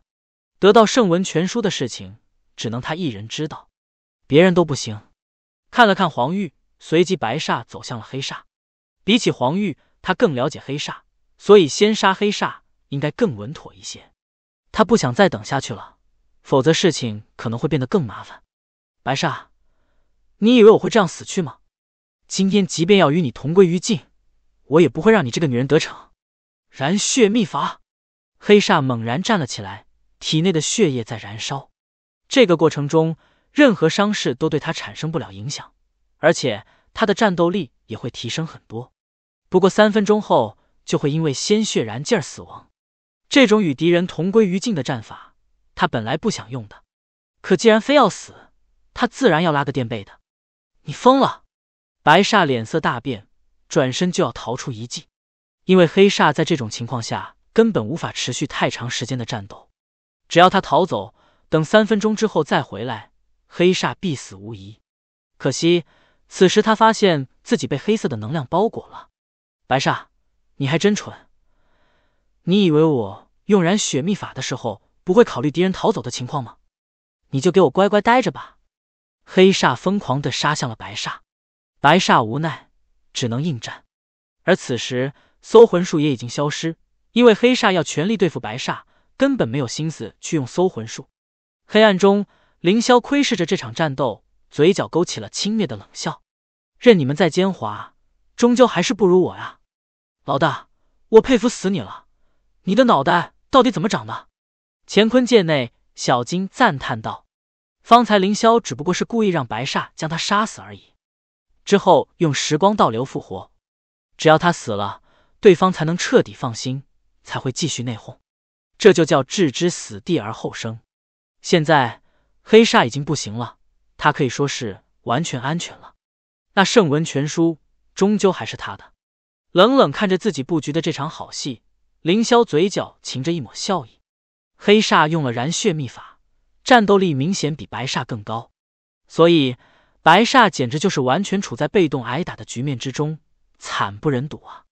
得到圣文全书的事情，只能他一人知道，别人都不行。看了看黄玉，随即白煞走向了黑煞。比起黄玉，他更了解黑煞，所以先杀黑煞应该更稳妥一些。他不想再等下去了，否则事情可能会变得更麻烦。白煞。你以为我会这样死去吗？今天即便要与你同归于尽，我也不会让你这个女人得逞。燃血秘法，黑煞猛然站了起来，体内的血液在燃烧。这个过程中，任何伤势都对他产生不了影响，而且他的战斗力也会提升很多。不过三分钟后就会因为鲜血燃尽而死亡。这种与敌人同归于尽的战法，他本来不想用的，可既然非要死，他自然要拉个垫背的。你疯了！白煞脸色大变，转身就要逃出遗迹，因为黑煞在这种情况下根本无法持续太长时间的战斗。只要他逃走，等三分钟之后再回来，黑煞必死无疑。可惜，此时他发现自己被黑色的能量包裹了。白煞，你还真蠢！你以为我用染血秘法的时候不会考虑敌人逃走的情况吗？你就给我乖乖待着吧！黑煞疯狂地杀向了白煞，白煞无奈，只能应战。而此时，搜魂术也已经消失，因为黑煞要全力对付白煞，根本没有心思去用搜魂术。黑暗中，凌霄窥视着这场战斗，嘴角勾起了轻蔑的冷笑。任你们再奸猾，终究还是不如我呀！老大，我佩服死你了，你的脑袋到底怎么长的？乾坤界内，小金赞叹道。方才凌霄只不过是故意让白煞将他杀死而已，之后用时光倒流复活。只要他死了，对方才能彻底放心，才会继续内讧。这就叫置之死地而后生。现在黑煞已经不行了，他可以说是完全安全了。那圣文全书终究还是他的。冷冷看着自己布局的这场好戏，凌霄嘴角噙着一抹笑意。黑煞用了燃血秘法。战斗力明显比白煞更高，所以白煞简直就是完全处在被动挨打的局面之中，惨不忍睹啊！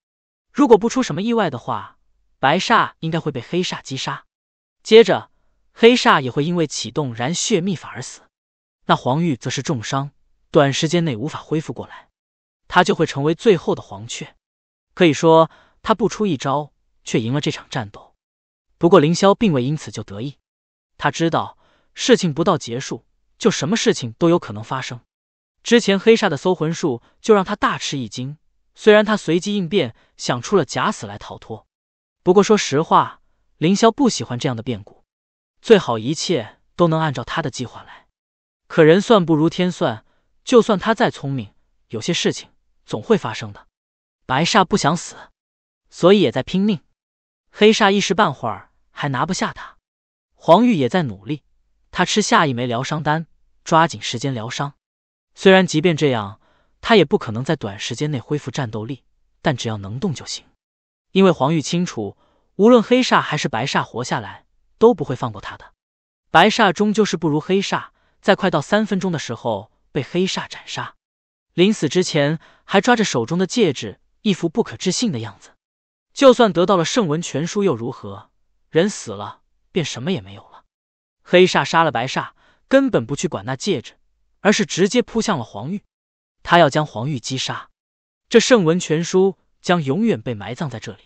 如果不出什么意外的话，白煞应该会被黑煞击杀，接着黑煞也会因为启动燃血秘法而死，那黄玉则是重伤，短时间内无法恢复过来，他就会成为最后的黄雀。可以说，他不出一招，却赢了这场战斗。不过凌霄并未因此就得意，他知道。事情不到结束，就什么事情都有可能发生。之前黑煞的搜魂术就让他大吃一惊，虽然他随机应变，想出了假死来逃脱，不过说实话，凌霄不喜欢这样的变故，最好一切都能按照他的计划来。可人算不如天算，就算他再聪明，有些事情总会发生的。白煞不想死，所以也在拼命。黑煞一时半会儿还拿不下他，黄玉也在努力。他吃下一枚疗伤丹，抓紧时间疗伤。虽然即便这样，他也不可能在短时间内恢复战斗力，但只要能动就行。因为黄玉清楚，无论黑煞还是白煞活下来，都不会放过他的。白煞终究是不如黑煞，在快到三分钟的时候被黑煞斩杀。临死之前还抓着手中的戒指，一副不可置信的样子。就算得到了圣文全书又如何？人死了，便什么也没有。黑煞杀了白煞，根本不去管那戒指，而是直接扑向了黄玉。他要将黄玉击杀，这圣文全书将永远被埋葬在这里。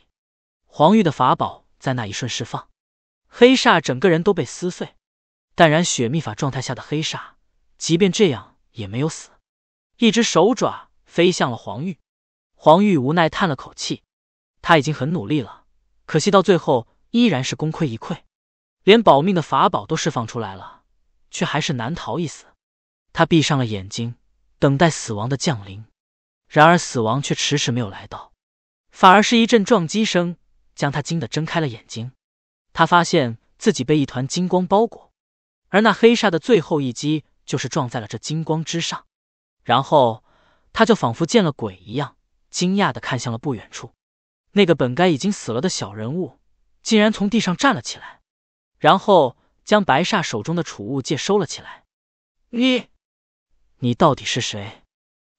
黄玉的法宝在那一瞬释放，黑煞整个人都被撕碎。淡然雪秘法状态下的黑煞，即便这样也没有死。一只手爪飞向了黄玉，黄玉无奈叹了口气，他已经很努力了，可惜到最后依然是功亏一篑。连保命的法宝都释放出来了，却还是难逃一死。他闭上了眼睛，等待死亡的降临。然而死亡却迟迟没有来到，反而是一阵撞击声将他惊得睁开了眼睛。他发现自己被一团金光包裹，而那黑煞的最后一击就是撞在了这金光之上。然后他就仿佛见了鬼一样，惊讶地看向了不远处那个本该已经死了的小人物，竟然从地上站了起来。然后将白煞手中的储物戒收了起来。你，你到底是谁？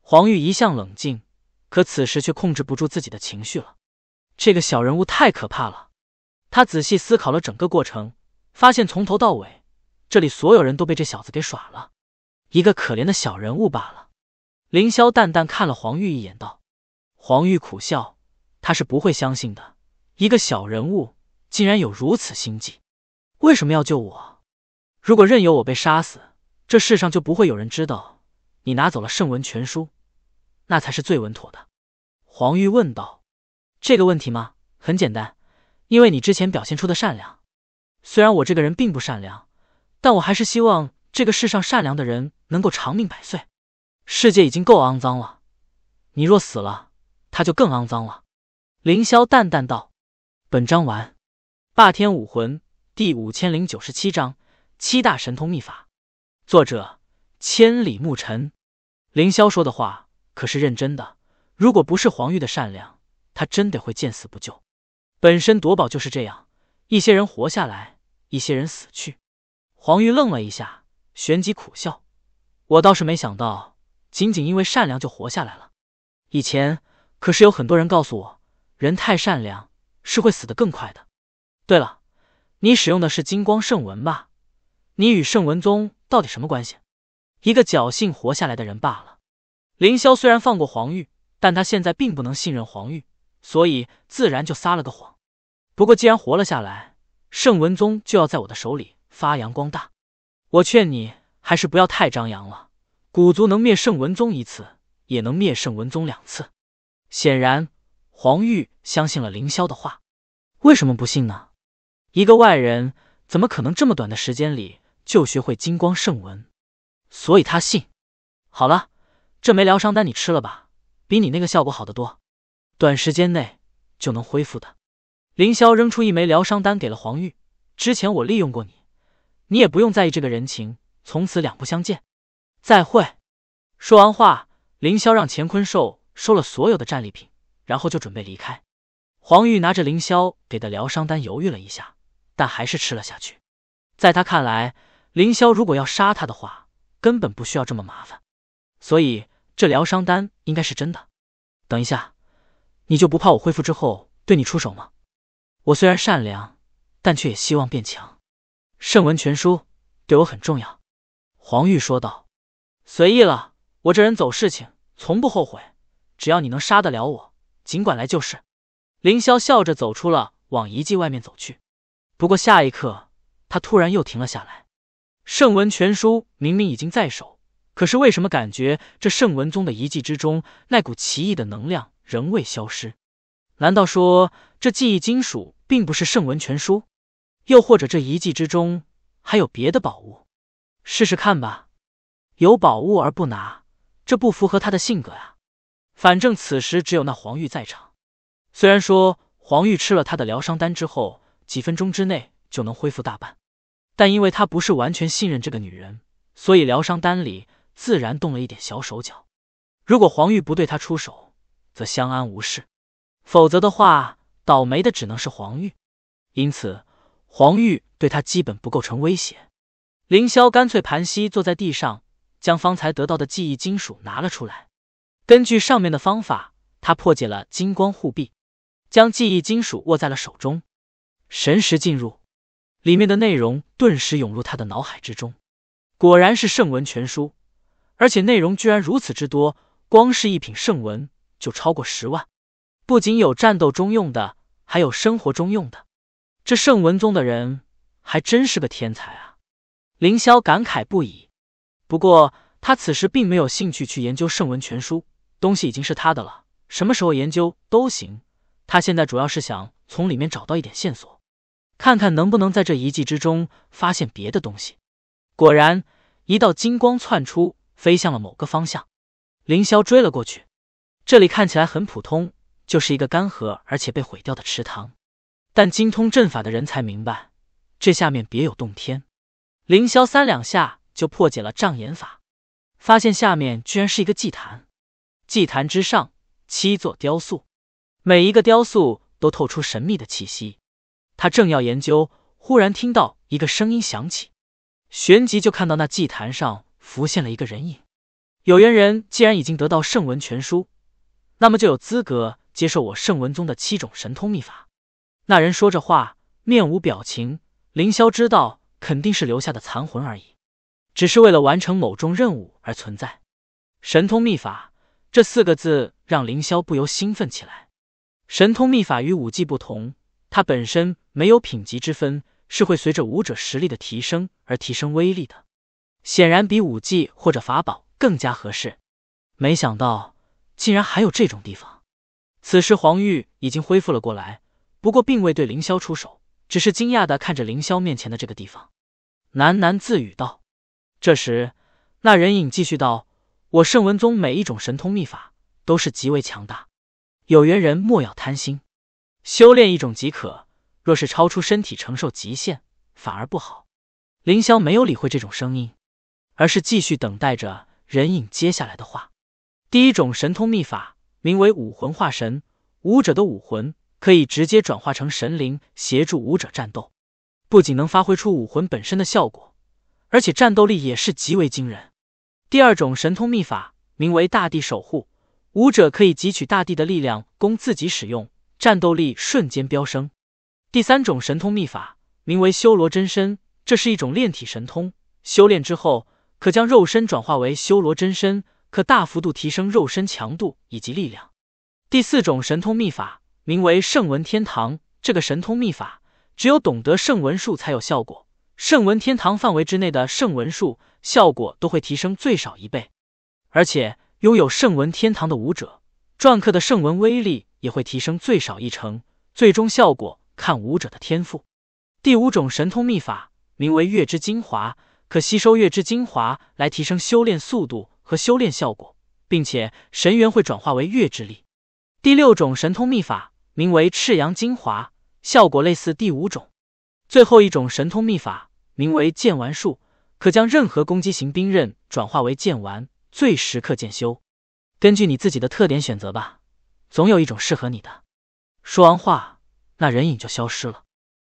黄玉一向冷静，可此时却控制不住自己的情绪了。这个小人物太可怕了。他仔细思考了整个过程，发现从头到尾，这里所有人都被这小子给耍了。一个可怜的小人物罢了。凌霄淡淡看了黄玉一眼，道：“黄玉苦笑，他是不会相信的。一个小人物，竟然有如此心计。”为什么要救我？如果任由我被杀死，这世上就不会有人知道你拿走了圣文全书，那才是最稳妥的。黄玉问道：“这个问题吗？很简单，因为你之前表现出的善良。虽然我这个人并不善良，但我还是希望这个世上善良的人能够长命百岁。世界已经够肮脏了，你若死了，他就更肮脏了。”凌霄淡淡道：“本章完，霸天武魂。”第五千零九十七章七大神通秘法。作者：千里牧尘。凌霄说的话可是认真的。如果不是黄玉的善良，他真的会见死不救。本身夺宝就是这样，一些人活下来，一些人死去。黄玉愣了一下，旋即苦笑：“我倒是没想到，仅仅因为善良就活下来了。以前可是有很多人告诉我，人太善良是会死得更快的。”对了。你使用的是金光圣文吧？你与圣文宗到底什么关系？一个侥幸活下来的人罢了。凌霄虽然放过黄玉，但他现在并不能信任黄玉，所以自然就撒了个谎。不过既然活了下来，圣文宗就要在我的手里发扬光大。我劝你还是不要太张扬了。古族能灭圣文宗一次，也能灭圣文宗两次。显然，黄玉相信了凌霄的话。为什么不信呢？一个外人怎么可能这么短的时间里就学会金光圣文？所以他信。好了，这枚疗伤丹你吃了吧，比你那个效果好得多，短时间内就能恢复的。凌霄扔出一枚疗伤丹给了黄玉。之前我利用过你，你也不用在意这个人情，从此两不相见。再会。说完话，凌霄让乾坤兽收了所有的战利品，然后就准备离开。黄玉拿着凌霄给的疗伤丹，犹豫了一下。但还是吃了下去。在他看来，凌霄如果要杀他的话，根本不需要这么麻烦，所以这疗伤丹应该是真的。等一下，你就不怕我恢复之后对你出手吗？我虽然善良，但却也希望变强。圣文全书对我很重要。”黄玉说道。“随意了，我这人走事情从不后悔，只要你能杀得了我，尽管来就是。”凌霄笑着走出了，往遗迹外面走去。不过下一刻，他突然又停了下来。圣文全书明明已经在手，可是为什么感觉这圣文宗的遗迹之中那股奇异的能量仍未消失？难道说这记忆金属并不是圣文全书？又或者这遗迹之中还有别的宝物？试试看吧。有宝物而不拿，这不符合他的性格啊。反正此时只有那黄玉在场。虽然说黄玉吃了他的疗伤丹之后。几分钟之内就能恢复大半，但因为他不是完全信任这个女人，所以疗伤单里自然动了一点小手脚。如果黄玉不对他出手，则相安无事；否则的话，倒霉的只能是黄玉。因此，黄玉对他基本不构成威胁。凌霄干脆盘膝坐在地上，将方才得到的记忆金属拿了出来。根据上面的方法，他破解了金光护臂，将记忆金属握在了手中。神识进入，里面的内容顿时涌入他的脑海之中。果然是圣文全书，而且内容居然如此之多，光是一品圣文就超过十万。不仅有战斗中用的，还有生活中用的。这圣文宗的人还真是个天才啊！凌霄感慨不已。不过他此时并没有兴趣去研究圣文全书，东西已经是他的了，什么时候研究都行。他现在主要是想从里面找到一点线索。看看能不能在这遗迹之中发现别的东西。果然，一道金光窜出，飞向了某个方向。凌霄追了过去。这里看起来很普通，就是一个干涸而且被毁掉的池塘。但精通阵法的人才明白，这下面别有洞天。凌霄三两下就破解了障眼法，发现下面居然是一个祭坛。祭坛之上七座雕塑，每一个雕塑都透出神秘的气息。他正要研究，忽然听到一个声音响起，旋即就看到那祭坛上浮现了一个人影。有缘人既然已经得到圣文全书，那么就有资格接受我圣文宗的七种神通秘法。那人说着话，面无表情。凌霄知道，肯定是留下的残魂而已，只是为了完成某种任务而存在。神通秘法这四个字让凌霄不由兴奋起来。神通秘法与武技不同。它本身没有品级之分，是会随着武者实力的提升而提升威力的，显然比武技或者法宝更加合适。没想到竟然还有这种地方。此时黄玉已经恢复了过来，不过并未对凌霄出手，只是惊讶的看着凌霄面前的这个地方，喃喃自语道：“这时那人影继续道，我圣文宗每一种神通秘法都是极为强大，有缘人莫要贪心。”修炼一种即可，若是超出身体承受极限，反而不好。凌霄没有理会这种声音，而是继续等待着人影接下来的话。第一种神通秘法名为武魂化神，武者的武魂可以直接转化成神灵，协助武者战斗，不仅能发挥出武魂本身的效果，而且战斗力也是极为惊人。第二种神通秘法名为大地守护，武者可以汲取大地的力量供自己使用。战斗力瞬间飙升。第三种神通秘法名为修罗真身，这是一种炼体神通，修炼之后可将肉身转化为修罗真身，可大幅度提升肉身强度以及力量。第四种神通秘法名为圣文天堂，这个神通秘法只有懂得圣文术才有效果。圣文天堂范围之内的圣文术效果都会提升最少一倍，而且拥有圣文天堂的武者。篆刻的圣文威力也会提升最少一成，最终效果看武者的天赋。第五种神通秘法名为月之精华，可吸收月之精华来提升修炼速度和修炼效果，并且神元会转化为月之力。第六种神通秘法名为赤阳精华，效果类似第五种。最后一种神通秘法名为剑丸术，可将任何攻击型兵刃转化为剑丸，最时刻剑修。根据你自己的特点选择吧，总有一种适合你的。说完话，那人影就消失了。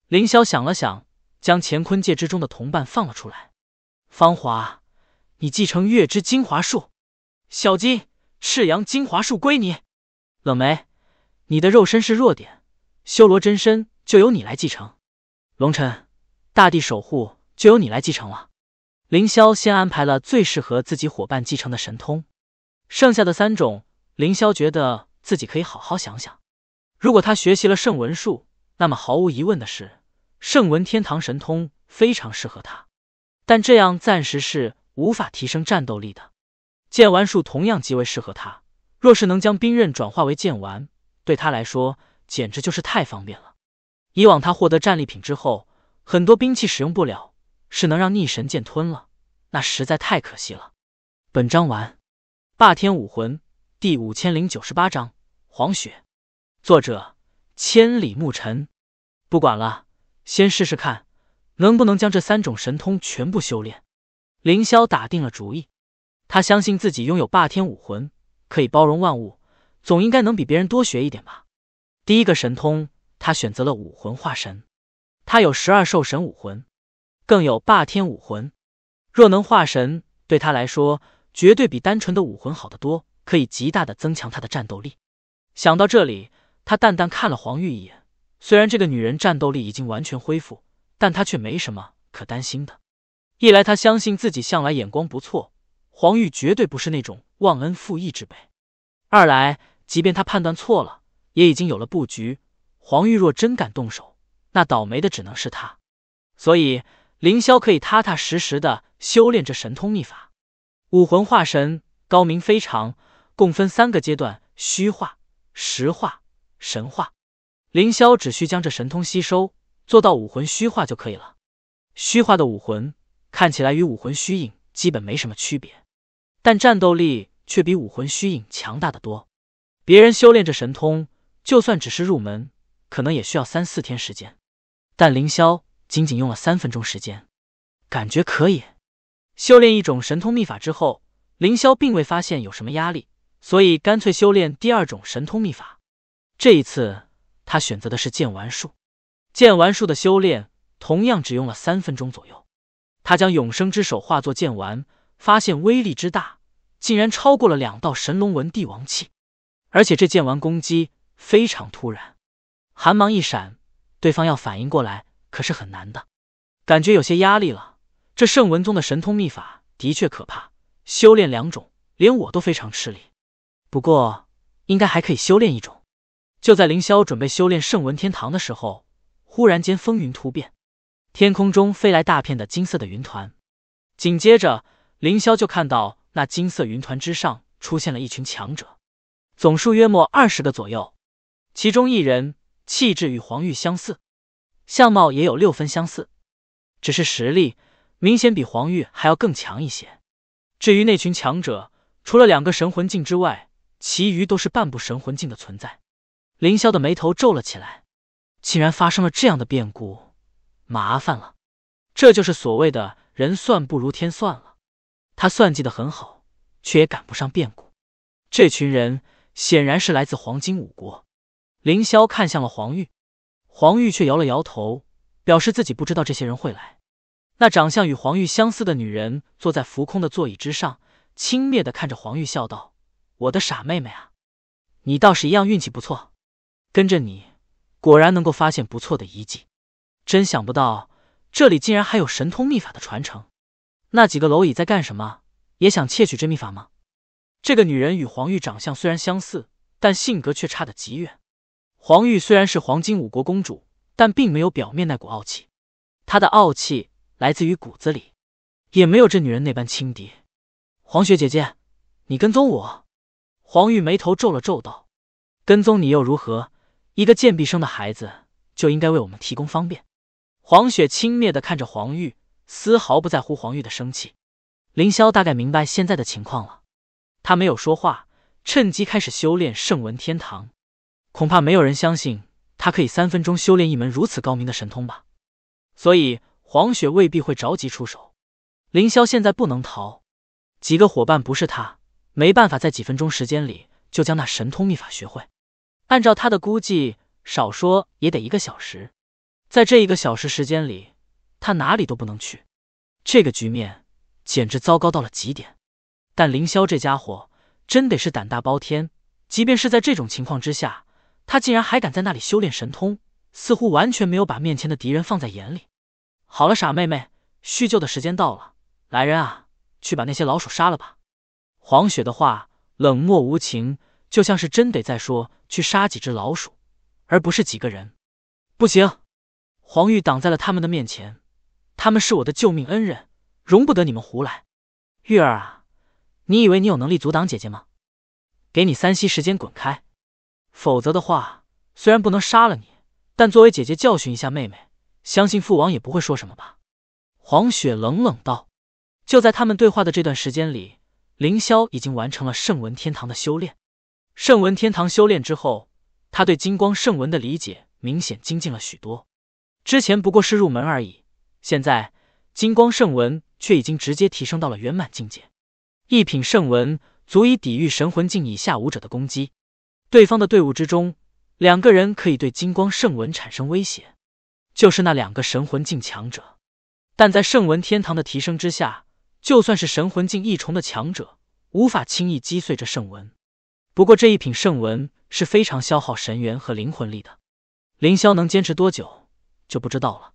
凌霄想了想，将乾坤界之中的同伴放了出来。芳华，你继承月之精华术；小金，赤阳精华术归你；冷梅，你的肉身是弱点，修罗真身就由你来继承；龙尘，大地守护就由你来继承了。凌霄先安排了最适合自己伙伴继承的神通。剩下的三种，凌霄觉得自己可以好好想想。如果他学习了圣文术，那么毫无疑问的是，圣文天堂神通非常适合他。但这样暂时是无法提升战斗力的。剑丸术同样极为适合他，若是能将兵刃转化为剑丸，对他来说简直就是太方便了。以往他获得战利品之后，很多兵器使用不了，是能让逆神剑吞了，那实在太可惜了。本章完。霸天武魂第五千零九十八章黄雪，作者：千里牧尘。不管了，先试试看，能不能将这三种神通全部修炼。凌霄打定了主意，他相信自己拥有霸天武魂，可以包容万物，总应该能比别人多学一点吧。第一个神通，他选择了武魂化神。他有十二兽神武魂，更有霸天武魂。若能化神，对他来说。绝对比单纯的武魂好得多，可以极大的增强他的战斗力。想到这里，他淡淡看了黄玉一眼。虽然这个女人战斗力已经完全恢复，但他却没什么可担心的。一来，他相信自己向来眼光不错，黄玉绝对不是那种忘恩负义之辈；二来，即便他判断错了，也已经有了布局。黄玉若真敢动手，那倒霉的只能是他。所以，凌霄可以踏踏实实的修炼这神通秘法。武魂化神，高明非常，共分三个阶段：虚化、实化、神化。凌霄只需将这神通吸收，做到武魂虚化就可以了。虚化的武魂看起来与武魂虚影基本没什么区别，但战斗力却比武魂虚影强大得多。别人修炼这神通，就算只是入门，可能也需要三四天时间，但凌霄仅仅用了三分钟时间，感觉可以。修炼一种神通秘法之后，凌霄并未发现有什么压力，所以干脆修炼第二种神通秘法。这一次，他选择的是剑丸术。剑丸术的修炼同样只用了三分钟左右。他将永生之手化作剑丸，发现威力之大，竟然超过了两道神龙纹帝王气。而且这剑丸攻击非常突然，寒芒一闪，对方要反应过来可是很难的，感觉有些压力了。这圣文宗的神通秘法的确可怕，修炼两种，连我都非常吃力。不过，应该还可以修炼一种。就在凌霄准备修炼圣文天堂的时候，忽然间风云突变，天空中飞来大片的金色的云团。紧接着，凌霄就看到那金色云团之上出现了一群强者，总数约莫二十个左右。其中一人气质与黄玉相似，相貌也有六分相似，只是实力。明显比黄玉还要更强一些。至于那群强者，除了两个神魂境之外，其余都是半步神魂境的存在。凌霄的眉头皱了起来，竟然发生了这样的变故，麻烦了。这就是所谓的人算不如天算了。他算计的很好，却也赶不上变故。这群人显然是来自黄金五国。凌霄看向了黄玉，黄玉却摇了摇头，表示自己不知道这些人会来。那长相与黄玉相似的女人坐在浮空的座椅之上，轻蔑的看着黄玉，笑道：“我的傻妹妹啊，你倒是一样运气不错，跟着你果然能够发现不错的遗迹。真想不到这里竟然还有神通秘法的传承。那几个蝼蚁在干什么？也想窃取这秘法吗？”这个女人与黄玉长相虽然相似，但性格却差得极远。黄玉虽然是黄金五国公主，但并没有表面那股傲气，她的傲气。来自于骨子里，也没有这女人那般轻敌。黄雪姐姐，你跟踪我？黄玉眉头皱了皱，道：“跟踪你又如何？一个贱婢生的孩子就应该为我们提供方便。”黄雪轻蔑的看着黄玉，丝毫不在乎黄玉的生气。凌霄大概明白现在的情况了，他没有说话，趁机开始修炼圣文天堂。恐怕没有人相信他可以三分钟修炼一门如此高明的神通吧？所以。黄雪未必会着急出手，凌霄现在不能逃。几个伙伴不是他，没办法在几分钟时间里就将那神通秘法学会。按照他的估计，少说也得一个小时。在这一个小时时间里，他哪里都不能去。这个局面简直糟糕到了极点。但凌霄这家伙真得是胆大包天，即便是在这种情况之下，他竟然还敢在那里修炼神通，似乎完全没有把面前的敌人放在眼里。好了，傻妹妹，叙旧的时间到了。来人啊，去把那些老鼠杀了吧。黄雪的话冷漠无情，就像是真得再说去杀几只老鼠，而不是几个人。不行，黄玉挡在了他们的面前。他们是我的救命恩人，容不得你们胡来。玉儿啊，你以为你有能力阻挡姐姐吗？给你三息时间滚开，否则的话，虽然不能杀了你，但作为姐姐教训一下妹妹。相信父王也不会说什么吧？黄雪冷冷道。就在他们对话的这段时间里，凌霄已经完成了圣文天堂的修炼。圣文天堂修炼之后，他对金光圣文的理解明显精进了许多。之前不过是入门而已，现在金光圣文却已经直接提升到了圆满境界。一品圣文足以抵御神魂境以下武者的攻击。对方的队伍之中，两个人可以对金光圣文产生威胁。就是那两个神魂境强者，但在圣文天堂的提升之下，就算是神魂境一重的强者，无法轻易击碎这圣文。不过这一品圣文是非常消耗神元和灵魂力的，凌霄能坚持多久就不知道了。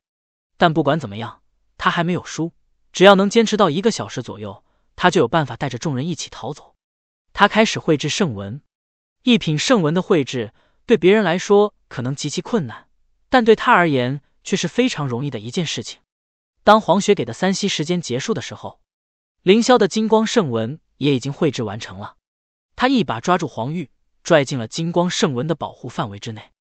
但不管怎么样，他还没有输，只要能坚持到一个小时左右，他就有办法带着众人一起逃走。他开始绘制圣文，一品圣文的绘制对别人来说可能极其困难。但对他而言却是非常容易的一件事情。当黄雪给的三息时间结束的时候，凌霄的金光圣纹也已经绘制完成了。他一把抓住黄玉，拽进了金光圣纹的保护范围之内，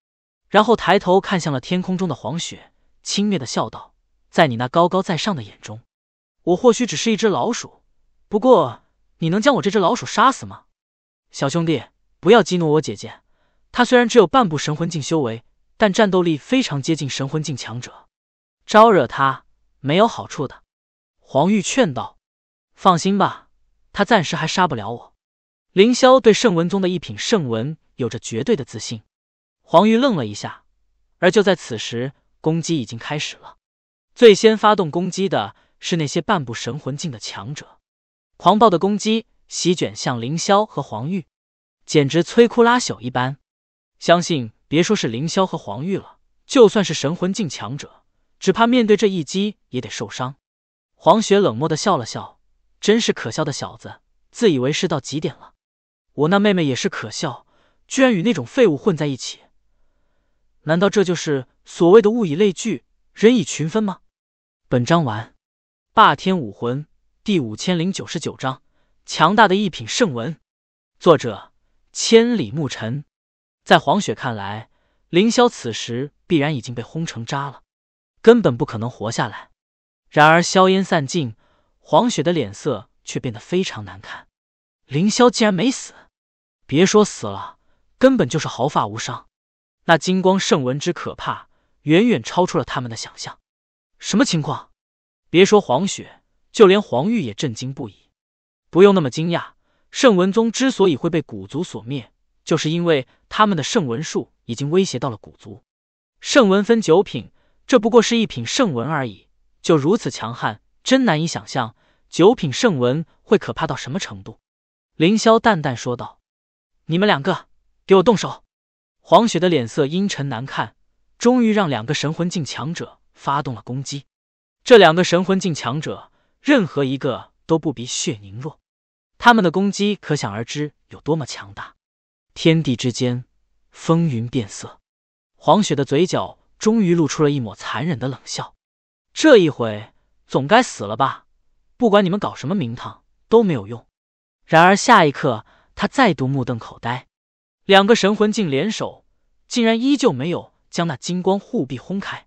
然后抬头看向了天空中的黄雪，轻蔑的笑道：“在你那高高在上的眼中，我或许只是一只老鼠。不过，你能将我这只老鼠杀死吗？”小兄弟，不要激怒我姐姐。她虽然只有半步神魂境修为。但战斗力非常接近神魂境强者，招惹他没有好处的。黄玉劝道：“放心吧，他暂时还杀不了我。”凌霄对圣文宗的一品圣文有着绝对的自信。黄玉愣了一下，而就在此时，攻击已经开始了。最先发动攻击的是那些半步神魂境的强者，狂暴的攻击席卷向凌霄和黄玉，简直摧枯拉朽一般。相信。别说是凌霄和黄玉了，就算是神魂境强者，只怕面对这一击也得受伤。黄雪冷漠的笑了笑：“真是可笑的小子，自以为是到极点了。我那妹妹也是可笑，居然与那种废物混在一起。难道这就是所谓的物以类聚，人以群分吗？”本章完。霸天武魂第五千零九十九章：强大的一品圣文。作者：千里牧尘。在黄雪看来，凌霄此时必然已经被轰成渣了，根本不可能活下来。然而硝烟散尽，黄雪的脸色却变得非常难看。凌霄竟然没死！别说死了，根本就是毫发无伤。那金光圣文之可怕，远远超出了他们的想象。什么情况？别说黄雪，就连黄玉也震惊不已。不用那么惊讶，圣文宗之所以会被古族所灭。就是因为他们的圣文术已经威胁到了古族。圣文分九品，这不过是一品圣文而已，就如此强悍，真难以想象九品圣文会可怕到什么程度。凌霄淡淡说道：“你们两个，给我动手！”黄雪的脸色阴沉难看，终于让两个神魂境强者发动了攻击。这两个神魂境强者，任何一个都不比血凝弱，他们的攻击可想而知有多么强大。天地之间风云变色，黄雪的嘴角终于露出了一抹残忍的冷笑。这一回总该死了吧？不管你们搞什么名堂都没有用。然而下一刻，他再度目瞪口呆，两个神魂境联手，竟然依旧没有将那金光护壁轰开。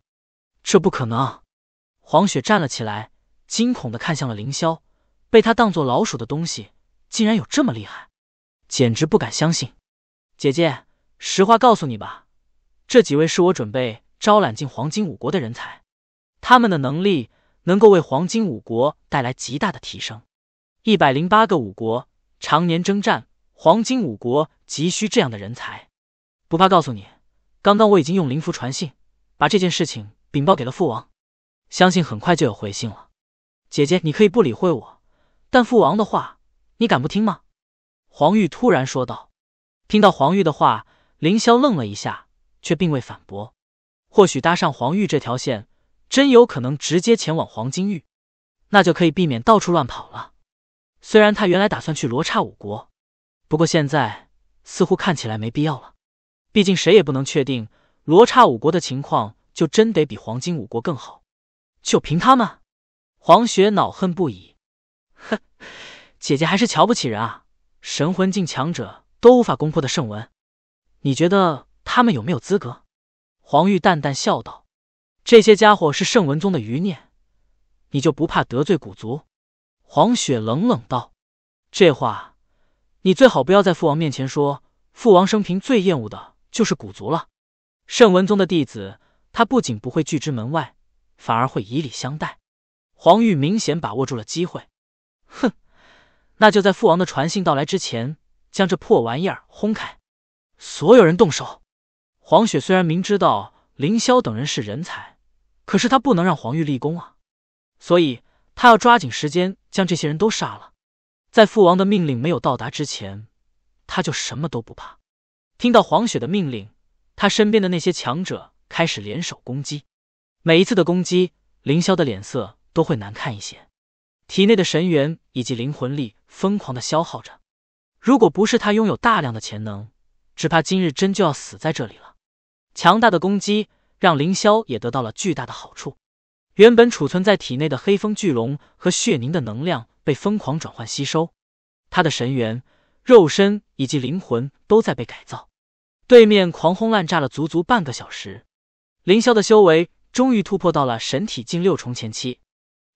这不可能！黄雪站了起来，惊恐的看向了凌霄，被他当做老鼠的东西，竟然有这么厉害，简直不敢相信。姐姐，实话告诉你吧，这几位是我准备招揽进黄金五国的人才，他们的能力能够为黄金五国带来极大的提升。一百零八个五国常年征战，黄金五国急需这样的人才。不怕告诉你，刚刚我已经用灵符传信，把这件事情禀报给了父王，相信很快就有回信了。姐姐，你可以不理会我，但父王的话，你敢不听吗？黄玉突然说道。听到黄玉的话，凌霄愣了一下，却并未反驳。或许搭上黄玉这条线，真有可能直接前往黄金域，那就可以避免到处乱跑了。虽然他原来打算去罗刹五国，不过现在似乎看起来没必要了。毕竟谁也不能确定罗刹五国的情况就真得比黄金五国更好。就凭他们，黄雪恼恨不已。哼，姐姐还是瞧不起人啊！神魂境强者。都无法攻破的圣文，你觉得他们有没有资格？黄玉淡淡笑道：“这些家伙是圣文宗的余孽，你就不怕得罪古族？”黄雪冷冷道：“这话你最好不要在父王面前说，父王生平最厌恶的就是古族了。圣文宗的弟子，他不仅不会拒之门外，反而会以礼相待。”黄玉明显把握住了机会，哼，那就在父王的传信到来之前。将这破玩意儿轰开！所有人动手！黄雪虽然明知道凌霄等人是人才，可是他不能让黄玉立功啊，所以他要抓紧时间将这些人都杀了。在父王的命令没有到达之前，他就什么都不怕。听到黄雪的命令，他身边的那些强者开始联手攻击。每一次的攻击，凌霄的脸色都会难看一些，体内的神元以及灵魂力疯狂的消耗着。如果不是他拥有大量的潜能，只怕今日真就要死在这里了。强大的攻击让凌霄也得到了巨大的好处。原本储存在体内的黑风巨龙和血凝的能量被疯狂转换吸收，他的神元、肉身以及灵魂都在被改造。对面狂轰滥炸了足足半个小时，凌霄的修为终于突破到了神体境六重前期，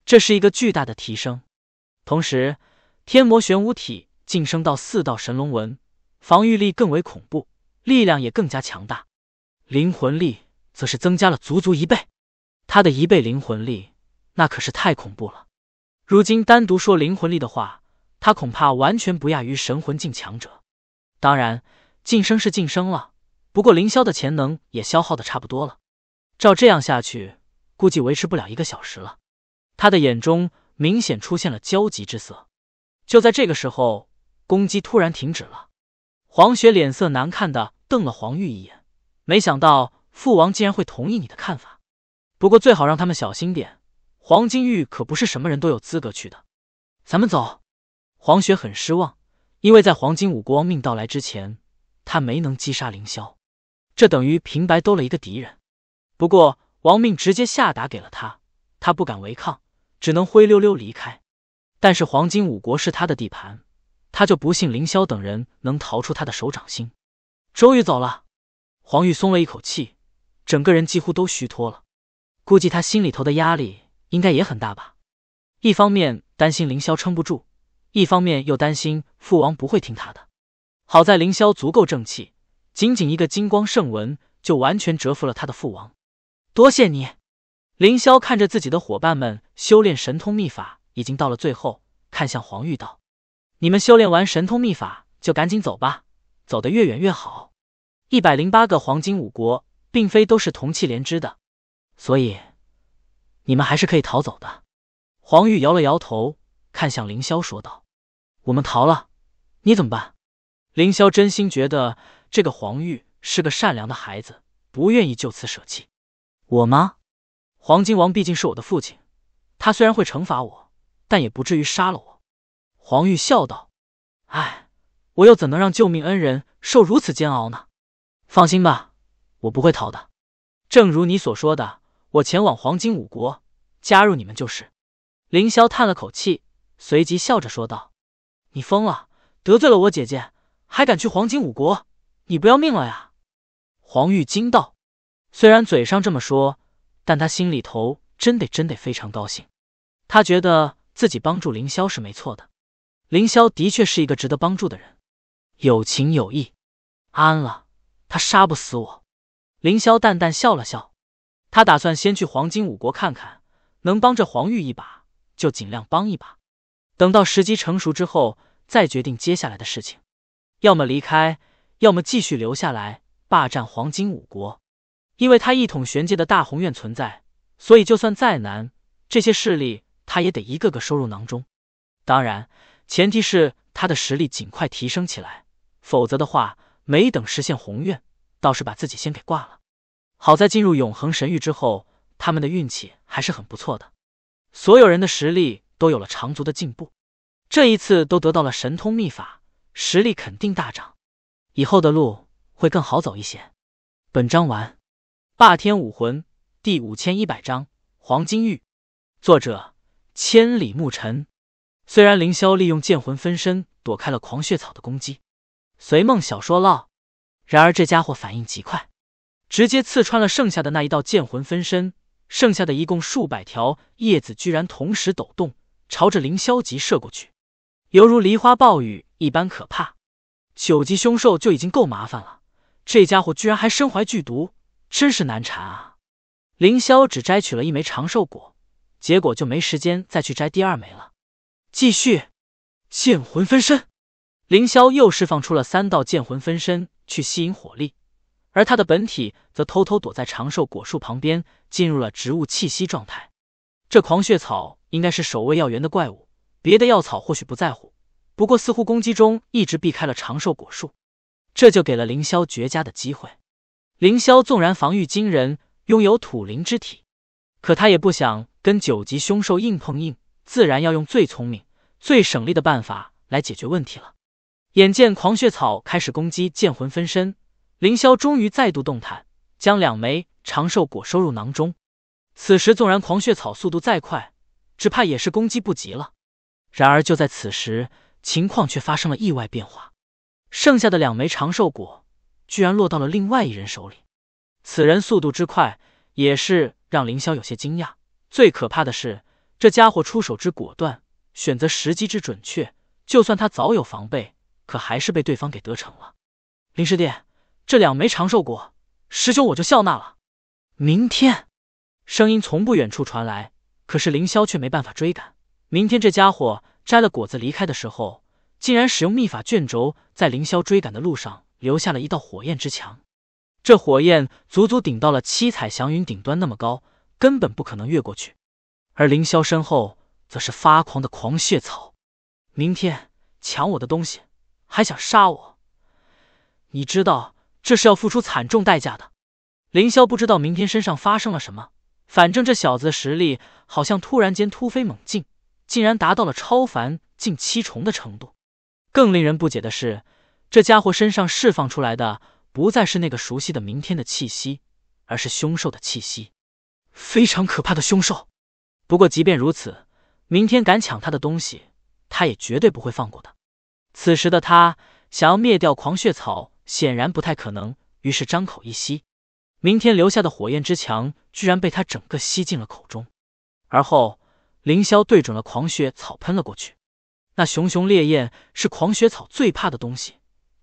这是一个巨大的提升。同时，天魔玄武体。晋升到四道神龙纹，防御力更为恐怖，力量也更加强大，灵魂力则是增加了足足一倍。他的一倍灵魂力，那可是太恐怖了。如今单独说灵魂力的话，他恐怕完全不亚于神魂境强者。当然，晋升是晋升了，不过凌霄的潜能也消耗的差不多了。照这样下去，估计维持不了一个小时了。他的眼中明显出现了焦急之色。就在这个时候。攻击突然停止了，黄雪脸色难看的瞪了黄玉一眼。没想到父王竟然会同意你的看法，不过最好让他们小心点，黄金玉可不是什么人都有资格去的。咱们走。黄雪很失望，因为在黄金五国王命到来之前，他没能击杀凌霄，这等于平白多了一个敌人。不过王命直接下达给了他，他不敢违抗，只能灰溜溜离开。但是黄金五国是他的地盘。他就不信凌霄等人能逃出他的手掌心。终于走了，黄玉松了一口气，整个人几乎都虚脱了。估计他心里头的压力应该也很大吧，一方面担心凌霄撑不住，一方面又担心父王不会听他的。好在凌霄足够正气，仅仅一个金光圣文就完全折服了他的父王。多谢你，凌霄看着自己的伙伴们修炼神通秘法已经到了最后，看向黄玉道。你们修炼完神通秘法，就赶紧走吧，走得越远越好。一百零八个黄金五国，并非都是同气连枝的，所以你们还是可以逃走的。黄玉摇了摇头，看向凌霄说道：“我们逃了，你怎么办？”凌霄真心觉得这个黄玉是个善良的孩子，不愿意就此舍弃我吗？黄金王毕竟是我的父亲，他虽然会惩罚我，但也不至于杀了我。黄玉笑道：“哎，我又怎能让救命恩人受如此煎熬呢？放心吧，我不会逃的。正如你所说的，我前往黄金五国，加入你们就是。”凌霄叹了口气，随即笑着说道：“你疯了？得罪了我姐姐，还敢去黄金五国？你不要命了呀！”黄玉惊道：“虽然嘴上这么说，但他心里头真得真得非常高兴。他觉得自己帮助凌霄是没错的。”凌霄的确是一个值得帮助的人，有情有义。安了，他杀不死我。凌霄淡淡笑了笑，他打算先去黄金五国看看，能帮着黄玉一把就尽量帮一把。等到时机成熟之后，再决定接下来的事情，要么离开，要么继续留下来霸占黄金五国。因为他一统玄界的大宏愿存在，所以就算再难，这些势力他也得一个个收入囊中。当然。前提是他的实力尽快提升起来，否则的话，没等实现宏愿，倒是把自己先给挂了。好在进入永恒神域之后，他们的运气还是很不错的，所有人的实力都有了长足的进步，这一次都得到了神通秘法，实力肯定大涨，以后的路会更好走一些。本章完。霸天武魂第五千一百章黄金玉，作者：千里牧尘。虽然凌霄利用剑魂分身躲开了狂血草的攻击，随梦小说唠，然而这家伙反应极快，直接刺穿了剩下的那一道剑魂分身，剩下的一共数百条叶子居然同时抖动，朝着凌霄级射过去，犹如梨花暴雨一般可怕。九级凶兽就已经够麻烦了，这家伙居然还身怀剧毒，真是难缠啊！凌霄只摘取了一枚长寿果，结果就没时间再去摘第二枚了。继续，剑魂分身，凌霄又释放出了三道剑魂分身去吸引火力，而他的本体则偷偷躲在长寿果树旁边，进入了植物气息状态。这狂血草应该是守卫药园的怪物，别的药草或许不在乎，不过似乎攻击中一直避开了长寿果树，这就给了凌霄绝佳的机会。凌霄纵然防御惊人，拥有土灵之体，可他也不想跟九级凶兽硬碰硬。自然要用最聪明、最省力的办法来解决问题了。眼见狂血草开始攻击剑魂分身，凌霄终于再度动弹，将两枚长寿果收入囊中。此时纵然狂血草速度再快，只怕也是攻击不及了。然而就在此时，情况却发生了意外变化，剩下的两枚长寿果居然落到了另外一人手里。此人速度之快，也是让凌霄有些惊讶。最可怕的是。这家伙出手之果断，选择时机之准确，就算他早有防备，可还是被对方给得逞了。林师弟，这两枚长寿果，师兄我就笑纳了。明天，声音从不远处传来，可是凌霄却没办法追赶。明天这家伙摘了果子离开的时候，竟然使用秘法卷轴，在凌霄追赶的路上留下了一道火焰之墙。这火焰足足顶到了七彩祥云顶端那么高，根本不可能越过去。而凌霄身后则是发狂的狂血草。明天抢我的东西，还想杀我？你知道这是要付出惨重代价的。凌霄不知道明天身上发生了什么，反正这小子的实力好像突然间突飞猛进，竟然达到了超凡近七重的程度。更令人不解的是，这家伙身上释放出来的不再是那个熟悉的明天的气息，而是凶兽的气息，非常可怕的凶兽。不过，即便如此，明天敢抢他的东西，他也绝对不会放过的。此时的他想要灭掉狂血草，显然不太可能。于是张口一吸，明天留下的火焰之墙居然被他整个吸进了口中。而后，凌霄对准了狂血草喷了过去。那熊熊烈焰是狂血草最怕的东西，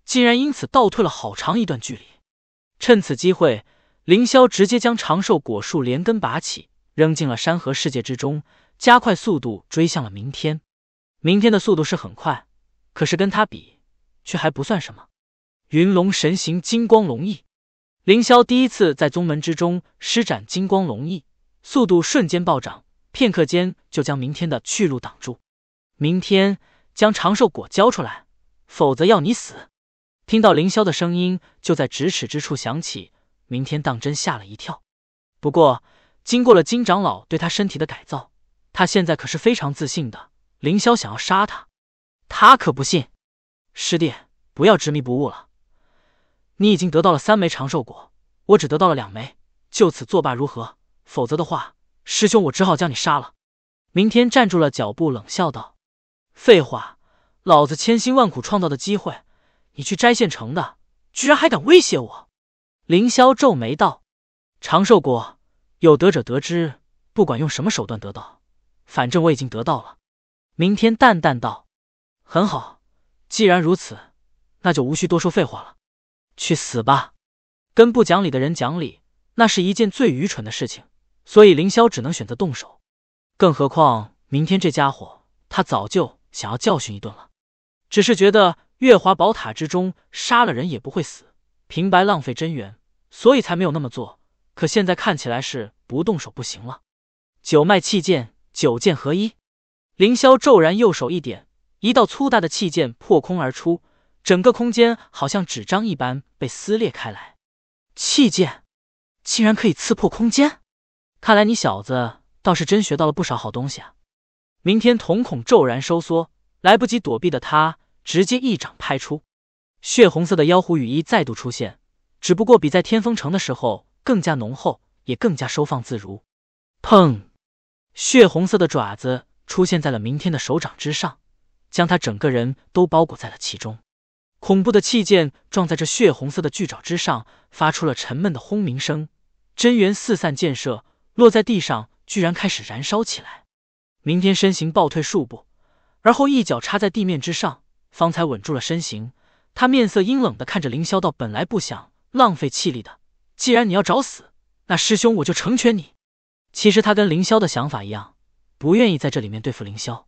竟然因此倒退了好长一段距离。趁此机会，凌霄直接将长寿果树连根拔起。扔进了山河世界之中，加快速度追向了明天。明天的速度是很快，可是跟他比却还不算什么。云龙神行，金光龙翼，凌霄第一次在宗门之中施展金光龙翼，速度瞬间暴涨，片刻间就将明天的去路挡住。明天将长寿果交出来，否则要你死！听到凌霄的声音就在咫尺之处响起，明天当真吓了一跳。不过。经过了金长老对他身体的改造，他现在可是非常自信的。凌霄想要杀他，他可不信。师弟，不要执迷不悟了，你已经得到了三枚长寿果，我只得到了两枚，就此作罢如何？否则的话，师兄我只好将你杀了。明天站住了脚步，冷笑道：“废话，老子千辛万苦创造的机会，你去摘现成的，居然还敢威胁我？”凌霄皱眉道：“长寿果。”有德者得之，不管用什么手段得到，反正我已经得到了。明天淡淡道：“很好，既然如此，那就无需多说废话了，去死吧！跟不讲理的人讲理，那是一件最愚蠢的事情。所以凌霄只能选择动手。更何况明天这家伙，他早就想要教训一顿了，只是觉得月华宝塔之中杀了人也不会死，平白浪费真元，所以才没有那么做。”可现在看起来是不动手不行了。九脉气剑，九剑合一。凌霄骤然右手一点，一道粗大的气剑破空而出，整个空间好像纸张一般被撕裂开来。气剑竟然可以刺破空间？看来你小子倒是真学到了不少好东西啊！明天瞳孔骤然收缩，来不及躲避的他直接一掌拍出，血红色的妖狐羽衣再度出现，只不过比在天风城的时候。更加浓厚，也更加收放自如。砰！血红色的爪子出现在了明天的手掌之上，将他整个人都包裹在了其中。恐怖的气剑撞在这血红色的巨爪之上，发出了沉闷的轰鸣声，真元四散溅射，落在地上居然开始燃烧起来。明天身形暴退数步，而后一脚插在地面之上，方才稳住了身形。他面色阴冷的看着凌霄道：“本来不想浪费气力的。”既然你要找死，那师兄我就成全你。其实他跟凌霄的想法一样，不愿意在这里面对付凌霄，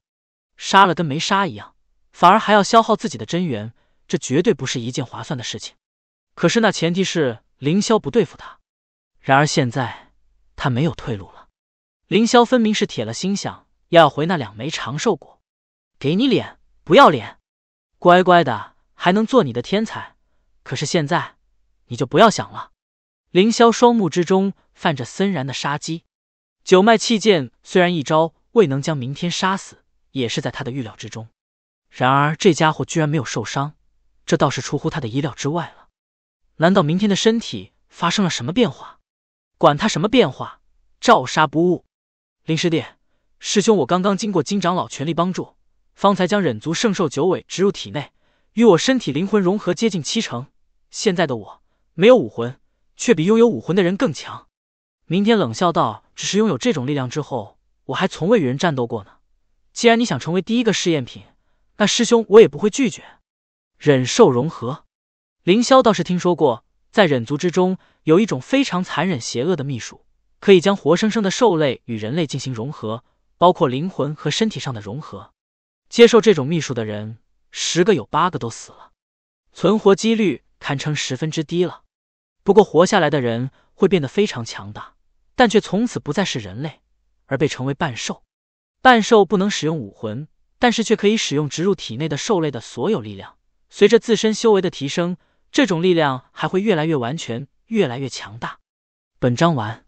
杀了跟没杀一样，反而还要消耗自己的真元，这绝对不是一件划算的事情。可是那前提是凌霄不对付他，然而现在他没有退路了。凌霄分明是铁了心想要回那两枚长寿果，给你脸不要脸，乖乖的还能做你的天才。可是现在你就不要想了。凌霄双目之中泛着森然的杀机，九脉气剑虽然一招未能将明天杀死，也是在他的预料之中。然而这家伙居然没有受伤，这倒是出乎他的意料之外了。难道明天的身体发生了什么变化？管他什么变化，照杀不误。林师弟，师兄，我刚刚经过金长老全力帮助，方才将忍族圣兽九尾植入体内，与我身体灵魂融合接近七成。现在的我没有武魂。却比拥有武魂的人更强。明天冷笑道：“只是拥有这种力量之后，我还从未与人战斗过呢。既然你想成为第一个试验品，那师兄我也不会拒绝。忍受融合，凌霄倒是听说过，在忍族之中有一种非常残忍邪恶的秘术，可以将活生生的兽类与人类进行融合，包括灵魂和身体上的融合。接受这种秘术的人，十个有八个都死了，存活几率堪称十分之低了。”不过活下来的人会变得非常强大，但却从此不再是人类，而被称为半兽。半兽不能使用武魂，但是却可以使用植入体内的兽类的所有力量。随着自身修为的提升，这种力量还会越来越完全，越来越强大。本章完。